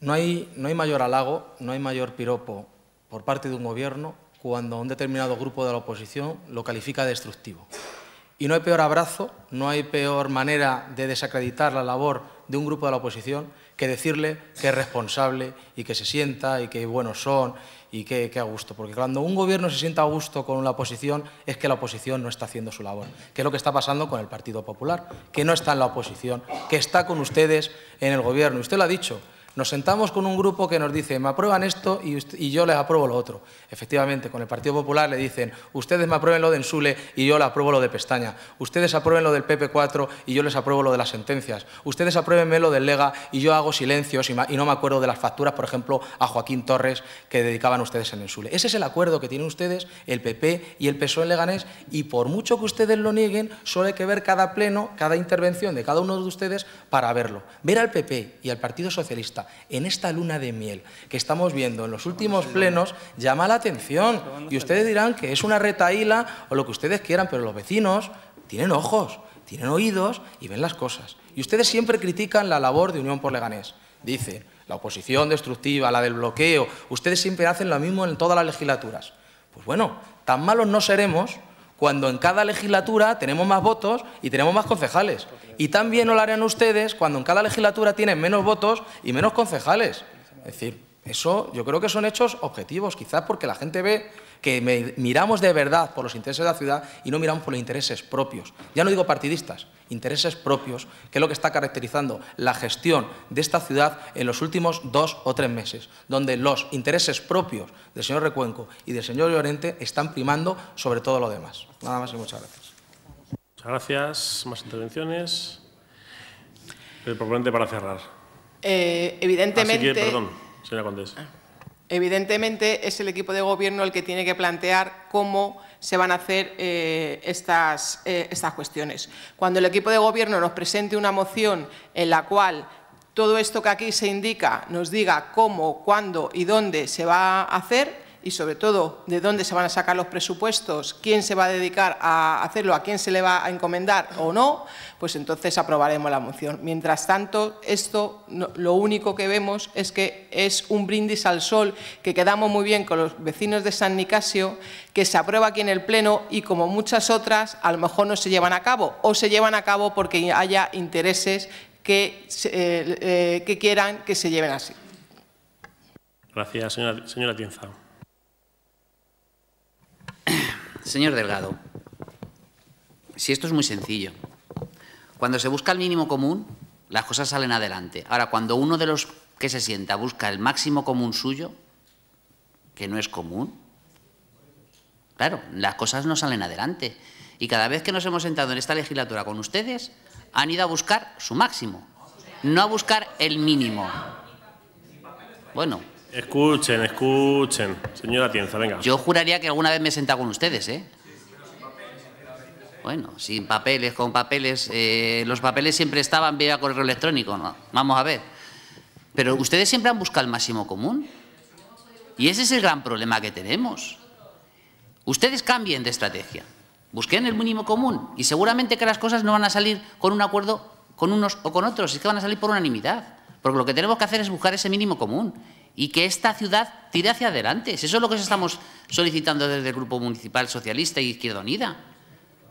No hay, no hay mayor halago, no hay mayor piropo por parte de un gobierno cuando un determinado grupo de la oposición lo califica destructivo. Y no hay peor abrazo, no hay peor manera de desacreditar la labor de un grupo de la oposición que decirle que es responsable y que se sienta y que buenos son y que, a gusto. Porque cuando un gobierno se sienta a gusto con la oposición es que la oposición no está haciendo su labor, que es lo que está pasando con el Partido Popular, que no está en la oposición, que está con ustedes en el gobierno. Usted lo ha dicho, nos sentamos con un grupo que nos dice, me aprueban esto y, yo les apruebo lo otro. Efectivamente, con el Partido Popular le dicen, ustedes me aprueben lo de Ensule y yo les apruebo lo de Pestaña. Ustedes aprueben lo del PP4 y yo les apruebo lo de las sentencias. Ustedes apruébenme lo del Lega y yo hago silencios y, no me acuerdo de las facturas, por ejemplo, a Joaquín Torres que dedicaban ustedes en Ensule. Ese es el acuerdo que tienen ustedes, el PP y el PSOE en Leganés y por mucho que ustedes lo nieguen, solo hay que ver cada pleno, cada intervención de cada uno de ustedes para verlo. Ver al PP y al Partido Socialista en esta luna de miel que estamos viendo en los últimos plenos, llama la atención. Y ustedes dirán que es una retaíla o lo que ustedes quieran, pero los vecinos tienen ojos, tienen oídos y ven las cosas. Y ustedes siempre critican la labor de Unión por Leganés. dice la oposición destructiva, la del bloqueo, ustedes siempre hacen lo mismo en todas las legislaturas. Pues bueno, tan malos no seremos cuando en cada legislatura tenemos más votos y tenemos más concejales. Y también lo harán ustedes cuando en cada legislatura tienen menos votos y menos concejales. Es decir, eso yo creo que son hechos objetivos, quizás porque la gente ve que miramos de verdad por los intereses de la ciudad y no miramos por los intereses propios. Ya no digo partidistas, intereses propios, que es lo que está caracterizando la gestión de esta ciudad en los últimos dos o tres meses, donde los intereses propios del señor Recuenco y del señor Llorente están primando sobre todo lo demás. Nada más y muchas gracias. Muchas gracias. Más intervenciones. El eh, proponente para cerrar. Eh, evidentemente. Así que, perdón, señora ah. Evidentemente es el equipo de gobierno el que tiene que plantear cómo se van a hacer eh, estas, eh, estas cuestiones. Cuando el equipo de Gobierno nos presente una moción en la cual todo esto que aquí se indica nos diga cómo, cuándo y dónde se va a hacer, y sobre todo de dónde se van a sacar los presupuestos, quién se va a dedicar a hacerlo, a quién se le va a encomendar o no, pues entonces aprobaremos la moción. Mientras tanto, esto lo único que vemos es que es un brindis al sol, que quedamos muy bien con los vecinos de San Nicasio, que se aprueba aquí en el Pleno y como muchas otras, a lo mejor no se llevan a cabo o se llevan a cabo porque haya intereses que, eh, eh, quieran que se lleven así. Gracias, señora, señora Señor Delgado, si esto es muy sencillo, cuando se busca el mínimo común, las cosas salen adelante. Ahora, cuando uno de los que se sienta busca el máximo común suyo, que no es común, claro, las cosas no salen adelante. Y cada vez que nos hemos sentado en esta legislatura con ustedes, han ido a buscar su máximo, no a buscar el mínimo. Bueno, Escuchen, escuchen. Señora Tienza, venga. Yo juraría que alguna vez me he sentado con ustedes, ¿eh? Bueno, sin papeles, con papeles. Eh, los papeles siempre estaban vía correo electrónico, ¿no? Vamos a ver. Pero ustedes siempre han buscado el máximo común. Y ese es el gran problema que tenemos. Ustedes cambien de estrategia. Busquen el mínimo común. Y seguramente que las cosas no van a salir con un acuerdo con unos o con otros. Es que van a salir por unanimidad. Porque lo que tenemos que hacer es buscar ese mínimo común y que esta ciudad tire hacia adelante. Eso es lo que estamos solicitando desde el Grupo Municipal Socialista y e Izquierda Unida.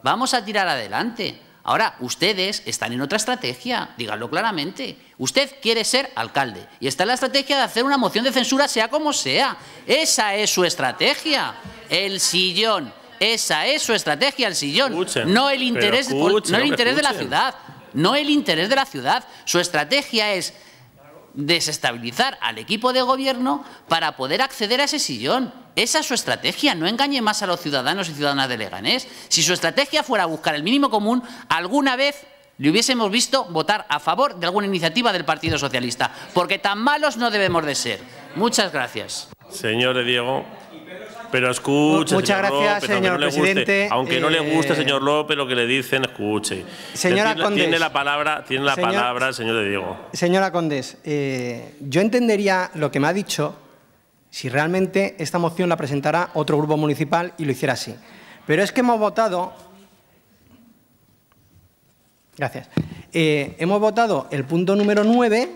Vamos a tirar adelante. Ahora, ustedes están en otra estrategia, díganlo claramente. Usted quiere ser alcalde y está en la estrategia de hacer una moción de censura, sea como sea. Esa es su estrategia. El sillón. Esa es su estrategia, el sillón. no el interés de la ciudad. No el interés de la ciudad. Su estrategia es desestabilizar al equipo de gobierno para poder acceder a ese sillón. Esa es su estrategia, no engañe más a los ciudadanos y ciudadanas de Leganés. Si su estrategia fuera buscar el mínimo común, alguna vez le hubiésemos visto votar a favor de alguna iniciativa del Partido Socialista, porque tan malos no debemos de ser. Muchas gracias pero escuche. Muchas señor gracias, señor presidente. aunque no le eh, guste, señor López, lo que le dicen, escuche. Señora tiene, la palabra, tiene la palabra el señor Diego. Señora Condés, eh, yo entendería lo que me ha dicho si realmente esta moción la presentara otro grupo municipal y lo hiciera así. Pero es que hemos votado. Gracias. Eh, hemos votado el punto número 9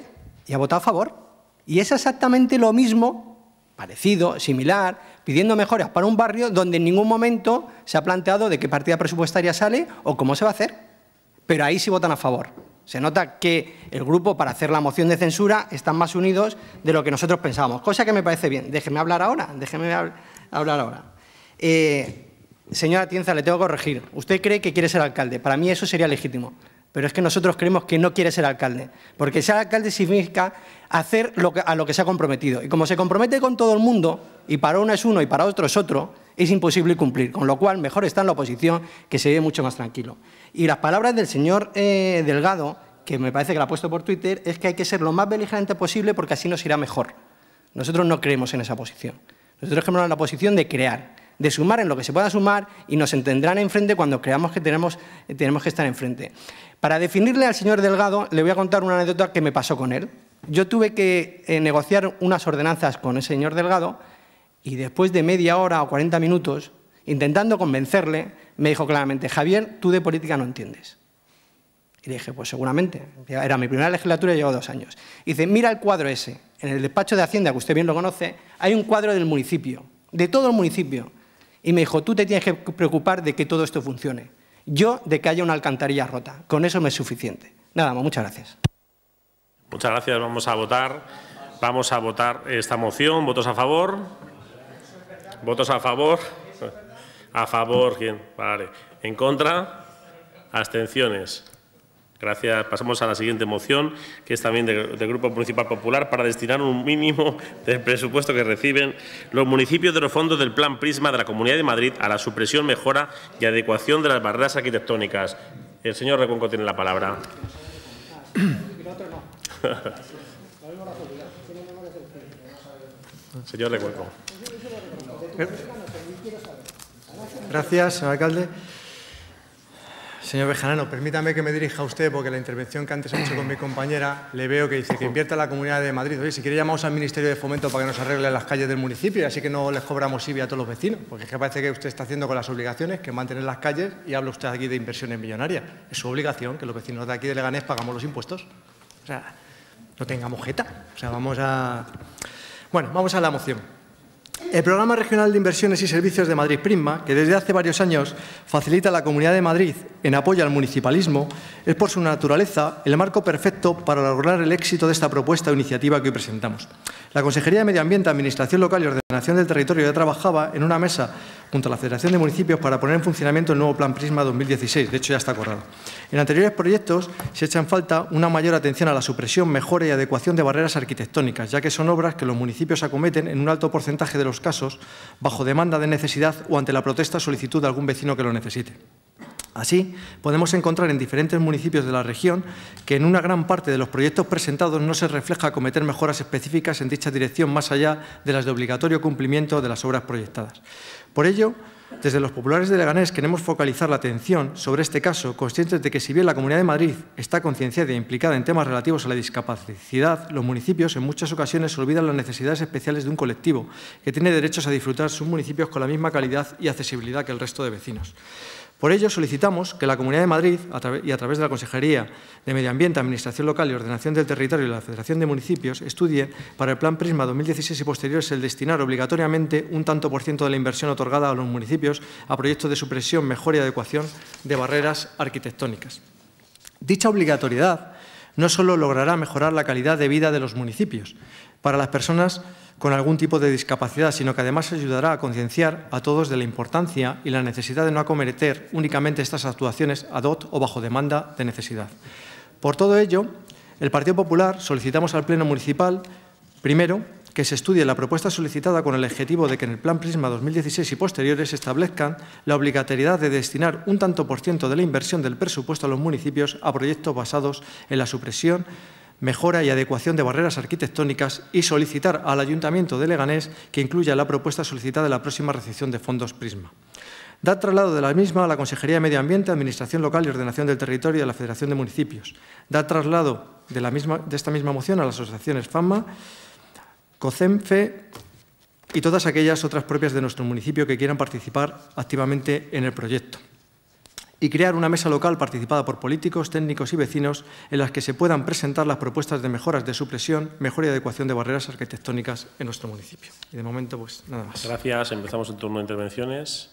y ha votado a favor. Y es exactamente lo mismo, parecido, similar, pidiendo mejoras para un barrio donde en ningún momento se ha planteado de qué partida presupuestaria sale o cómo se va a hacer. Pero ahí sí votan a favor. Se nota que el grupo para hacer la moción de censura están más unidos de lo que nosotros pensábamos, cosa que me parece bien. Déjeme hablar ahora, déjeme hablar ahora. Eh, señora Tienza, le tengo que corregir. Usted cree que quiere ser alcalde. Para mí eso sería legítimo pero es que nosotros creemos que no quiere ser alcalde, porque ser alcalde significa hacer a lo que se ha comprometido. Y como se compromete con todo el mundo, y para uno es uno y para otro es otro, es imposible cumplir, con lo cual mejor está en la oposición, que se ve mucho más tranquilo. Y las palabras del señor eh, Delgado, que me parece que la ha puesto por Twitter, es que hay que ser lo más beligerante posible porque así nos irá mejor. Nosotros no creemos en esa posición. Nosotros creemos en la posición de crear de sumar en lo que se pueda sumar y nos entendrán enfrente cuando creamos que eh, tenemos, que estar enfrente. Para definirle al señor Delgado, le voy a contar una anécdota que me pasó con él. Yo tuve que eh, negociar unas ordenanzas con el señor Delgado y después de media hora o 40 minutos, intentando convencerle, me dijo claramente, Javier, tú de política no entiendes. Y le dije, pues seguramente. Era mi primera legislatura y llevo dos años. Y dice, mira el cuadro ese. En el despacho de Hacienda, que usted bien lo conoce, hay un cuadro del municipio, de todo el municipio y me dijo, tú te tienes que preocupar de que todo esto funcione. Yo de que haya una alcantarilla rota. Con eso me es suficiente. Nada más, muchas gracias. Muchas gracias. Vamos a votar. Vamos a votar esta moción. ¿Votos a favor? ¿Votos a favor? [laughs] A favor, ¿quién? Vale. ¿En contra? Abstenciones. Gracias. Pasamos a la siguiente moción, que es también del, Grupo Municipal Popular, para destinar un mínimo del presupuesto que reciben los municipios de los fondos del Plan Prisma de la Comunidad de Madrid a la supresión, mejora y adecuación de las barreras arquitectónicas. El señor Reconco tiene la palabra. [coughs] señor Reconco. Gracias, señor alcalde. Señor Bejarano, permítame que me dirija a usted porque la intervención que antes ha hecho con mi compañera le veo que dice que invierta la Comunidad de Madrid. Oye, si quiere llamamos al Ministerio de Fomento para que nos arregle las calles del municipio así que no les cobramos IBI a todos los vecinos, porque es que parece que usted está haciendo con las obligaciones que mantener las calles y habla usted aquí de inversiones millonarias. Es su obligación que los vecinos de aquí de Leganés pagamos los impuestos. O sea, no tengamos jeta. O sea, vamos a... Bueno, vamos a la moción. El Programa Regional de Inversiones y Servicios de Madrid Prisma, que desde hace varios años facilita a la Comunidad de Madrid en apoyo al municipalismo, es por su naturaleza el marco perfecto para lograr el éxito de esta propuesta o iniciativa que hoy presentamos. La Consejería de Medio Ambiente, Administración Local y Ordenación del Territorio ya trabajaba en una mesa junto a la Federación de Municipios para poner en funcionamiento el nuevo Plan Prisma 2016. De hecho, ya está acordado. En anteriores proyectos se echa en falta una mayor atención a la supresión, mejora y adecuación de barreras arquitectónicas, ya que son obras que los municipios acometen en un alto porcentaje de los casos bajo demanda de necesidad o ante la protesta solicitud de algún vecino que lo necesite. Así, podemos encontrar en diferentes municipios de la región que en una gran parte de los proyectos presentados no se refleja acometer mejoras específicas en dicha dirección más allá de las de obligatorio cumplimiento de las obras proyectadas. Por ello, desde los populares de Leganés queremos focalizar la atención sobre este caso, conscientes de que si bien la Comunidad de Madrid está concienciada e implicada en temas relativos a la discapacidad, los municipios en muchas ocasiones olvidan las necesidades especiales de un colectivo que tiene derechos a disfrutar sus municipios con la misma calidad y accesibilidad que el resto de vecinos. Por ello, solicitamos que la Comunidad de Madrid y a través de la Consejería de Medio Ambiente, Administración Local y Ordenación del Territorio y la Federación de Municipios estudie para el Plan Prisma 2016 y posteriores el destinar obligatoriamente un tanto por ciento de la inversión otorgada a los municipios a proyectos de supresión, mejora y adecuación de barreras arquitectónicas. Dicha obligatoriedad no solo logrará mejorar la calidad de vida de los municipios para las personas con algún tipo de discapacidad, sino que además ayudará a concienciar a todos de la importancia y la necesidad de no acometer únicamente estas actuaciones ad hoc o bajo demanda de necesidad. Por todo ello, el Partido Popular solicitamos al Pleno Municipal, primero, que se estudie la propuesta solicitada con el objetivo de que en el Plan Prisma 2016 y posteriores se establezcan la obligatoriedad de destinar un tanto por ciento de la inversión del presupuesto a los municipios a proyectos basados en la supresión, mejora y adecuación de barreras arquitectónicas y solicitar al Ayuntamiento de Leganés que incluya la propuesta solicitada en la próxima recepción de fondos Prisma da traslado de la misma a la Consejería de Medio Ambiente, Administración Local y Ordenación del Territorio de la Federación de Municipios. Da traslado de, la misma, de esta misma moción a las asociaciones FAMMA COCEMFE y todas aquellas otras propias de nuestro municipio que quieran participar activamente en el proyecto y crear una mesa local participada por políticos, técnicos y vecinos en las que se puedan presentar las propuestas de mejoras de supresión, mejora y adecuación de barreras arquitectónicas en nuestro municipio. Y de momento, pues nada más. Gracias. Empezamos el turno de intervenciones.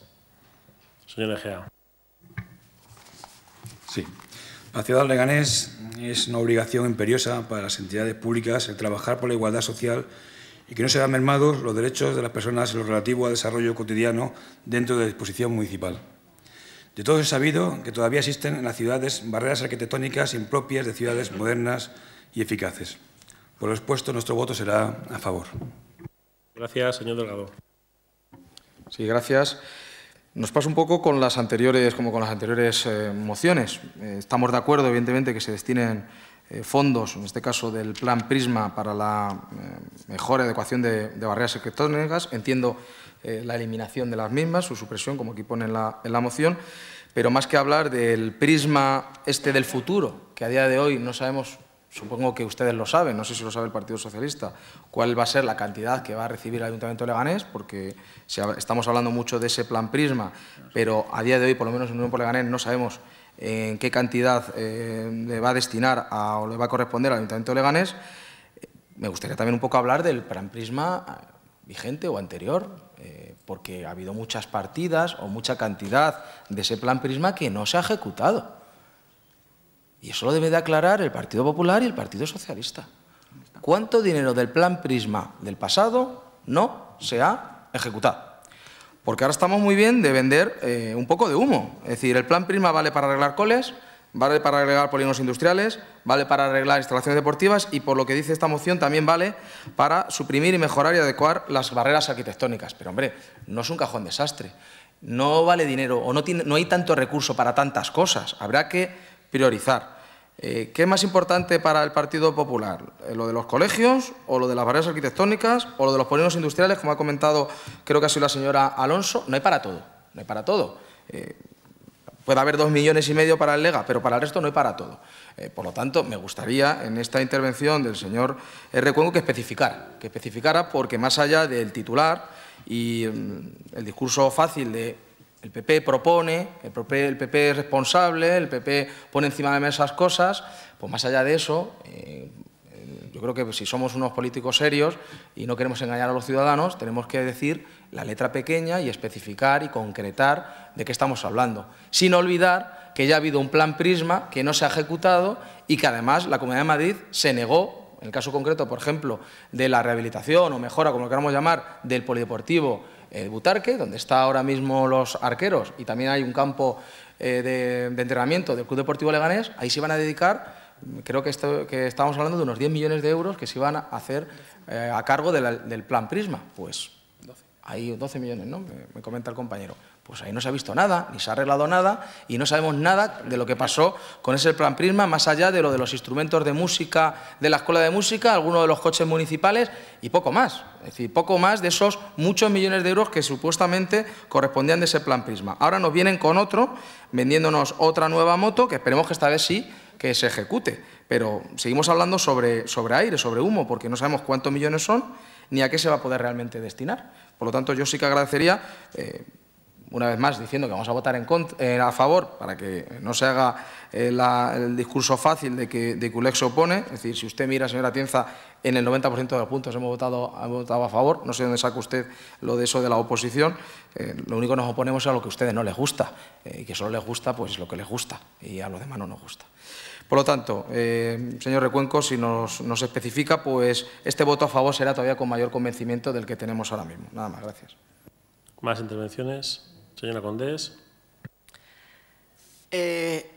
Señor Egea. Sí. La ciudad de Leganés es una obligación imperiosa para las entidades públicas el trabajar por la igualdad social y que no se vean mermados los derechos de las personas en lo relativo al desarrollo cotidiano dentro de la disposición municipal. De todo es sabido que todavía existen en las ciudades barreras arquitectónicas impropias de ciudades modernas y eficaces. Por lo expuesto, nuestro voto será a favor. Gracias, señor Delgado. Sí, gracias. Nos pasa un poco con las anteriores, como con las anteriores eh, mociones. Eh, estamos de acuerdo, evidentemente, que se destinen eh, fondos, en este caso del plan Prisma para la eh, mejor adecuación de, barreras arquitectónicas, entiendo eh, la eliminación de las mismas, su supresión, como aquí pone en la, moción, pero más que hablar del prisma este del futuro, que a día de hoy no sabemos supongo que ustedes lo saben, no sé si lo sabe el Partido Socialista, cuál va a ser la cantidad que va a recibir el Ayuntamiento de Leganés, porque estamos hablando mucho de ese plan Prisma, pero a día de hoy, por lo menos en Ayuntamiento de Leganés, no sabemos en qué cantidad eh, le va a destinar o le va a corresponder al Ayuntamiento de Leganés, eh, me gustaría también un poco hablar del plan prisma eh, vigente o anterior, porque ha habido muchas partidas o mucha cantidad de ese plan prisma que no se ha ejecutado. Y eso lo debe de aclarar el Partido Popular y el Partido Socialista. ¿Cuánto dinero del plan prisma del pasado no se ha ejecutado? Porque ahora estamos muy bien de vender eh, un poco de humo. Es decir, el plan prima vale para arreglar coles, vale para arreglar polígonos industriales, vale para arreglar instalaciones deportivas y, por lo que dice esta moción, también vale para suprimir y mejorar y adecuar las barreras arquitectónicas. Pero, hombre, no es un cajón desastre. No vale dinero o no, tiene, no hay tanto recurso para tantas cosas. Habrá que priorizar. Eh, ¿Qué es más importante para el Partido Popular? Eh, ¿Lo de los colegios o lo de las barreras arquitectónicas o lo de los polígonos industriales, como ha comentado creo que ha sido la señora Alonso? No hay para todo, no hay para todo. Eh, puede haber dos millones y medio para el Lega, pero para el resto no hay para todo. por lo tanto, me gustaría en esta intervención del señor R. Cuengo que especificara, que especificara porque más allá del titular y mm, el discurso fácil de el PP propone, el PP, es responsable, el PP pone encima de mesas cosas, pues más allá de eso, eh, yo creo que si somos unos políticos serios y no queremos engañar a los ciudadanos, tenemos que decir la letra pequeña y especificar y concretar de qué estamos hablando, sin olvidar que ya ha habido un plan Prisma que no se ha ejecutado y que además la Comunidad de Madrid se negó, en el caso concreto, por ejemplo, de la rehabilitación o mejora, como lo queramos llamar, del polideportivo el eh, Butarque, donde están ahora mismo los arqueros, y también hay un campo eh, de, entrenamiento del Club Deportivo Leganés, ahí se van a dedicar, creo que, estamos hablando de unos 10 millones de euros que se van a hacer eh, a cargo del plan Prisma. Pues ahí 12 millones, ¿no? me comenta el compañero. Pues ahí no se ha visto nada, ni se ha arreglado nada y no sabemos nada de lo que pasó con ese plan Prisma, más allá de lo de los instrumentos de música de la escuela de música, algunos de los coches municipales y poco más. Es decir, poco más de esos muchos millones de euros que supuestamente correspondían de ese plan Prisma. Ahora nos vienen con otro, vendiéndonos otra nueva moto, que esperemos que esta vez sí que se ejecute. Pero seguimos hablando sobre, sobre aire, sobre humo, porque no sabemos cuántos millones son ni a qué se va a poder realmente destinar. Por lo tanto, yo sí que agradecería... Eh, una vez más diciendo que vamos a votar eh, a favor para que no se haga eh, el discurso fácil de que, de ULEX opone. Es decir, si usted mira, señora Tienza, en el 90% de los puntos hemos votado, votado a favor. No sé dónde saca usted lo de eso de la oposición. Eh, lo único que nos oponemos es a lo que a ustedes no les gusta y que solo les gusta pues lo que les gusta y a lo demás no nos gusta. Por lo tanto, señor Recuenco, si nos, nos, especifica, pues este voto a favor será todavía con mayor convencimiento del que tenemos ahora mismo. Nada más, gracias. ¿Más intervenciones? Señora Condés. Eh,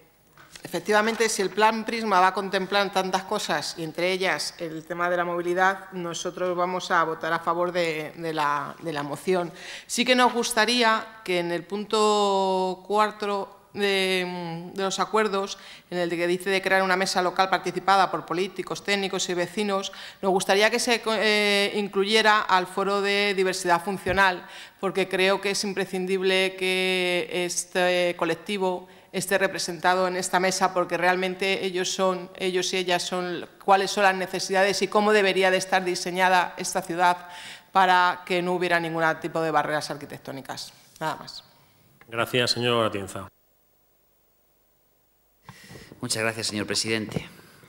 efectivamente, si el plan Prisma va a contemplar tantas cosas, y entre ellas el tema de la movilidad, nosotros vamos a votar a favor de, la, moción. Sí que nos gustaría que en el punto cuatro Mm, de, los acuerdos, en el que dice de crear una mesa local participada por políticos, técnicos y vecinos, nos gustaría que se eh, incluyera al foro de diversidad funcional, porque creo que es imprescindible que este colectivo esté representado en esta mesa porque realmente ellos son, ellos y ellas son cuáles son las necesidades y cómo debería de estar diseñada esta ciudad para que no hubiera ningún tipo de barreras arquitectónicas. Nada más. Gracias, señor Atienza. Muchas gracias, señor presidente.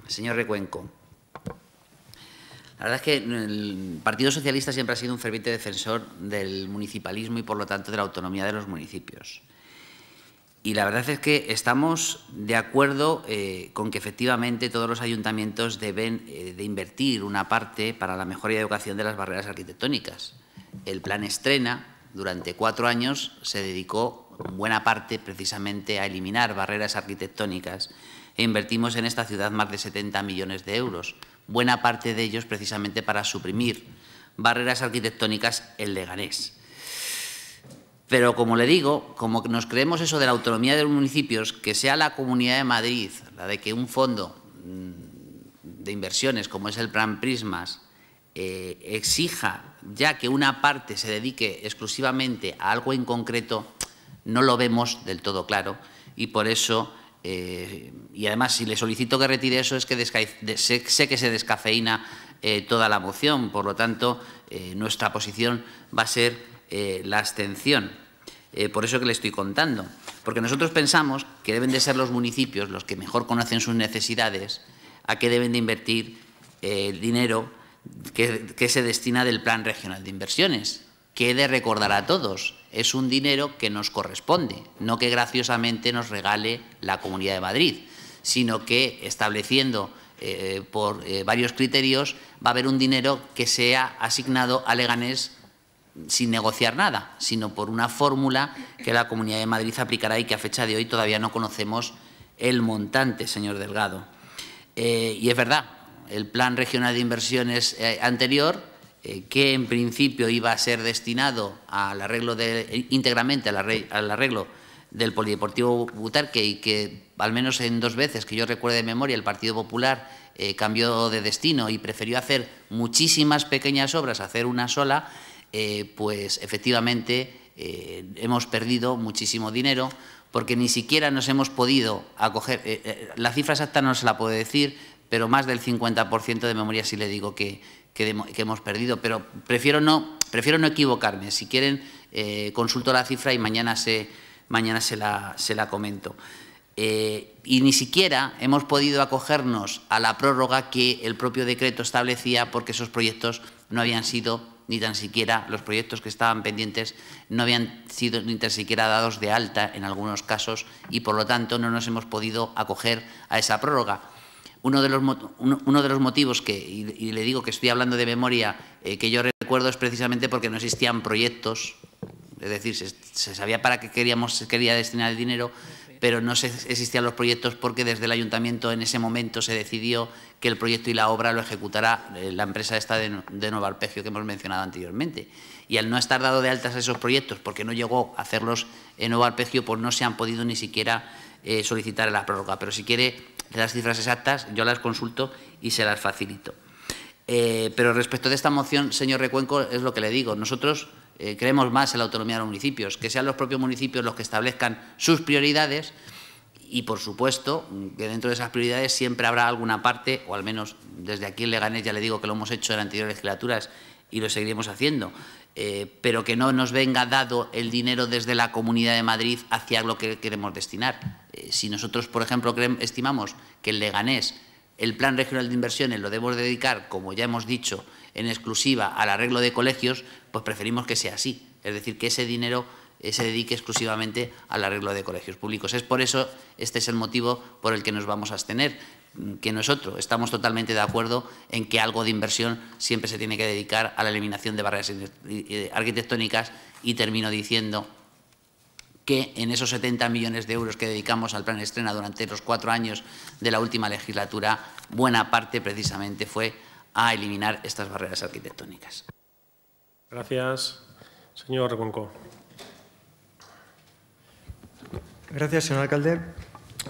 Señor Recuenco, la verdad es que el Partido Socialista siempre ha sido un ferviente defensor del municipalismo y, por lo tanto, de la autonomía de los municipios. Y la verdad es que estamos de acuerdo eh, con que efectivamente todos los ayuntamientos deben eh, de invertir una parte para la mejora y educación de las barreras arquitectónicas. El plan Estrena, durante cuatro años, se dedicó buena parte precisamente a eliminar barreras arquitectónicas e invertimos en esta ciudad más de 70 millones de euros, buena parte de ellos precisamente para suprimir barreras arquitectónicas en Leganés. Pero como le digo, como nos creemos eso de la autonomía de los municipios, que sea la Comunidad de Madrid, la de que un fondo mm, de inversiones como es el Plan Prismas, eh, exija ya que una parte se dedique exclusivamente a algo en concreto, no lo vemos del todo claro y por eso eh, y además, si le solicito que retire eso, es que sé, que se descafeina eh, toda la moción. Por lo tanto, eh, nuestra posición va a ser la abstención. por eso que le estoy contando. Porque nosotros pensamos que deben de ser los municipios los que mejor conocen sus necesidades, a qué deben de invertir el dinero que, que se destina del Plan Regional de Inversiones, que he de recordar a todos es un dinero que nos corresponde, no que graciosamente nos regale la Comunidad de Madrid, sino que estableciendo eh, por eh, varios criterios va a haber un dinero que sea asignado a Leganés sin negociar nada, sino por una fórmula que la Comunidad de Madrid aplicará y que a fecha de hoy todavía no conocemos el montante, señor Delgado. Eh, y es verdad, el Plan Regional de Inversiones anterior eh, que en principio iba a ser destinado al arreglo de, íntegramente al arreglo, del Polideportivo Butarque y que al menos en dos veces que yo recuerde de memoria el Partido Popular eh, cambió de destino y prefirió hacer muchísimas pequeñas obras, hacer una sola, eh, pues efectivamente hemos perdido muchísimo dinero porque ni siquiera nos hemos podido acoger, la cifra exacta no se la puedo decir, pero más del 50% de memoria si le digo que, que, hemos perdido, pero prefiero no, prefiero no equivocarme. Si quieren, eh, consulto la cifra y mañana se, mañana se, la, se la comento. Eh, y ni siquiera hemos podido acogernos a la prórroga que el propio decreto establecía porque esos proyectos no habían sido ni tan siquiera los proyectos que estaban pendientes no habían sido ni tan siquiera dados de alta en algunos casos y por lo tanto no nos hemos podido acoger a esa prórroga. Uno de los, uno de los motivos que, y, le digo que estoy hablando de memoria, eh, que yo recuerdo es precisamente porque no existían proyectos, es decir, se, sabía para qué queríamos, se quería destinar el dinero, pero no se, existían los proyectos porque desde el ayuntamiento en ese momento se decidió que el proyecto y la obra lo ejecutará eh, la empresa esta de, de Nuevo Arpegio que hemos mencionado anteriormente. Y al no estar dado de altas a esos proyectos, porque no llegó a hacerlos en Nuevo Arpegio, pues no se han podido ni siquiera eh, solicitar la prórroga. Pero si quiere, las cifras exactas yo las consulto y se las facilito. Eh, pero respecto de esta moción, señor Recuenco, es lo que le digo. Nosotros eh, creemos más en la autonomía de los municipios, que sean los propios municipios los que establezcan sus prioridades y, por supuesto, que dentro de esas prioridades siempre habrá alguna parte, o al menos desde aquí en Leganés ya le digo que lo hemos hecho en anteriores legislaturas y lo seguiremos haciendo, eh, pero que no nos venga dado el dinero desde la Comunidad de Madrid hacia lo que queremos destinar. Eh, si nosotros, por ejemplo, estimamos que el Leganés, el Plan Regional de Inversiones, lo debemos dedicar, como ya hemos dicho, en exclusiva al arreglo de colegios, pues preferimos que sea así. Es decir, que ese dinero eh, se dedique exclusivamente al arreglo de colegios públicos. Es por eso, este es el motivo por el que nos vamos a abstener que nosotros estamos totalmente de acuerdo en que algo de inversión siempre se tiene que dedicar a la eliminación de barreras eh, arquitectónicas y termino diciendo que en esos 70 millones de euros que dedicamos al plan estrena durante los cuatro años de la última legislatura, buena parte precisamente fue a eliminar estas barreras arquitectónicas. Gracias. Señor Reconco. Gracias, señor alcalde.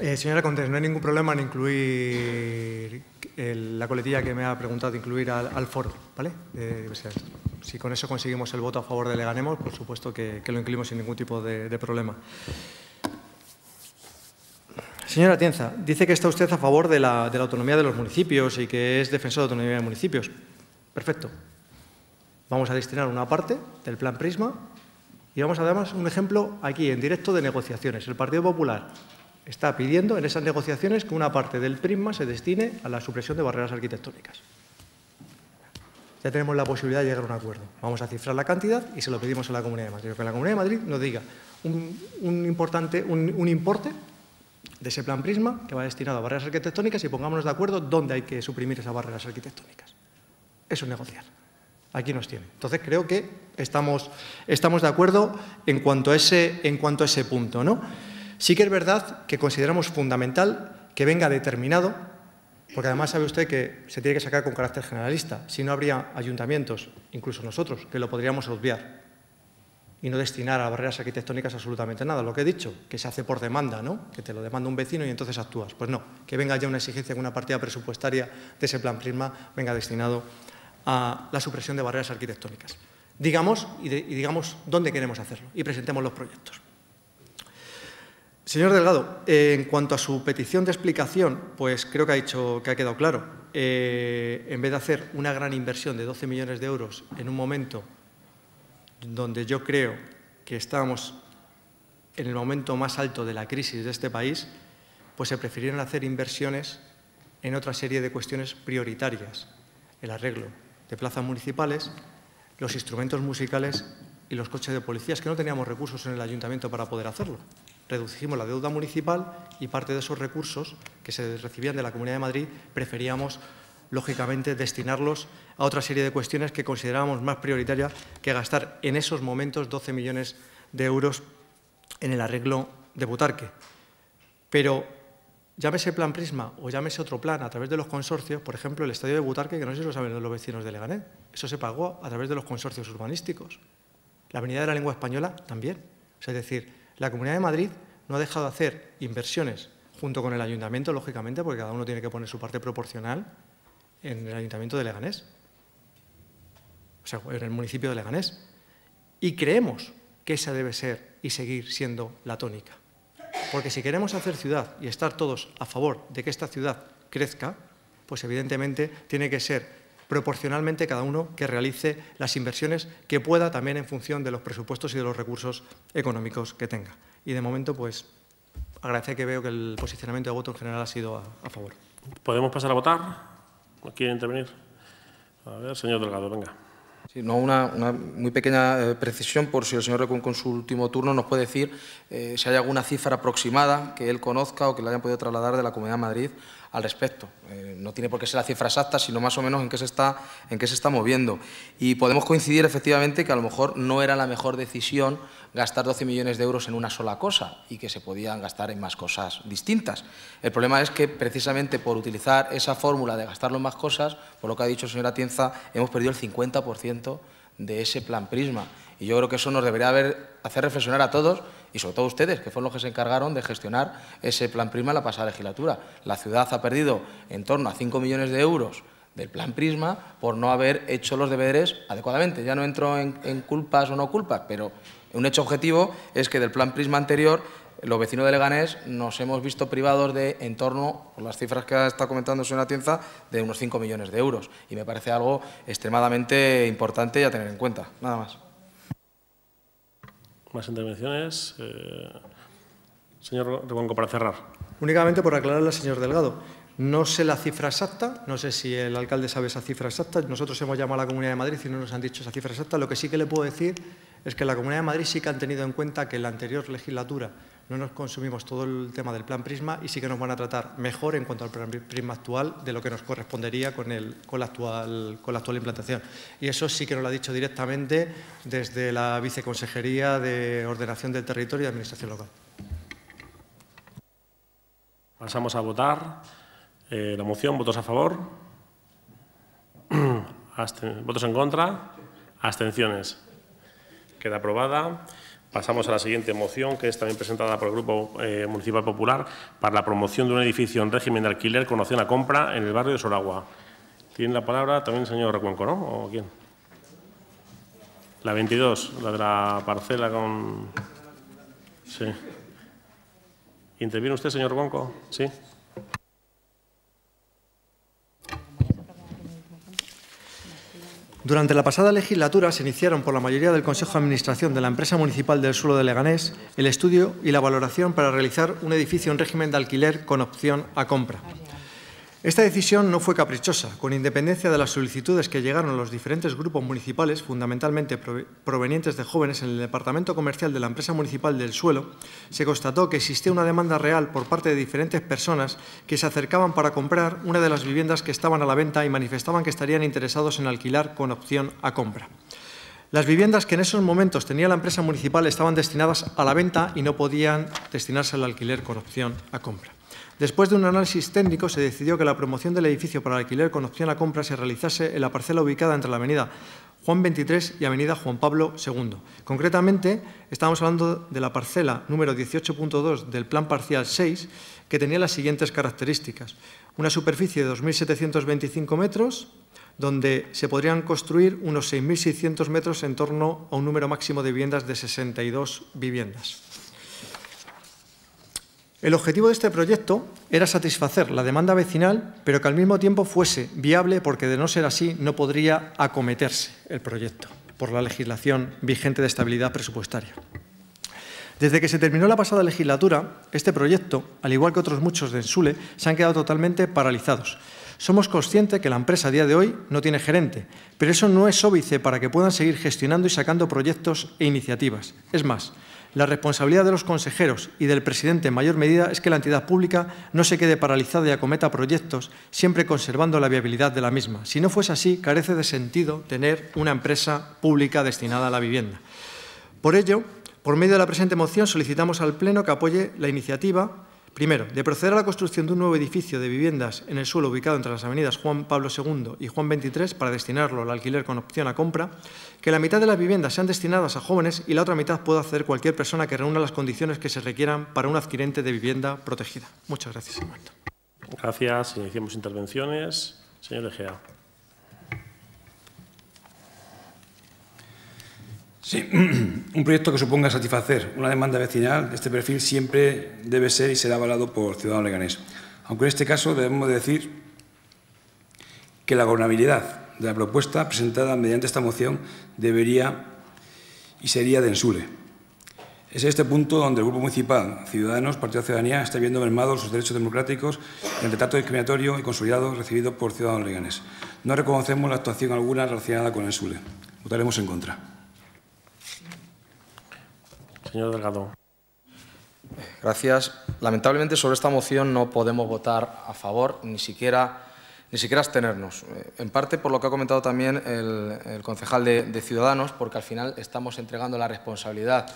Eh, señora Contes, no hay ningún problema en incluir eh, la coletilla que me ha preguntado incluir al, foro, ¿vale? Eh, si con eso conseguimos el voto a favor de Leganemos, por supuesto que, lo incluimos sin ningún tipo de, problema. Señora Tienza, dice que está usted a favor de la, de la autonomía de los municipios y que es defensor de la autonomía de municipios. Perfecto. Vamos a destinar una parte del plan Prisma y vamos a dar un ejemplo aquí, en directo, de negociaciones. El Partido Popular está pidiendo en esas negociaciones que una parte del Prisma se destine a la supresión de barreras arquitectónicas. Ya tenemos la posibilidad de llegar a un acuerdo. Vamos a cifrar la cantidad y se lo pedimos a la Comunidad de Madrid. Que la Comunidad de Madrid nos diga un, importante, un, importe de ese plan Prisma que va destinado a barreras arquitectónicas y pongámonos de acuerdo dónde hay que suprimir esas barreras arquitectónicas. Eso es negociar. Aquí nos tiene. Entonces creo que estamos, estamos de acuerdo en cuanto a ese, en cuanto a ese punto. ¿no? Sí que es verdad que consideramos fundamental que venga determinado, porque además sabe usted que se tiene que sacar con carácter generalista, si no habría ayuntamientos, incluso nosotros, que lo podríamos obviar y no destinar a barreras arquitectónicas absolutamente nada. Lo que he dicho, que se hace por demanda, ¿no? Que te lo demanda un vecino y entonces actúas. Pues no, que venga ya una exigencia en una partida presupuestaria de ese plan Prisma venga destinado a la supresión de barreras arquitectónicas. Digamos y digamos dónde queremos hacerlo y presentemos los proyectos. Señor Delgado, en cuanto a su petición de explicación, pues creo que ha, que ha quedado claro. Eh, en vez de hacer una gran inversión de 12 millones de euros en un momento donde yo creo que estábamos en el momento más alto de la crisis de este país, pues se prefirieron hacer inversiones en otra serie de cuestiones prioritarias, el arreglo de plazas municipales, los instrumentos musicales y los coches de policías, que no teníamos recursos en el ayuntamiento para poder hacerlo reducimos la deuda municipal y parte de esos recursos que se recibían de la Comunidad de Madrid preferíamos, lógicamente, destinarlos a otra serie de cuestiones que considerábamos más prioritarias que gastar en esos momentos 12 millones de euros en el arreglo de Butarque. Pero llámese plan Prisma o llámese otro plan a través de los consorcios, por ejemplo, el estadio de Butarque, que no sé si lo saben los vecinos de Leganés, eso se pagó a través de los consorcios urbanísticos. La Avenida de la Lengua Española también. es decir, la Comunidad de Madrid no ha dejado de hacer inversiones junto con el ayuntamiento, lógicamente, porque cada uno tiene que poner su parte proporcional en el ayuntamiento de Leganés, o sea, en el municipio de Leganés. Y creemos que esa debe ser y seguir siendo la tónica. Porque si queremos hacer ciudad y estar todos a favor de que esta ciudad crezca, pues evidentemente tiene que ser proporcionalmente cada uno que realice las inversiones que pueda también en función de los presupuestos y de los recursos económicos que tenga. Y de momento, pues, agradece que veo que el posicionamiento de voto en general ha sido a, favor. ¿Podemos pasar a votar? quiere intervenir? A ver, señor Delgado, venga. Sí, no, una, muy pequeña eh, precisión por si el señor con su último turno nos puede decir eh, si hay alguna cifra aproximada que él conozca o que le hayan podido trasladar de la Comunidad de Madrid al respecto. Eh, no tiene por qué ser la cifra exacta, sino más o menos en qué, se está, en qué se está moviendo. Y podemos coincidir efectivamente que a lo mejor no era la mejor decisión gastar 12 millones de euros en una sola cosa y que se podían gastar en más cosas distintas. El problema es que precisamente por utilizar esa fórmula de gastarlo en más cosas, por lo que ha dicho señora Tienza, hemos perdido el 50% de ese plan prisma. Y yo creo que eso nos debería hacer reflexionar a todos y sobre todo ustedes, que fueron los que se encargaron de gestionar ese plan Prisma en la pasada legislatura. La ciudad ha perdido en torno a 5 millones de euros del plan Prisma por no haber hecho los deberes adecuadamente. Ya no entro en, culpas o no culpas, pero un hecho objetivo es que del plan Prisma anterior los vecinos de Leganés nos hemos visto privados de en torno, por las cifras que ha estado comentando señor Tienza, de unos 5 millones de euros. Y me parece algo extremadamente importante y a tener en cuenta. Nada más. ¿Más intervenciones? Eh, señor Rebonco, para cerrar. Únicamente por aclararle al señor Delgado. No sé la cifra exacta, no sé si el alcalde sabe esa cifra exacta. Nosotros hemos llamado a la Comunidad de Madrid y no nos han dicho esa cifra exacta. Lo que sí que le puedo decir es que la Comunidad de Madrid sí que han tenido en cuenta que la anterior legislatura no nos consumimos todo el tema del plan Prisma y sí que nos van a tratar mejor en cuanto al plan Prisma actual de lo que nos correspondería con, el, la, actual, con la actual implantación. Y eso sí que nos lo ha dicho directamente desde la Viceconsejería de Ordenación del Territorio y Administración Local. Pasamos a votar eh, la moción. ¿Votos a favor? [clears throat] ¿Votos en contra? Abstenciones. Queda aprobada. Pasamos a la siguiente moción, que es también presentada por el Grupo eh, Municipal Popular, para la promoción de un edificio en régimen de alquiler con opción a compra en el barrio de Soragua. Tiene la palabra también el señor Recuenco, ¿no? ¿O quién? La 22, la de la parcela con... Sí. ¿Interviene usted, señor Recuenco? Sí. Durante la pasada legislatura se iniciaron por la mayoría del Consejo de Administración de la empresa municipal del suelo de Leganés el estudio y la valoración para realizar un edificio en régimen de alquiler con opción a compra. Esta decisión no fue caprichosa. Con independencia de las solicitudes que llegaron los diferentes grupos municipales, fundamentalmente provenientes de jóvenes en el departamento comercial de la empresa municipal del suelo, se constató que existía una demanda real por parte de diferentes personas que se acercaban para comprar una de las viviendas que estaban a la venta y manifestaban que estarían interesados en alquilar con opción a compra. Las viviendas que en esos momentos tenía la empresa municipal estaban destinadas a la venta y no podían destinarse al alquiler con opción a compra. Después de un análisis técnico, se decidió que la promoción del edificio para alquiler con opción a compra se realizase en la parcela ubicada entre la avenida Juan 23 y avenida Juan Pablo II. Concretamente, estamos hablando de la parcela número 18.2 del plan parcial 6, que tenía las siguientes características. Una superficie de 2.725 metros, donde se podrían construir unos 6.600 metros en torno a un número máximo de viviendas de 62 viviendas. El objetivo de este proyecto era satisfacer la demanda vecinal, pero que al mismo tiempo fuese viable porque de no ser así no podría acometerse el proyecto por la legislación vigente de estabilidad presupuestaria. Desde que se terminó la pasada legislatura, este proyecto, al igual que otros muchos de Ensule, se han quedado totalmente paralizados. Somos conscientes que la empresa a día de hoy no tiene gerente, pero eso no es óbice para que puedan seguir gestionando y sacando proyectos e iniciativas. Es más, la responsabilidad de los consejeros y del presidente en mayor medida es que la entidad pública no se quede paralizada y acometa proyectos, siempre conservando la viabilidad de la misma. Si no fuese así, carece de sentido tener una empresa pública destinada a la vivienda. Por ello, por medio de la presente moción solicitamos al Pleno que apoye la iniciativa Primero, de proceder a la construcción de un nuevo edificio de viviendas en el suelo ubicado entre las avenidas Juan Pablo II y Juan 23 para destinarlo al alquiler con opción a compra, que la mitad de las viviendas sean destinadas a jóvenes y la otra mitad pueda hacer cualquier persona que reúna las condiciones que se requieran para un adquirente de vivienda protegida. Muchas gracias, Gracias. Iniciamos intervenciones. Señor Sí, [clears throat] un proyecto que suponga satisfacer una demanda vecinal de este perfil siempre debe ser y será avalado por Ciudadanos Leganés. Aunque en este caso debemos decir que la gobernabilidad de la propuesta presentada mediante esta moción debería y sería de ensule. Es este punto donde el Grupo Municipal Ciudadanos, Partido de Ciudadanía, está viendo mermados sus derechos democráticos en el retrato discriminatorio y consolidado recibido por Ciudadanos Leganés. No reconocemos la actuación alguna relacionada con el SULE. Votaremos en contra. Señor Delgado. Gracias. Lamentablemente sobre esta moción no podemos votar a favor, ni siquiera, ni abstenernos. Eh, en parte por lo que ha comentado también el, concejal de, Ciudadanos, porque al final estamos entregando la responsabilidad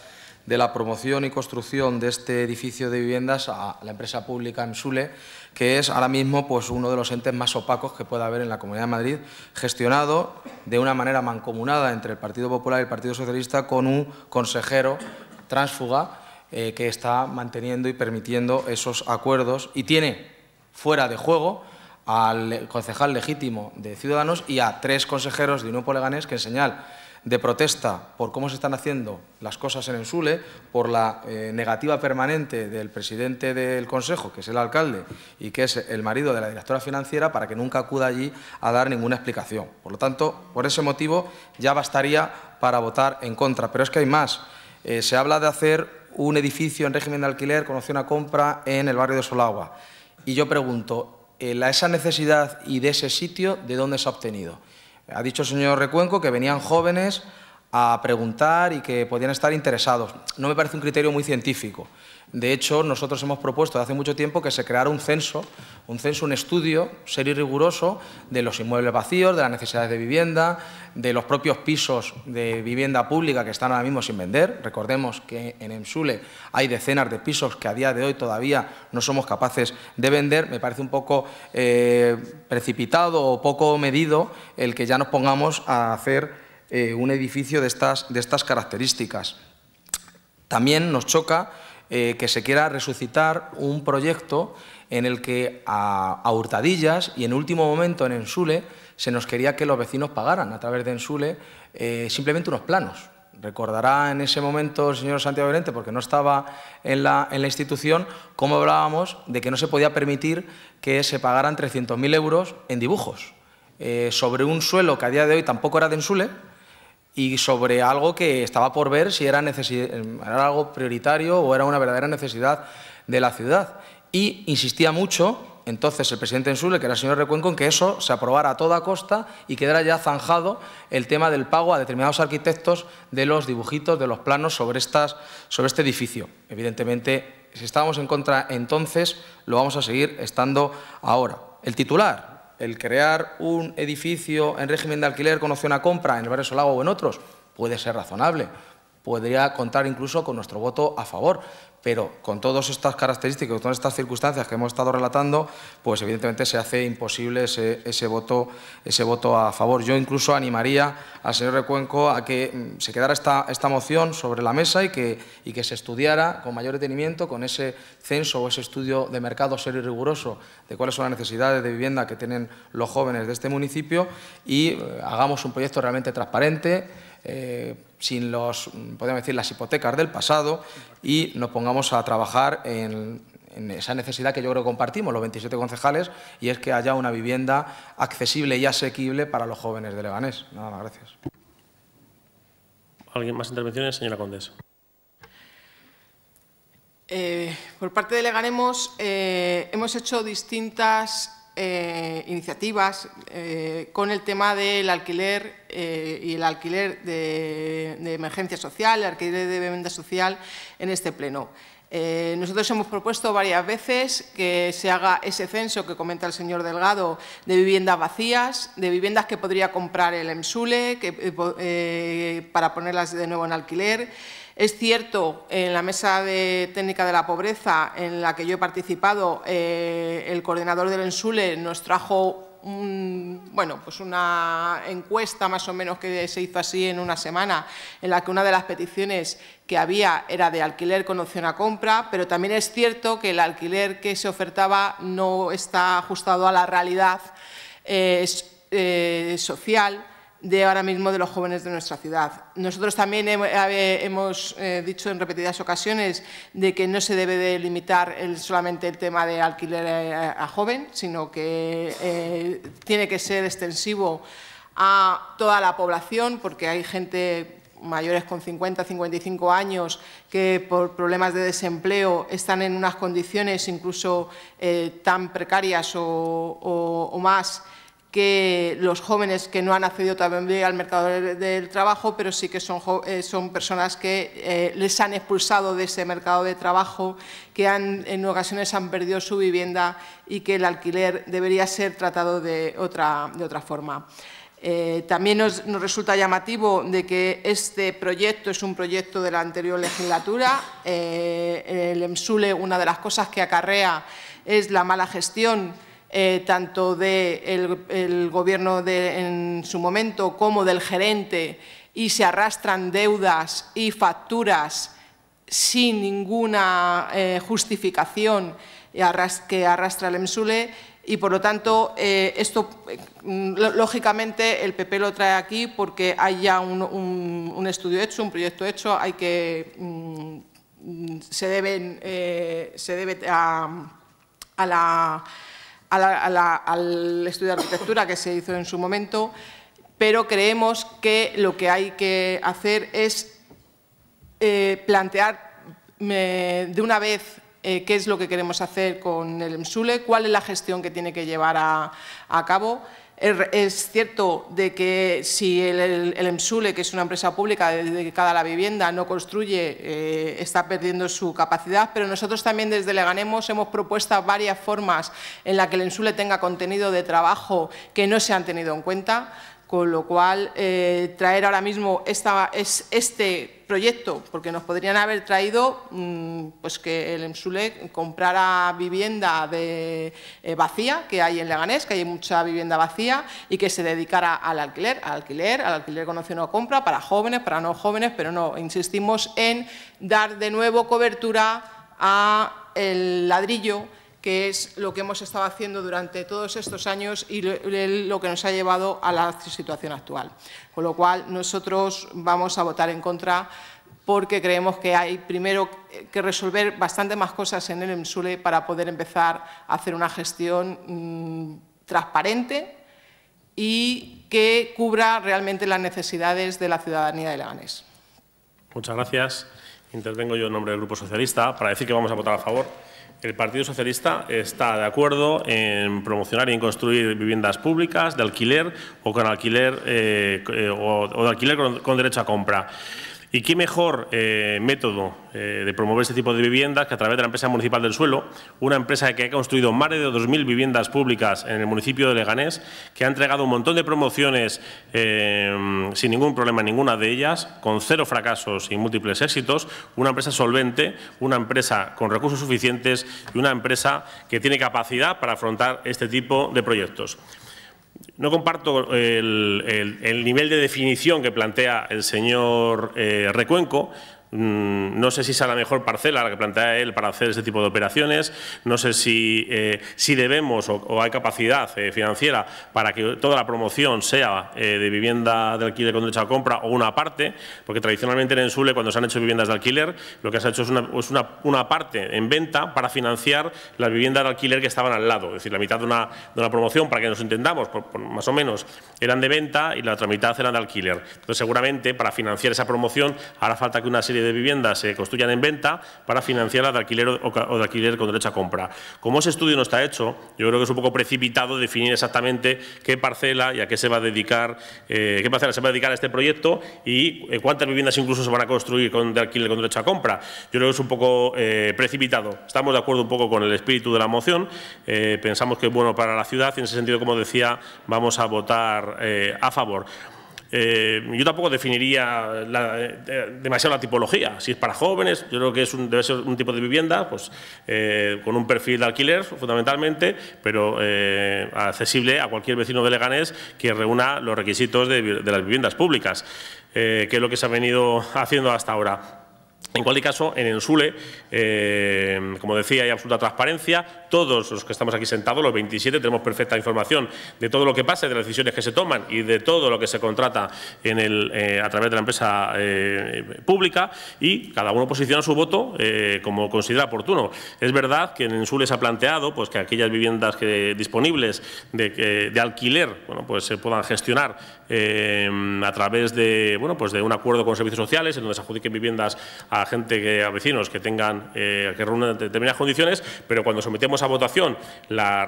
de la promoción y construcción de este edificio de viviendas a la empresa pública Ensule, que es ahora mismo pues, uno de los entes más opacos que pueda haber en la Comunidad de Madrid, gestionado de una manera mancomunada entre el Partido Popular y el Partido Socialista con un consejero tránsfuga eh, que está manteniendo y permitiendo esos acuerdos y tiene fuera de juego al concejal legítimo de Ciudadanos y a tres consejeros de Unión Poleganés que en señal de protesta por cómo se están haciendo las cosas en el por la eh, negativa permanente del presidente del Consejo, que es el alcalde y que es el marido de la directora financiera, para que nunca acuda allí a dar ninguna explicación. Por lo tanto, por ese motivo ya bastaría para votar en contra. Pero es que hay más. Eh, se habla de hacer un edificio en régimen de alquiler con opción a compra en el barrio de Solagua. Y yo pregunto, eh, esa necesidad y de ese sitio, ¿de dónde se ha obtenido? Ha dicho el señor Recuenco que venían jóvenes a preguntar y que podían estar interesados. No me parece un criterio muy científico. De hecho, nosotros hemos propuesto hace mucho tiempo que se creara un censo, un censo, un estudio serio y riguroso de los inmuebles vacíos, de las necesidades de vivienda, de los propios pisos de vivienda pública que están ahora mismo sin vender. Recordemos que en Emsule hay decenas de pisos que a día de hoy todavía no somos capaces de vender. Me parece un poco eh, precipitado o poco medido el que ya nos pongamos a hacer eh, un edificio de estas, de estas características. También nos choca eh, que se quiera resucitar un proyecto en el que a, hurtadillas y en último momento en Ensule se nos quería que los vecinos pagaran a través de Ensule eh, simplemente unos planos. Recordará en ese momento el señor Santiago Verente, porque no estaba en la, institución, cómo hablábamos de que no se podía permitir que se pagaran 300.000 euros en dibujos eh, sobre un suelo que a día de hoy tampoco era de Ensule, y sobre algo que estaba por ver si era, algo prioritario o era una verdadera necesidad de la ciudad. Y insistía mucho entonces el presidente Ensule, que era el señor Recuenco, en que eso se aprobara a toda costa y quedara ya zanjado el tema del pago a determinados arquitectos de los dibujitos, de los planos sobre, estas, sobre este edificio. Evidentemente, si estábamos en contra entonces, lo vamos a seguir estando ahora. El titular, el crear un edificio en régimen de alquiler con opción a compra en el barrio Solago o en otros puede ser razonable. Podría contar incluso con nuestro voto a favor pero con todas estas características, con todas estas circunstancias que hemos estado relatando, pues evidentemente se hace imposible ese, voto, ese voto a favor. Yo incluso animaría al señor Recuenco a que mm, se quedara esta, moción sobre la mesa y que, se estudiara con mayor detenimiento, con ese censo o ese estudio de mercado serio y riguroso de cuáles son las necesidades de vivienda que tienen los jóvenes de este municipio y eh, hagamos un proyecto realmente transparente, eh, sin los, podemos decir, las hipotecas del pasado y nos pongamos a trabajar en, esa necesidad que yo creo que compartimos los 27 concejales y es que haya una vivienda accesible y asequible para los jóvenes de Leganés. Nada más, gracias. ¿Alguien más intervenciones? Señora Condesa. Eh, por parte de Leganemos eh, hemos hecho distintas eh, iniciativas eh, con el tema del alquiler eh, y el alquiler de, emergencia social, el alquiler de vivienda social en este pleno. nosotros hemos propuesto varias veces que se haga ese censo que comenta el señor Delgado de viviendas vacías, de viviendas que podría comprar el EMSULE para ponerlas de nuevo en alquiler, es cierto, en la mesa de técnica de la pobreza en la que yo he participado, eh, el coordinador del ENSULE nos trajo bueno, pues una encuesta más o menos que se hizo así en una semana, en la que una de las peticiones que había era de alquiler con opción a compra, pero también es cierto que el alquiler que se ofertaba no está ajustado a la realidad eh, eh, social de ahora mismo de los jóvenes de nuestra ciudad. Nosotros también hemos eh, eh, dicho en repetidas ocasiones de que no se debe de limitar solamente el tema de alquiler eh, a, joven, sino que tiene que ser extensivo a toda la población, porque hay gente mayores con 50, 55 años que por problemas de desempleo están en unas condiciones incluso tan precarias o más que los jóvenes que no han accedido también al mercado del trabajo, pero sí que son, eh, son personas que eh, les han expulsado de ese mercado de trabajo, que han, en ocasiones han perdido su vivienda y que el alquiler debería ser tratado de otra, de otra forma. Eh, también nos, resulta llamativo de que este proyecto es un proyecto de la anterior legislatura. el EMSULE, una de las cosas que acarrea es la mala gestión eh, tanto del gobierno en su momento como del gerente y se arrastran deudas y facturas sin ninguna eh, justificación que arrastra el EMSULE y, por lo tanto, eh, esto, mm, lógicamente, el PP lo trae aquí porque hay ya un, estudio hecho, un proyecto hecho, hay que, mm, mm, se, deben, se debe a la a la, al estudio de arquitectura que se hizo en su momento, pero creemos que lo que hay que hacer es eh, plantear de una vez eh, qué es lo que queremos hacer con el MSULE, cuál es la gestión que tiene que llevar a cabo, es cierto de que si el, Ensule, EMSULE, que es una empresa pública dedicada a la vivienda, no construye, eh, está perdiendo su capacidad, pero nosotros también desde Leganemos hemos propuesto varias formas en las que el EMSULE tenga contenido de trabajo que no se han tenido en cuenta. Con lo cual, eh, traer ahora mismo esta, es, este proyecto, porque nos podrían haber traído mm, pues que el EMSULE comprara vivienda de, eh, vacía, que hay en Leganés, que hay mucha vivienda vacía, y que se dedicara al alquiler, al alquiler, al alquiler conocido a compra, para jóvenes, para no jóvenes, pero no, insistimos en dar de nuevo cobertura a el ladrillo, que es lo que hemos estado haciendo durante todos estos años y lo que nos ha llevado a la situación actual. Con lo cual, nosotros vamos a votar en contra porque creemos que hay primero que resolver bastante más cosas en el EMSULE para poder empezar a hacer una gestión mm, transparente y que cubra realmente las necesidades de la ciudadanía de Leganés. Muchas gracias. Intervengo yo en nombre del Grupo Socialista para decir que vamos a votar a favor. El Partido Socialista está de acuerdo en promocionar y en construir viviendas públicas de alquiler o con alquiler eh, eh, o, de alquiler con derecho a compra. ¿Y qué mejor eh, método eh, de promover este tipo de viviendas que a través de la empresa municipal del suelo, una empresa que ha construido más de 2.000 viviendas públicas en el municipio de Leganés, que ha entregado un montón de promociones em, sin ningún problema, en ninguna de ellas, con cero fracasos y múltiples éxitos, una empresa solvente, una empresa con recursos suficientes y una empresa que tiene capacidad para afrontar este tipo de proyectos. No comparto el, nivel de definición que plantea el señor eh, Recuenco. Mm, no sé si sea la mejor parcela la que plantea él para hacer este tipo de operaciones, no sé si, eh, si debemos o, hay capacidad eh, financiera para que toda la promoción sea eh, de vivienda de alquiler con derecho a compra o una parte, porque tradicionalmente en Ensule cuando se han hecho viviendas de alquiler lo que se ha hecho es una, parte en venta para financiar las viviendas de alquiler que estaban al lado, es decir, la mitad de una, de una promoción, para que nos entendamos, más o menos, eran de venta y la otra mitad eran de alquiler. Entonces seguramente para financiar esa promoción hará falta que una serie de viviendas se construyan en venta para financiarlas de alquiler o de alquiler con derecho a compra. Como ese estudio no está hecho, yo creo que es un poco precipitado definir exactamente qué parcela y a qué se va a dedicar, eh, qué parcela se va a dedicar este proyecto y eh, cuántas viviendas incluso se van a construir con, de alquiler con derecho a compra. Yo creo que es un poco eh, precipitado. Estamos de acuerdo un poco con el espíritu de la moción. pensamos que es bueno para la ciudad y en ese sentido, como decía, vamos a votar a favor. Eh, yo tampoco definiría eh, demasiado la tipología. Si es para jóvenes, yo creo que es un, debe ser un tipo de vivienda pues, eh, con un perfil de alquiler, fundamentalmente, pero accesible a cualquier vecino de Leganés que reúna los requisitos de las viviendas públicas, que es lo que se ha venido haciendo hasta ahora. En cualquier caso, en Ensule, eh, como decía, hay absoluta transparencia. Todos los que estamos aquí sentados, los 27, tenemos perfecta información de todo lo que pase, de las decisiones que se toman y de todo lo que se contrata eh, a través de la empresa eh, pública y cada uno posiciona su voto como considera oportuno. Es verdad que en Ensule se ha planteado pues, que aquellas viviendas disponibles de, alquiler bueno, pues, se puedan gestionar a través de, bueno, pues, de un acuerdo con servicios sociales en donde se adjudiquen viviendas a gente, que, a vecinos que tengan, eh, que determinadas condiciones, pero cuando sometemos a votación la,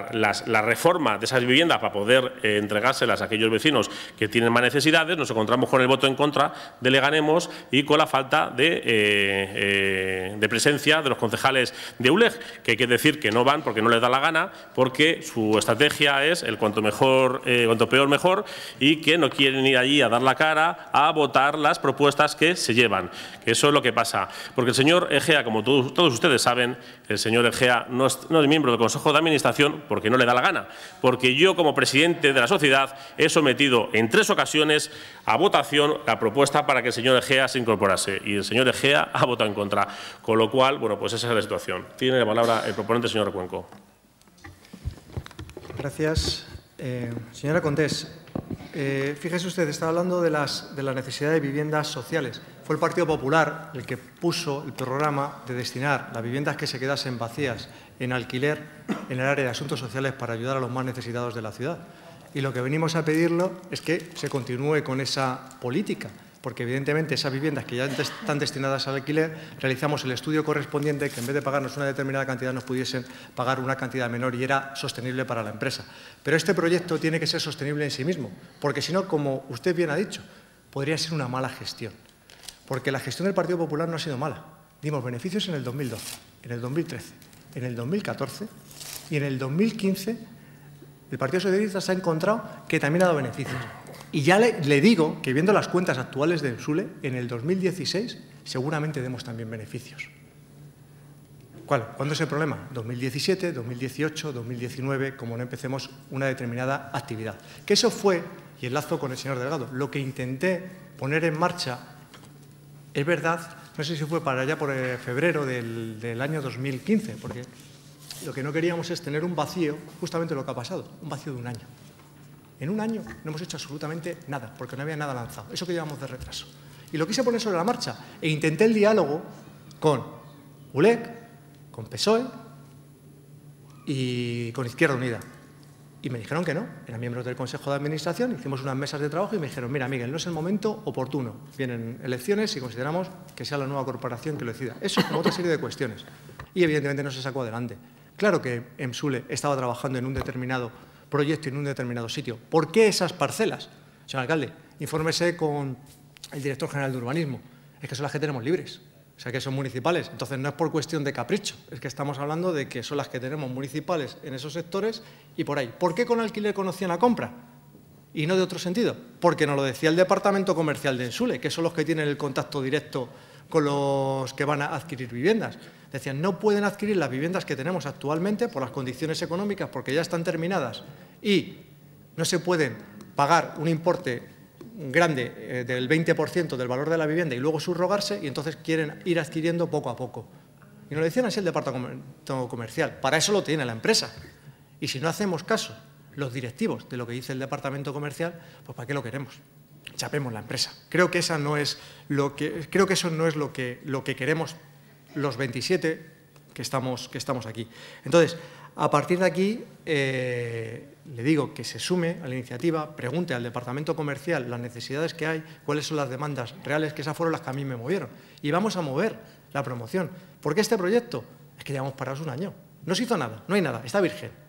reforma de esas viviendas para poder eh, entregárselas a aquellos vecinos que tienen más necesidades, nos encontramos con el voto en contra de Leganemos y con la falta eh, de, presencia de los concejales de ULEG, que hay que decir que no van porque no les da la gana, porque su estrategia es el cuanto mejor, cuanto peor mejor, y que no quieren ir allí a dar la cara a votar las propuestas que se llevan. Que eso es lo que pasa. Porque el señor Egea, como todos, ustedes saben, el señor Egea no es, miembro del Consejo de Administración porque no le da la gana. Porque yo, como presidente de la sociedad, he sometido en tres ocasiones a votación la propuesta para que el señor Egea se incorporase. Y el señor Egea [laughs] ha votado en contra. Con lo cual, bueno, pues esa es la situación. Tiene la palabra el proponente, señor Cuenco. Gracias. Eh, señora Contés, eh, fíjese usted, está hablando de, de la necesidad de viviendas sociales. Fue el Partido Popular el que puso el programa de destinar las viviendas que se quedasen vacías en alquiler en el área de asuntos sociales para ayudar a los más necesitados de la ciudad. Y lo que venimos a pedirlo es que se continúe con esa política porque evidentemente esas viviendas que ya están destinadas al alquiler, realizamos el estudio correspondiente que en vez de pagarnos una determinada cantidad nos pudiesen pagar una cantidad menor y era sostenible para la empresa. Pero este proyecto tiene que ser sostenible en sí mismo, porque si no, como usted bien ha dicho, podría ser una mala gestión. Porque la gestión del Partido Popular no ha sido mala. Dimos beneficios en el 2012, en el 2013, en el 2014 y en el 2015 el Partido Socialista se ha encontrado que también ha dado beneficios. Y ya le, digo que viendo las cuentas actuales de SULE, en el 2016 seguramente demos también beneficios. ¿Cuál? ¿Cuándo es el problema? 2017, 2018, 2019, como no empecemos una determinada actividad. Que eso fue, y enlazo con el señor Delgado, lo que intenté poner en marcha, es verdad, no sé si fue para allá por eh, febrero del, del año 2015, porque lo que no queríamos es tener un vacío, justamente lo que ha pasado, un vacío de un año. En un año no hemos hecho absolutamente nada, porque no había nada lanzado. Eso que llevamos de retraso. Y lo quise poner sobre la marcha. E intenté el diálogo con ULEC, con PSOE y con Izquierda Unida. Y me dijeron que no, eran miembros del Consejo de Administración, hicimos unas mesas de trabajo y me dijeron, mira Miguel, no es el momento oportuno, vienen elecciones y consideramos que sea la nueva corporación que lo decida. Eso como otra serie de cuestiones. Y evidentemente no se sacó adelante. Claro que Emsule estaba trabajando en un determinado proyecto en un determinado sitio. ¿Por qué esas parcelas? Señor alcalde, infórmese con el director general de urbanismo. Es que son las que tenemos libres, o sea que son municipales. Entonces no es por cuestión de capricho, es que estamos hablando de que son las que tenemos municipales en esos sectores y por ahí. ¿Por qué con alquiler conocían la compra? Y no de otro sentido, porque nos lo decía el departamento comercial de Ensule, que son los que tienen el contacto directo con los que van a adquirir viviendas. Decían, no pueden adquirir las viviendas que tenemos actualmente por las condiciones económicas, porque ya están terminadas y no se pueden pagar un importe grande eh, del 20% del valor de la vivienda y luego subrogarse y entonces quieren ir adquiriendo poco a poco. Y nos lo decían así el departamento comercial. Para eso lo tiene la empresa. Y si no hacemos caso los directivos de lo que dice el departamento comercial, pues ¿para qué lo queremos? chapemos la empresa. Creo que, creo que eso no es lo que, lo que queremos los 27 que estamos, aquí. Entonces, a partir de aquí, eh, le digo que se sume a la iniciativa, pregunte al departamento comercial las necesidades que hay, cuáles son las demandas reales, que esas fueron las que a mí me movieron. Y vamos a mover la promoción. ¿Por qué este proyecto? Es que llevamos parados un año. No se hizo nada, no hay nada, está virgen.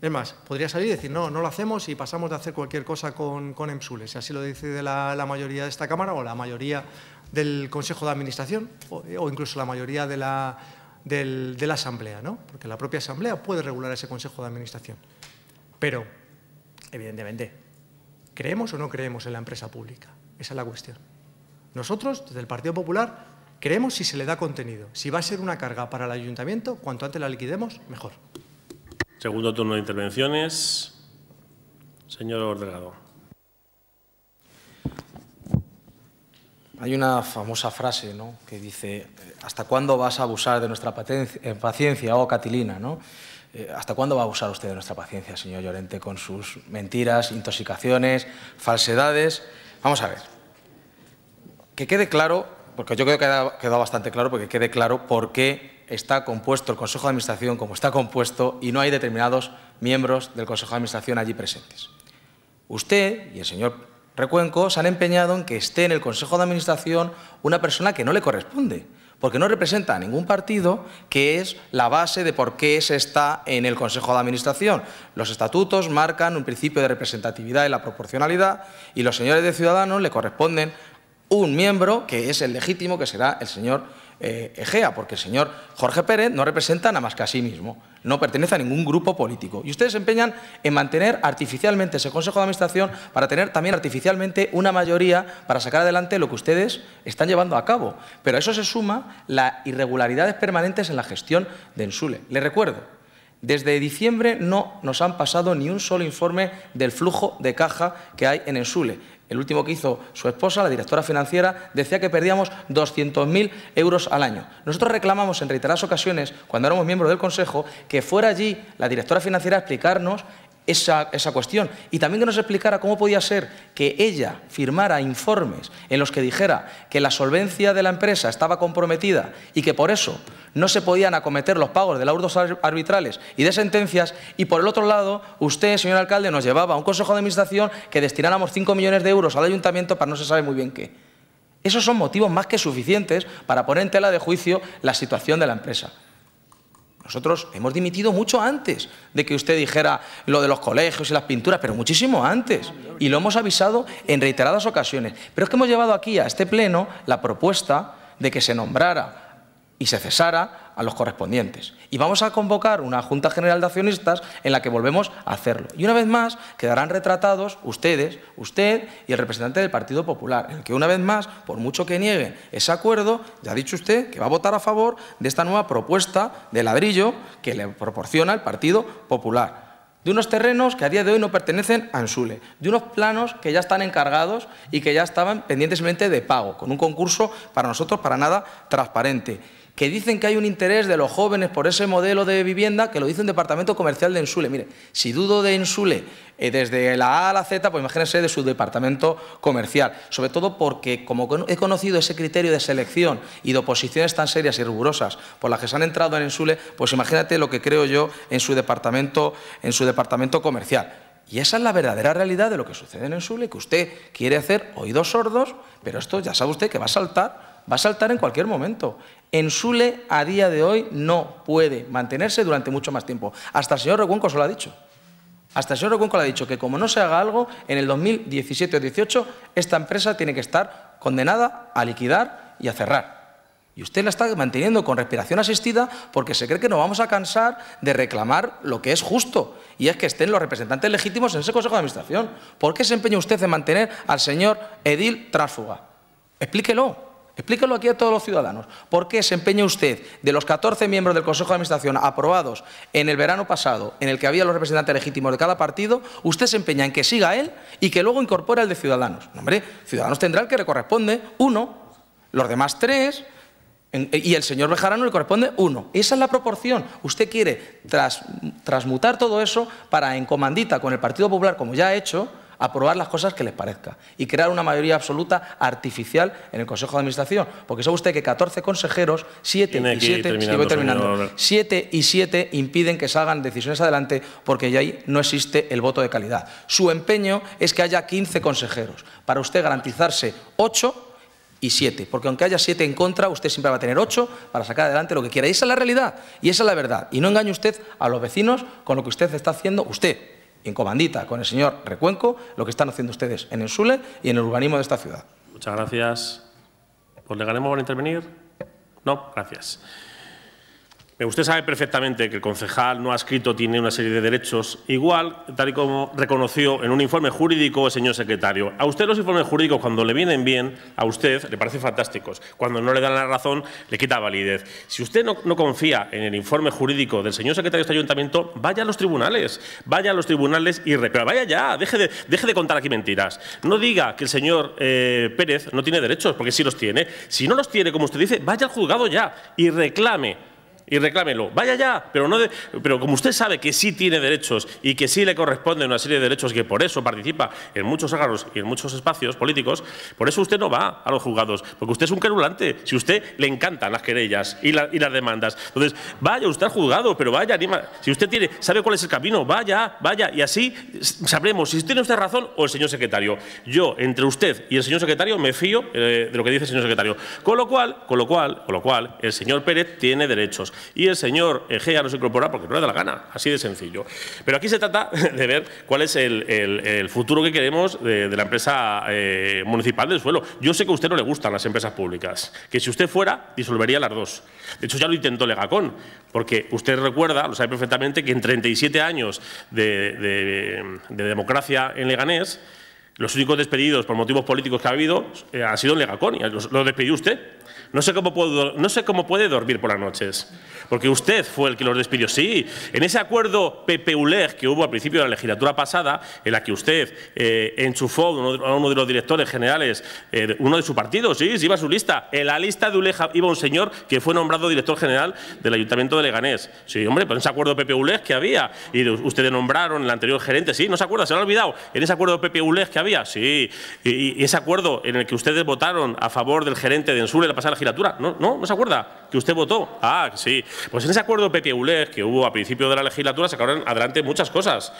Es más, podría salir y decir, no, no lo hacemos y pasamos de hacer cualquier cosa con, EMSULE, si así lo dice la, mayoría de esta Cámara o la mayoría del Consejo de Administración o, incluso la mayoría de la, de la Asamblea, ¿no? porque la propia Asamblea puede regular ese Consejo de Administración. Pero, evidentemente, ¿creemos o no creemos en la empresa pública? Esa es la cuestión. Nosotros, desde el Partido Popular, creemos si se le da contenido. Si va a ser una carga para el ayuntamiento, cuanto antes la liquidemos, mejor. Segundo turno de intervenciones. Señor Ordelado. Hay una famosa frase que dice, eh, ¿hasta cuándo vas a abusar de nuestra eh, paciencia, oh Catilina? ¿no? Eh, ¿Hasta cuándo va a abusar usted de nuestra paciencia, señor Llorente, con sus mentiras, intoxicaciones, falsedades? Vamos a ver. Que quede claro, porque yo creo que ha quedado bastante claro, porque quede claro por qué está compuesto el Consejo de Administración como está compuesto y no hay determinados miembros del Consejo de Administración allí presentes. Usted y el señor Recuenco se han empeñado en que esté en el Consejo de Administración una persona que no le corresponde, porque no representa a ningún partido, que es la base de por qué se está en el Consejo de Administración. Los estatutos marcan un principio de representatividad y la proporcionalidad y los señores de Ciudadanos le corresponden un miembro que es el legítimo, que será el señor eh, Egea, porque el señor Jorge Pérez no representa nada más que a sí mismo, no pertenece a ningún grupo político. Y ustedes se empeñan en mantener artificialmente ese Consejo de Administración para tener también artificialmente una mayoría para sacar adelante lo que ustedes están llevando a cabo. Pero a eso se suma las irregularidades permanentes en la gestión de Ensule. Les recuerdo, desde diciembre no nos han pasado ni un solo informe del flujo de caja que hay en Ensule el último que hizo su esposa, la directora financiera, decía que perdíamos 200.000 euros al año. Nosotros reclamamos en reiteradas ocasiones, cuando éramos miembros del Consejo, que fuera allí la directora financiera a explicarnos esa, cuestión. Y también que nos explicara cómo podía ser que ella firmara informes en los que dijera que la solvencia de la empresa estaba comprometida y que por eso no se podían acometer los pagos de laudos arbitrales y de sentencias. Y por el otro lado, usted, señor alcalde, nos llevaba a un consejo de administración que destináramos 5 millones de euros al ayuntamiento para no se sabe muy bien qué. Esos son motivos más que suficientes para poner en tela de juicio la situación de la empresa. Nosotros hemos dimitido mucho antes de que usted dijera lo de los colegios y las pinturas, pero muchísimo antes. Y lo hemos avisado en reiteradas ocasiones. Pero es que hemos llevado aquí a este Pleno la propuesta de que se nombrara y se cesara a los correspondientes. Y vamos a convocar una Junta General de Accionistas en la que volvemos a hacerlo. Y una vez más quedarán retratados ustedes, usted y el representante del Partido Popular, el que una vez más, por mucho que niegue ese acuerdo, ya ha dicho usted que va a votar a favor de esta nueva propuesta de ladrillo que le proporciona el Partido Popular de unos terrenos que a día de hoy no pertenecen a Ansule, de unos planos que ya están encargados y que ya estaban pendientes de pago, con un concurso para nosotros para nada transparente que dicen que hay un interés de los jóvenes por ese modelo de vivienda, que lo dice un departamento comercial de Ensule. Mire, si dudo de Ensule eh, desde la A a la Z, pues imagínense de su departamento comercial. Sobre todo porque, como he conocido ese criterio de selección y de oposiciones tan serias y rigurosas por las que se han entrado en Ensule, pues imagínate lo que creo yo en su departamento, en su departamento comercial. Y esa es la verdadera realidad de lo que sucede en Ensule, que usted quiere hacer oídos sordos, pero esto ya sabe usted que va a saltar va a saltar en cualquier momento en Sule a día de hoy no puede mantenerse durante mucho más tiempo. Hasta el señor Recuenco se lo ha dicho. Hasta el señor Recuenco le ha dicho que como no se haga algo, en el 2017 o 18 esta empresa tiene que estar condenada a liquidar y a cerrar. Y usted la está manteniendo con respiración asistida porque se cree que nos vamos a cansar de reclamar lo que es justo. Y es que estén los representantes legítimos en ese Consejo de Administración. ¿Por qué se empeña usted en mantener al señor Edil tráfuga? Explíquelo. Explícalo aquí a todos los ciudadanos. ¿Por qué se empeña usted de los 14 miembros del Consejo de Administración aprobados en el verano pasado, en el que había los representantes legítimos de cada partido, usted se empeña en que siga él y que luego incorpore al de Ciudadanos? hombre, Ciudadanos tendrá el que le corresponde uno, los demás tres, eh, y el señor Bejarano le corresponde uno. Esa es la proporción. Usted quiere transmutar todo eso para en comandita con el Partido Popular, como ya ha hecho, aprobar las cosas que les parezca y crear una mayoría absoluta artificial en el Consejo de Administración. Porque sabe usted que 14 consejeros, 7 y 7, y 7 impiden que salgan decisiones adelante porque ya ahí no existe el voto de calidad. Su empeño es que haya 15 consejeros para usted garantizarse 8 y 7, porque aunque haya 7 en contra, usted siempre va a tener 8 para sacar adelante lo que quiera. Y esa es la realidad y esa es la verdad. Y no engañe usted a los vecinos con lo que usted está haciendo, usted, en comandita con el señor Recuenco lo que están haciendo ustedes en el Sule y en el urbanismo de esta ciudad. Muchas gracias. ¿Pues le por intervenir? No, gracias. Usted sabe perfectamente que el concejal no ha escrito, tiene una serie de derechos, igual, tal y como reconoció en un informe jurídico el señor secretario. A usted los informes jurídicos, cuando le vienen bien, a usted le parecen fantásticos. Cuando no le dan la razón, le quita validez. Si usted no, confía en el informe jurídico del señor secretario de este ayuntamiento, vaya a los tribunales. Vaya a los tribunales y reclame, Vaya ya, deje de, deje de contar aquí mentiras. No diga que el señor eh, Pérez no tiene derechos, porque sí los tiene. Si no los tiene, como usted dice, vaya al juzgado ya y reclame y reclámelo. Vaya ya, pero, no pero como usted sabe que sí tiene derechos y que sí le corresponde una serie de derechos que por eso participa en muchos ágaros y en muchos espacios políticos, por eso usted no va a los juzgados, porque usted es un querulante. Si a usted le encantan las querellas y, y las demandas, entonces vaya usted al juzgado, pero vaya, anima. Si usted tiene, sabe cuál es el camino, vaya, vaya, y así sabremos si tiene usted razón o el señor secretario. Yo, entre usted y el señor secretario, me fío eh, de lo que dice el señor secretario. Con lo cual, con lo cual, con lo cual, el señor Pérez tiene derechos. Y el señor Egea no se incorpora porque no le da la gana, así de sencillo. Pero aquí se trata de ver cuál es el, futuro que queremos de, la empresa eh, municipal del suelo. Yo sé que a usted no le gustan las empresas públicas, que si usted fuera, disolvería las dos. De hecho, ya lo intentó Legacón, porque usted recuerda, lo sabe perfectamente, que en 37 años de, democracia en Leganés, los únicos despedidos por motivos políticos que ha habido eh, han sido en Legacón. Y los, los, despedió usted. No sé, cómo no sé cómo puede dormir por las noches, porque usted fue el que los despidió. Sí, en ese acuerdo PP-ULEG que hubo al principio de la legislatura pasada, en la que usted en eh, enchufó a uno de los directores generales, eh, uno de su partido, sí, sí, iba a su lista. En la lista de ULEG iba un señor que fue nombrado director general del Ayuntamiento de Leganés. Sí, hombre, pero en ese acuerdo PP-ULEG que había, y ustedes nombraron el anterior gerente, sí, no se acuerda, se lo ha olvidado. En ese acuerdo PP-ULEG que había, sí, y, ese acuerdo en el que ustedes votaron a favor del gerente de Ensure la pasada legislatura. No, no, no se acuerda que usted votó. Ah, sí. Pues en ese acuerdo PP-ULEG que hubo a principio de la legislatura se acabaron adelante muchas cosas.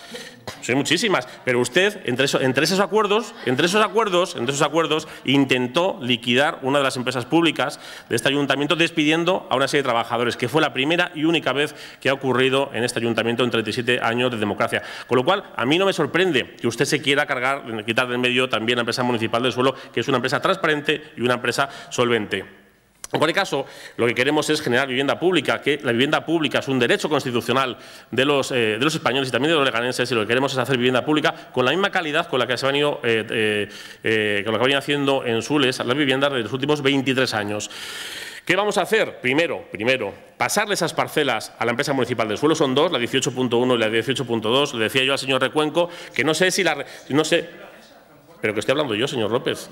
Son muchísimas. Pero usted, entre, esos acuerdos, entre esos acuerdos, entre esos acuerdos, intentó liquidar una de las empresas públicas de este ayuntamiento despidiendo a una serie de trabajadores, que fue la primera y única vez que ha ocurrido en este ayuntamiento en 37 años de democracia. Con lo cual, a mí no me sorprende que usted se quiera cargar, quitar del medio también la empresa municipal del suelo, que es una empresa transparente y una empresa solvente. En cualquier caso, lo que queremos es generar vivienda pública, que la vivienda pública es un derecho constitucional eh, de los, españoles y también de los leganenses, y lo que queremos es hacer vivienda pública con la misma calidad con la que se ha venido eh, eh, con lo que haciendo en Sules las viviendas de los últimos 23 años. ¿Qué vamos a hacer? Primero, primero, pasarle esas parcelas a la empresa municipal del suelo. Son dos, la 18.1 y la 18.2. Le decía yo al señor Recuenco que no sé si la… No sé, pero que estoy hablando yo, señor López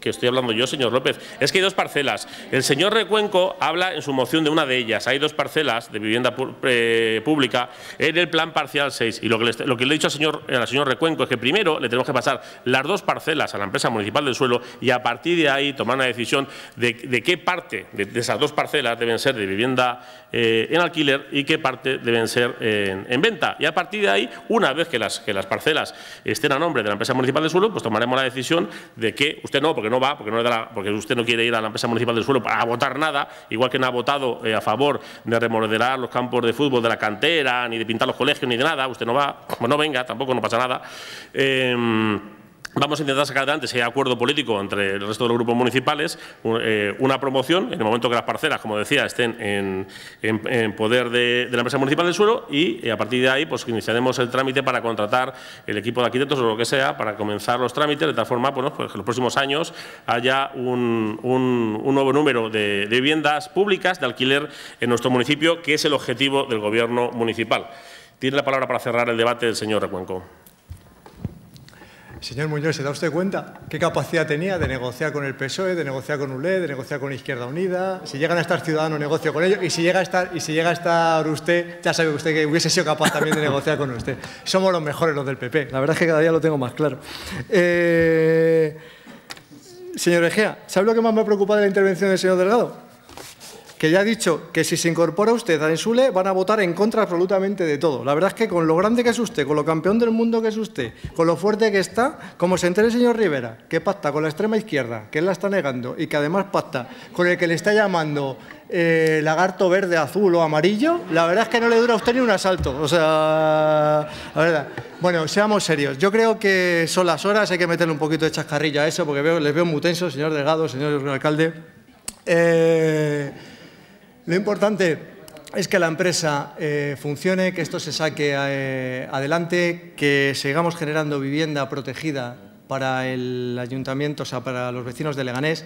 que estoy hablando yo, señor López, es que hay dos parcelas. El señor Recuenco habla en su moción de una de ellas. Hay dos parcelas de vivienda eh, pública en el plan parcial 6. Y lo que, le, lo que le he dicho al señor, al señor Recuenco es que primero le tenemos que pasar las dos parcelas a la empresa municipal del suelo y a partir de ahí tomar una decisión de, qué parte de, esas dos parcelas deben ser de vivienda eh, en alquiler y qué parte deben ser en, en, venta. Y a partir de ahí, una vez que las, que las parcelas estén a nombre de la empresa municipal del suelo, pues tomaremos la decisión de que usted no, porque no va, porque, no porque usted no quiere ir a la empresa municipal del suelo para votar nada, igual que no ha votado eh, a favor de remodelar los campos de fútbol de la cantera, ni de pintar los colegios, ni de nada, usted no va, pues no venga, tampoco no pasa nada. Em, Vamos a intentar sacar adelante, si hay acuerdo político entre el resto de los grupos municipales, eh, una promoción, en el momento que las parcelas, como decía, estén en, poder de, la empresa municipal del suelo y eh, a partir de ahí pues iniciaremos el trámite para contratar el equipo de arquitectos o lo que sea, para comenzar los trámites, de tal forma pues, que en los próximos años haya un, nuevo número de, de viviendas públicas de alquiler en nuestro municipio, que es el objetivo del Gobierno municipal. Tiene la palabra para cerrar el debate el señor Recuenco. Señor Muñoz, ¿se da usted cuenta qué capacidad tenía de negociar con el PSOE, de negociar con ULE, de negociar con Izquierda Unida? Si llegan a estar ciudadanos, negocio con ellos. Y si llega a estar, y si llega a estar usted, ya sabe usted que hubiese sido capaz también de negociar con usted. Somos los mejores los del PP. La verdad es que cada día lo tengo más claro. Eh, señor Egea, ¿sabe lo que más me ha preocupado de la intervención del señor Delgado? que ya ha dicho que si se incorpora usted a Insule van a votar en contra absolutamente de todo. La verdad es que con lo grande que es usted, con lo campeón del mundo que es usted, con lo fuerte que está, como se entere el señor Rivera, que pacta con la extrema izquierda, que él la está negando, y que además pacta con el que le está llamando eh, lagarto verde, azul o amarillo, la verdad es que no le dura a usted ni un asalto. O sea, la verdad. Bueno, seamos serios. Yo creo que son las horas, hay que meterle un poquito de chascarrilla a eso, porque les veo muy tensos, señor Delgado, señor alcalde. Eh, lo importante es que la empresa eh, funcione, que esto se saque eh, adelante, que sigamos generando vivienda protegida para el ayuntamiento, o sea, para los vecinos de Leganés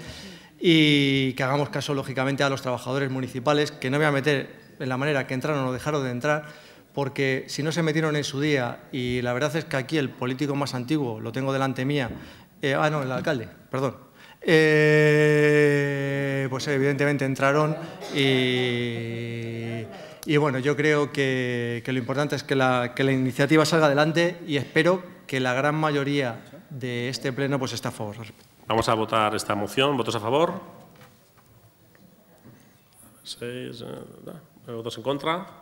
y que hagamos caso, lógicamente, a los trabajadores municipales, que no voy a meter en la manera que entraron o dejaron de entrar, porque si no se metieron en su día, y la verdad es que aquí el político más antiguo, lo tengo delante mía, eh, ah, no, el alcalde, perdón, eh, pues evidentemente entraron y, bueno, yo creo que, lo importante es que la, iniciativa salga adelante y espero que la gran mayoría de este pleno pues está a favor. Vamos a votar esta moción. ¿Votos a favor? Eh, ¿Votos en contra?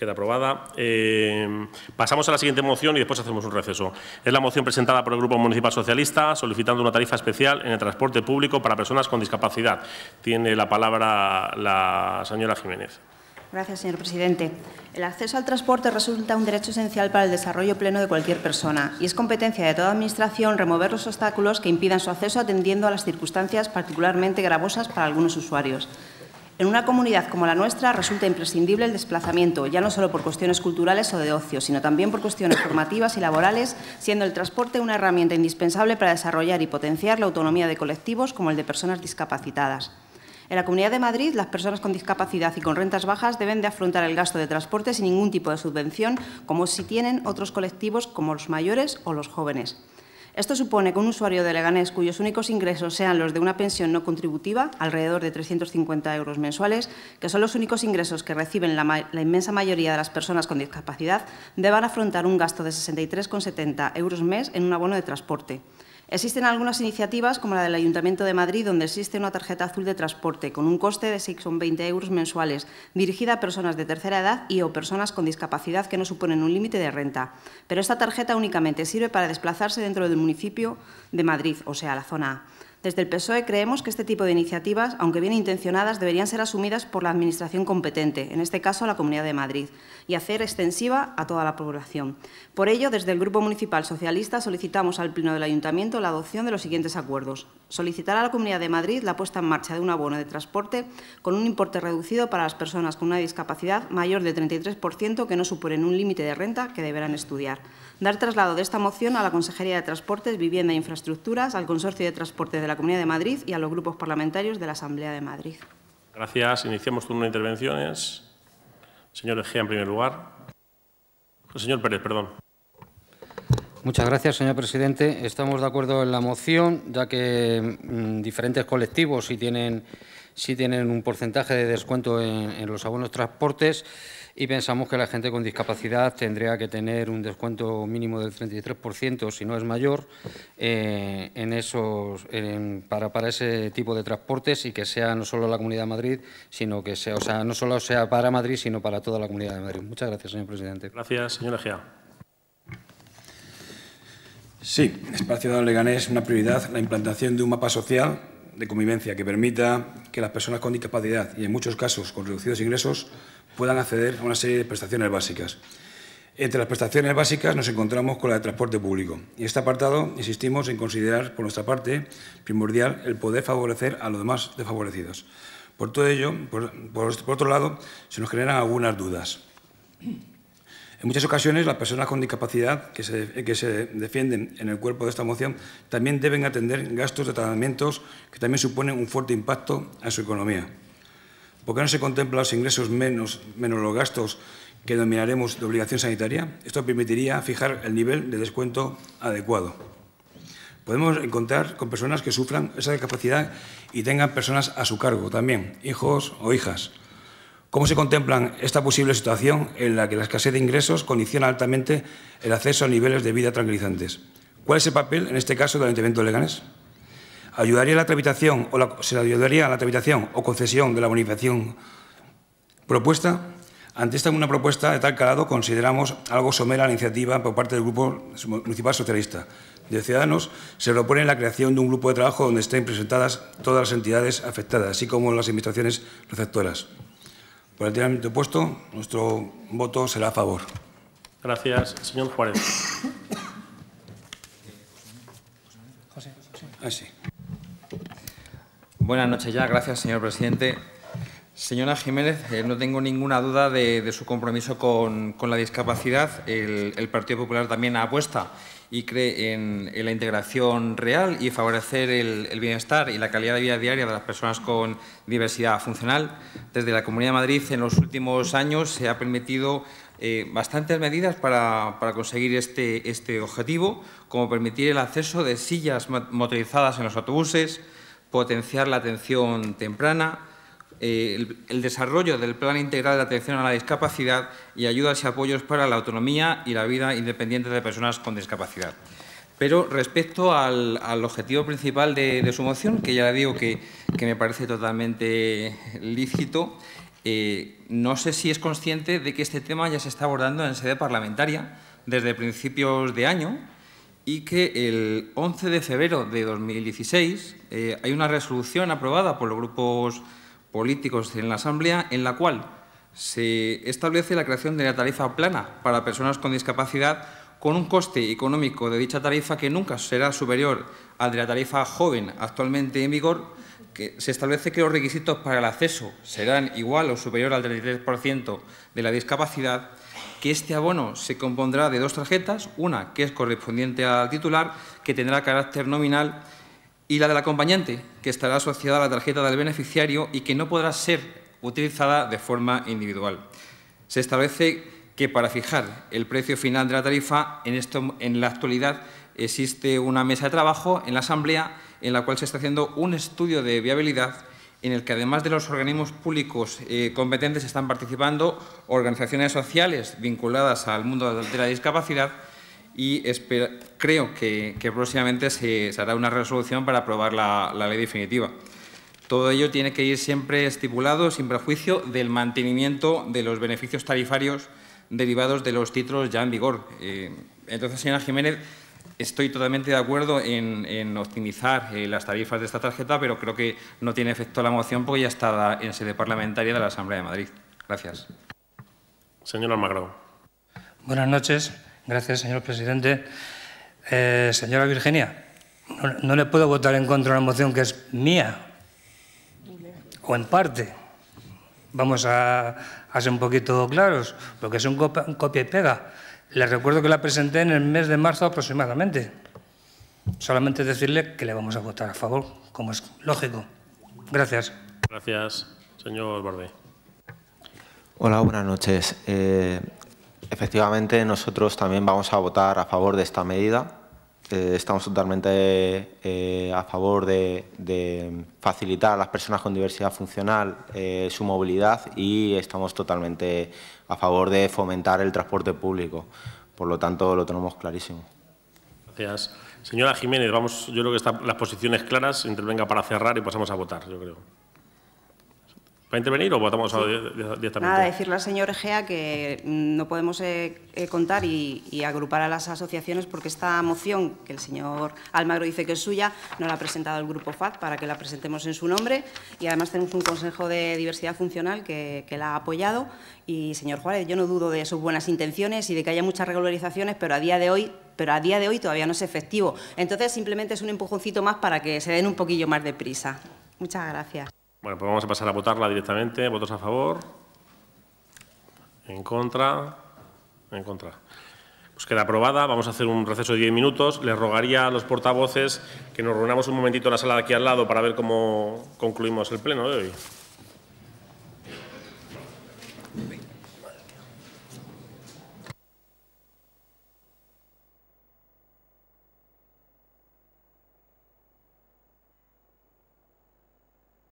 Queda aprobada. Eh, pasamos a la siguiente moción y después hacemos un receso. Es la moción presentada por el Grupo Municipal Socialista solicitando una tarifa especial en el transporte público para personas con discapacidad. Tiene la palabra la señora Jiménez. Gracias, señor presidente. El acceso al transporte resulta un derecho esencial para el desarrollo pleno de cualquier persona y es competencia de toda Administración remover los obstáculos que impidan su acceso atendiendo a las circunstancias particularmente gravosas para algunos usuarios. En una comunidad como la nuestra resulta imprescindible el desplazamiento, ya no solo por cuestiones culturales o de ocio, sino también por cuestiones [coughs] formativas y laborales, siendo el transporte una herramienta indispensable para desarrollar y potenciar la autonomía de colectivos como el de personas discapacitadas. En la Comunidad de Madrid, las personas con discapacidad y con rentas bajas deben de afrontar el gasto de transporte sin ningún tipo de subvención, como si tienen otros colectivos como los mayores o los jóvenes. Esto supone que un usuario de Leganés cuyos únicos ingresos sean los de una pensión no contributiva, alrededor de 350 euros mensuales, que son los únicos ingresos que reciben la, inmensa mayoría de las personas con discapacidad, deban afrontar un gasto de 63,70 euros mes en un abono de transporte. Existen algunas iniciativas, como la del Ayuntamiento de Madrid, donde existe una tarjeta azul de transporte con un coste de 6 o 20 euros mensuales, dirigida a personas de tercera edad y o personas con discapacidad que no suponen un límite de renta. Pero esta tarjeta únicamente sirve para desplazarse dentro del municipio de Madrid, o sea, la zona A. Desde el PSOE creemos que este tipo de iniciativas, aunque bien intencionadas, deberían ser asumidas por la Administración competente, en este caso la Comunidad de Madrid, y hacer extensiva a toda la población. Por ello, desde el Grupo Municipal Socialista solicitamos al Pleno del Ayuntamiento la adopción de los siguientes acuerdos. Solicitar a la Comunidad de Madrid la puesta en marcha de un abono de transporte con un importe reducido para las personas con una discapacidad mayor de 33% que no suponen un límite de renta que deberán estudiar dar traslado de esta moción a la Consejería de Transportes, Vivienda e Infraestructuras, al Consorcio de Transportes de la Comunidad de Madrid y a los grupos parlamentarios de la Asamblea de Madrid. Gracias. Iniciamos turno de intervenciones. Señor Egea, en primer lugar. señor Pérez, perdón. Muchas gracias, señor presidente. Estamos de acuerdo en la moción, ya que mm, diferentes colectivos sí tienen, sí tienen un porcentaje de descuento en, en los abonos transportes y pensamos que la gente con discapacidad tendría que tener un descuento mínimo del 33%, si no es mayor, eh, en esos, para, ese tipo de transportes y que sea no solo la Comunidad de Madrid, sino que sea, o sea, no solo sea para Madrid, sino para toda la Comunidad de Madrid. Muchas gracias, señor presidente. Gracias, señora Gea. Sí, espacio de Ciudadanos es una prioridad la implantación de un mapa social de convivencia que permita que las personas con discapacidad y en muchos casos con reducidos ingresos puedan acceder a una serie de prestaciones básicas. Entre las prestaciones básicas nos encontramos con la de transporte público. En este apartado insistimos en considerar, por nuestra parte, primordial el poder favorecer a los demás desfavorecidos. Por todo ello, por, otro lado, se nos generan algunas dudas. En muchas ocasiones, las personas con discapacidad que se, que se, defienden en el cuerpo de esta moción también deben atender gastos de tratamientos que también suponen un fuerte impacto a su economía. ¿Por qué no se contemplan los ingresos menos, los gastos que denominaremos de obligación sanitaria? Esto permitiría fijar el nivel de descuento adecuado. Podemos encontrar con personas que sufran esa discapacidad y tengan personas a su cargo también, hijos o hijas. ¿Cómo se contemplan esta posible situación en la que la escasez de ingresos condiciona altamente el acceso a niveles de vida tranquilizantes? ¿Cuál es el papel, en este caso, del Ayuntamiento de Leganés? ayudaría la tramitación o la, se ayudaría a la tramitación o concesión de la bonificación propuesta. Ante esta una propuesta de tal calado consideramos algo somera la iniciativa por parte del Grupo Municipal Socialista de Ciudadanos. Se propone la creación de un grupo de trabajo donde estén presentadas todas las entidades afectadas, así como las administraciones receptoras. Por el tema opuesto, nuestro voto será a favor. Gracias, señor Juárez. Ah, sí. Buenas noches ya. Gracias, señor presidente. Señora Jiménez, eh, no tengo ninguna duda de, su compromiso con, la discapacidad. El, Partido Popular también apuesta y cree en, la integración real y favorecer el, bienestar y la calidad de vida diaria de las personas con diversidad funcional. Desde la Comunidad de Madrid, en los últimos años, se ha permitido eh, bastantes medidas para, conseguir este, este objetivo, como permitir el acceso de sillas motorizadas en los autobuses, potenciar la atención temprana, eh, el, desarrollo del Plan Integral de Atención a la Discapacidad y ayudas y apoyos para la autonomía y la vida independiente de personas con discapacidad. Pero respecto al, objetivo principal de, su moción, que ya le digo que, me parece totalmente lícito, eh, no sé si es consciente de que este tema ya se está abordando en sede parlamentaria desde principios de año y que el 11 de febrero de 2016 eh, hay una resolución aprobada por los grupos políticos en la Asamblea en la cual se establece la creación de la tarifa plana para personas con discapacidad con un coste económico de dicha tarifa que nunca será superior al de la tarifa joven actualmente en vigor, que se establece que los requisitos para el acceso serán igual o superior al 33% de la discapacidad que este abono se compondrá de dos tarjetas, una que es correspondiente al titular, que tendrá carácter nominal, y la del acompañante, que estará asociada a la tarjeta del beneficiario y que no podrá ser utilizada de forma individual. Se establece que para fijar el precio final de la tarifa, en, esto, en la actualidad existe una mesa de trabajo en la Asamblea en la cual se está haciendo un estudio de viabilidad en el que además de los organismos públicos eh, competentes están participando organizaciones sociales vinculadas al mundo de la discapacidad y creo que, próximamente se, hará una resolución para aprobar la, ley definitiva. Todo ello tiene que ir siempre estipulado, sin prejuicio, del mantenimiento de los beneficios tarifarios derivados de los títulos ya en vigor. Eh, entonces, señora Jiménez, Estoy totalmente de acuerdo en, optimizar eh, las tarifas de esta tarjeta, pero creo que no tiene efecto la moción porque ya está en sede parlamentaria de la Asamblea de Madrid. Gracias. Señor Almagro. Buenas noches. Gracias, señor presidente. Eh, señora Virginia, no, le puedo votar en contra de una moción que es mía, o en parte. Vamos a, a ser un poquito claros, porque es un copia y pega. Les recuerdo que la presenté en el mes de marzo aproximadamente. Solamente decirle que le vamos a votar a favor, como es lógico. Gracias. Gracias, señor Bordé. Hola, buenas noches. Eh, efectivamente, nosotros también vamos a votar a favor de esta medida. Eh, estamos totalmente eh, a favor de, de, facilitar a las personas con diversidad funcional su movilidad y estamos totalmente a favor de fomentar el transporte público. Por lo tanto, lo tenemos clarísimo. Gracias. Señora Jiménez, vamos, yo creo que están las posiciones claras. Intervenga para cerrar y pasamos a votar, yo creo. ¿Para intervenir o votamos directamente? Nada, decirle al señor Egea que no podemos eh, eh, contar y, agrupar a las asociaciones porque esta moción, que el señor Almagro dice que es suya, no la ha presentado el Grupo FAD para que la presentemos en su nombre y además tenemos un Consejo de Diversidad Funcional que, que la ha apoyado y, señor Juárez, yo no dudo de sus buenas intenciones y de que haya muchas regularizaciones, pero a día de hoy pero a día de hoy todavía no es efectivo. Entonces, simplemente es un empujoncito más para que se den un poquillo más de prisa. Muchas gracias. Bueno, pues vamos a pasar a votarla directamente. ¿Votos a favor? ¿En contra? En contra. Pues queda aprobada. Vamos a hacer un receso de diez minutos. Les rogaría a los portavoces que nos reunamos un momentito en la sala de aquí al lado para ver cómo concluimos el pleno de hoy.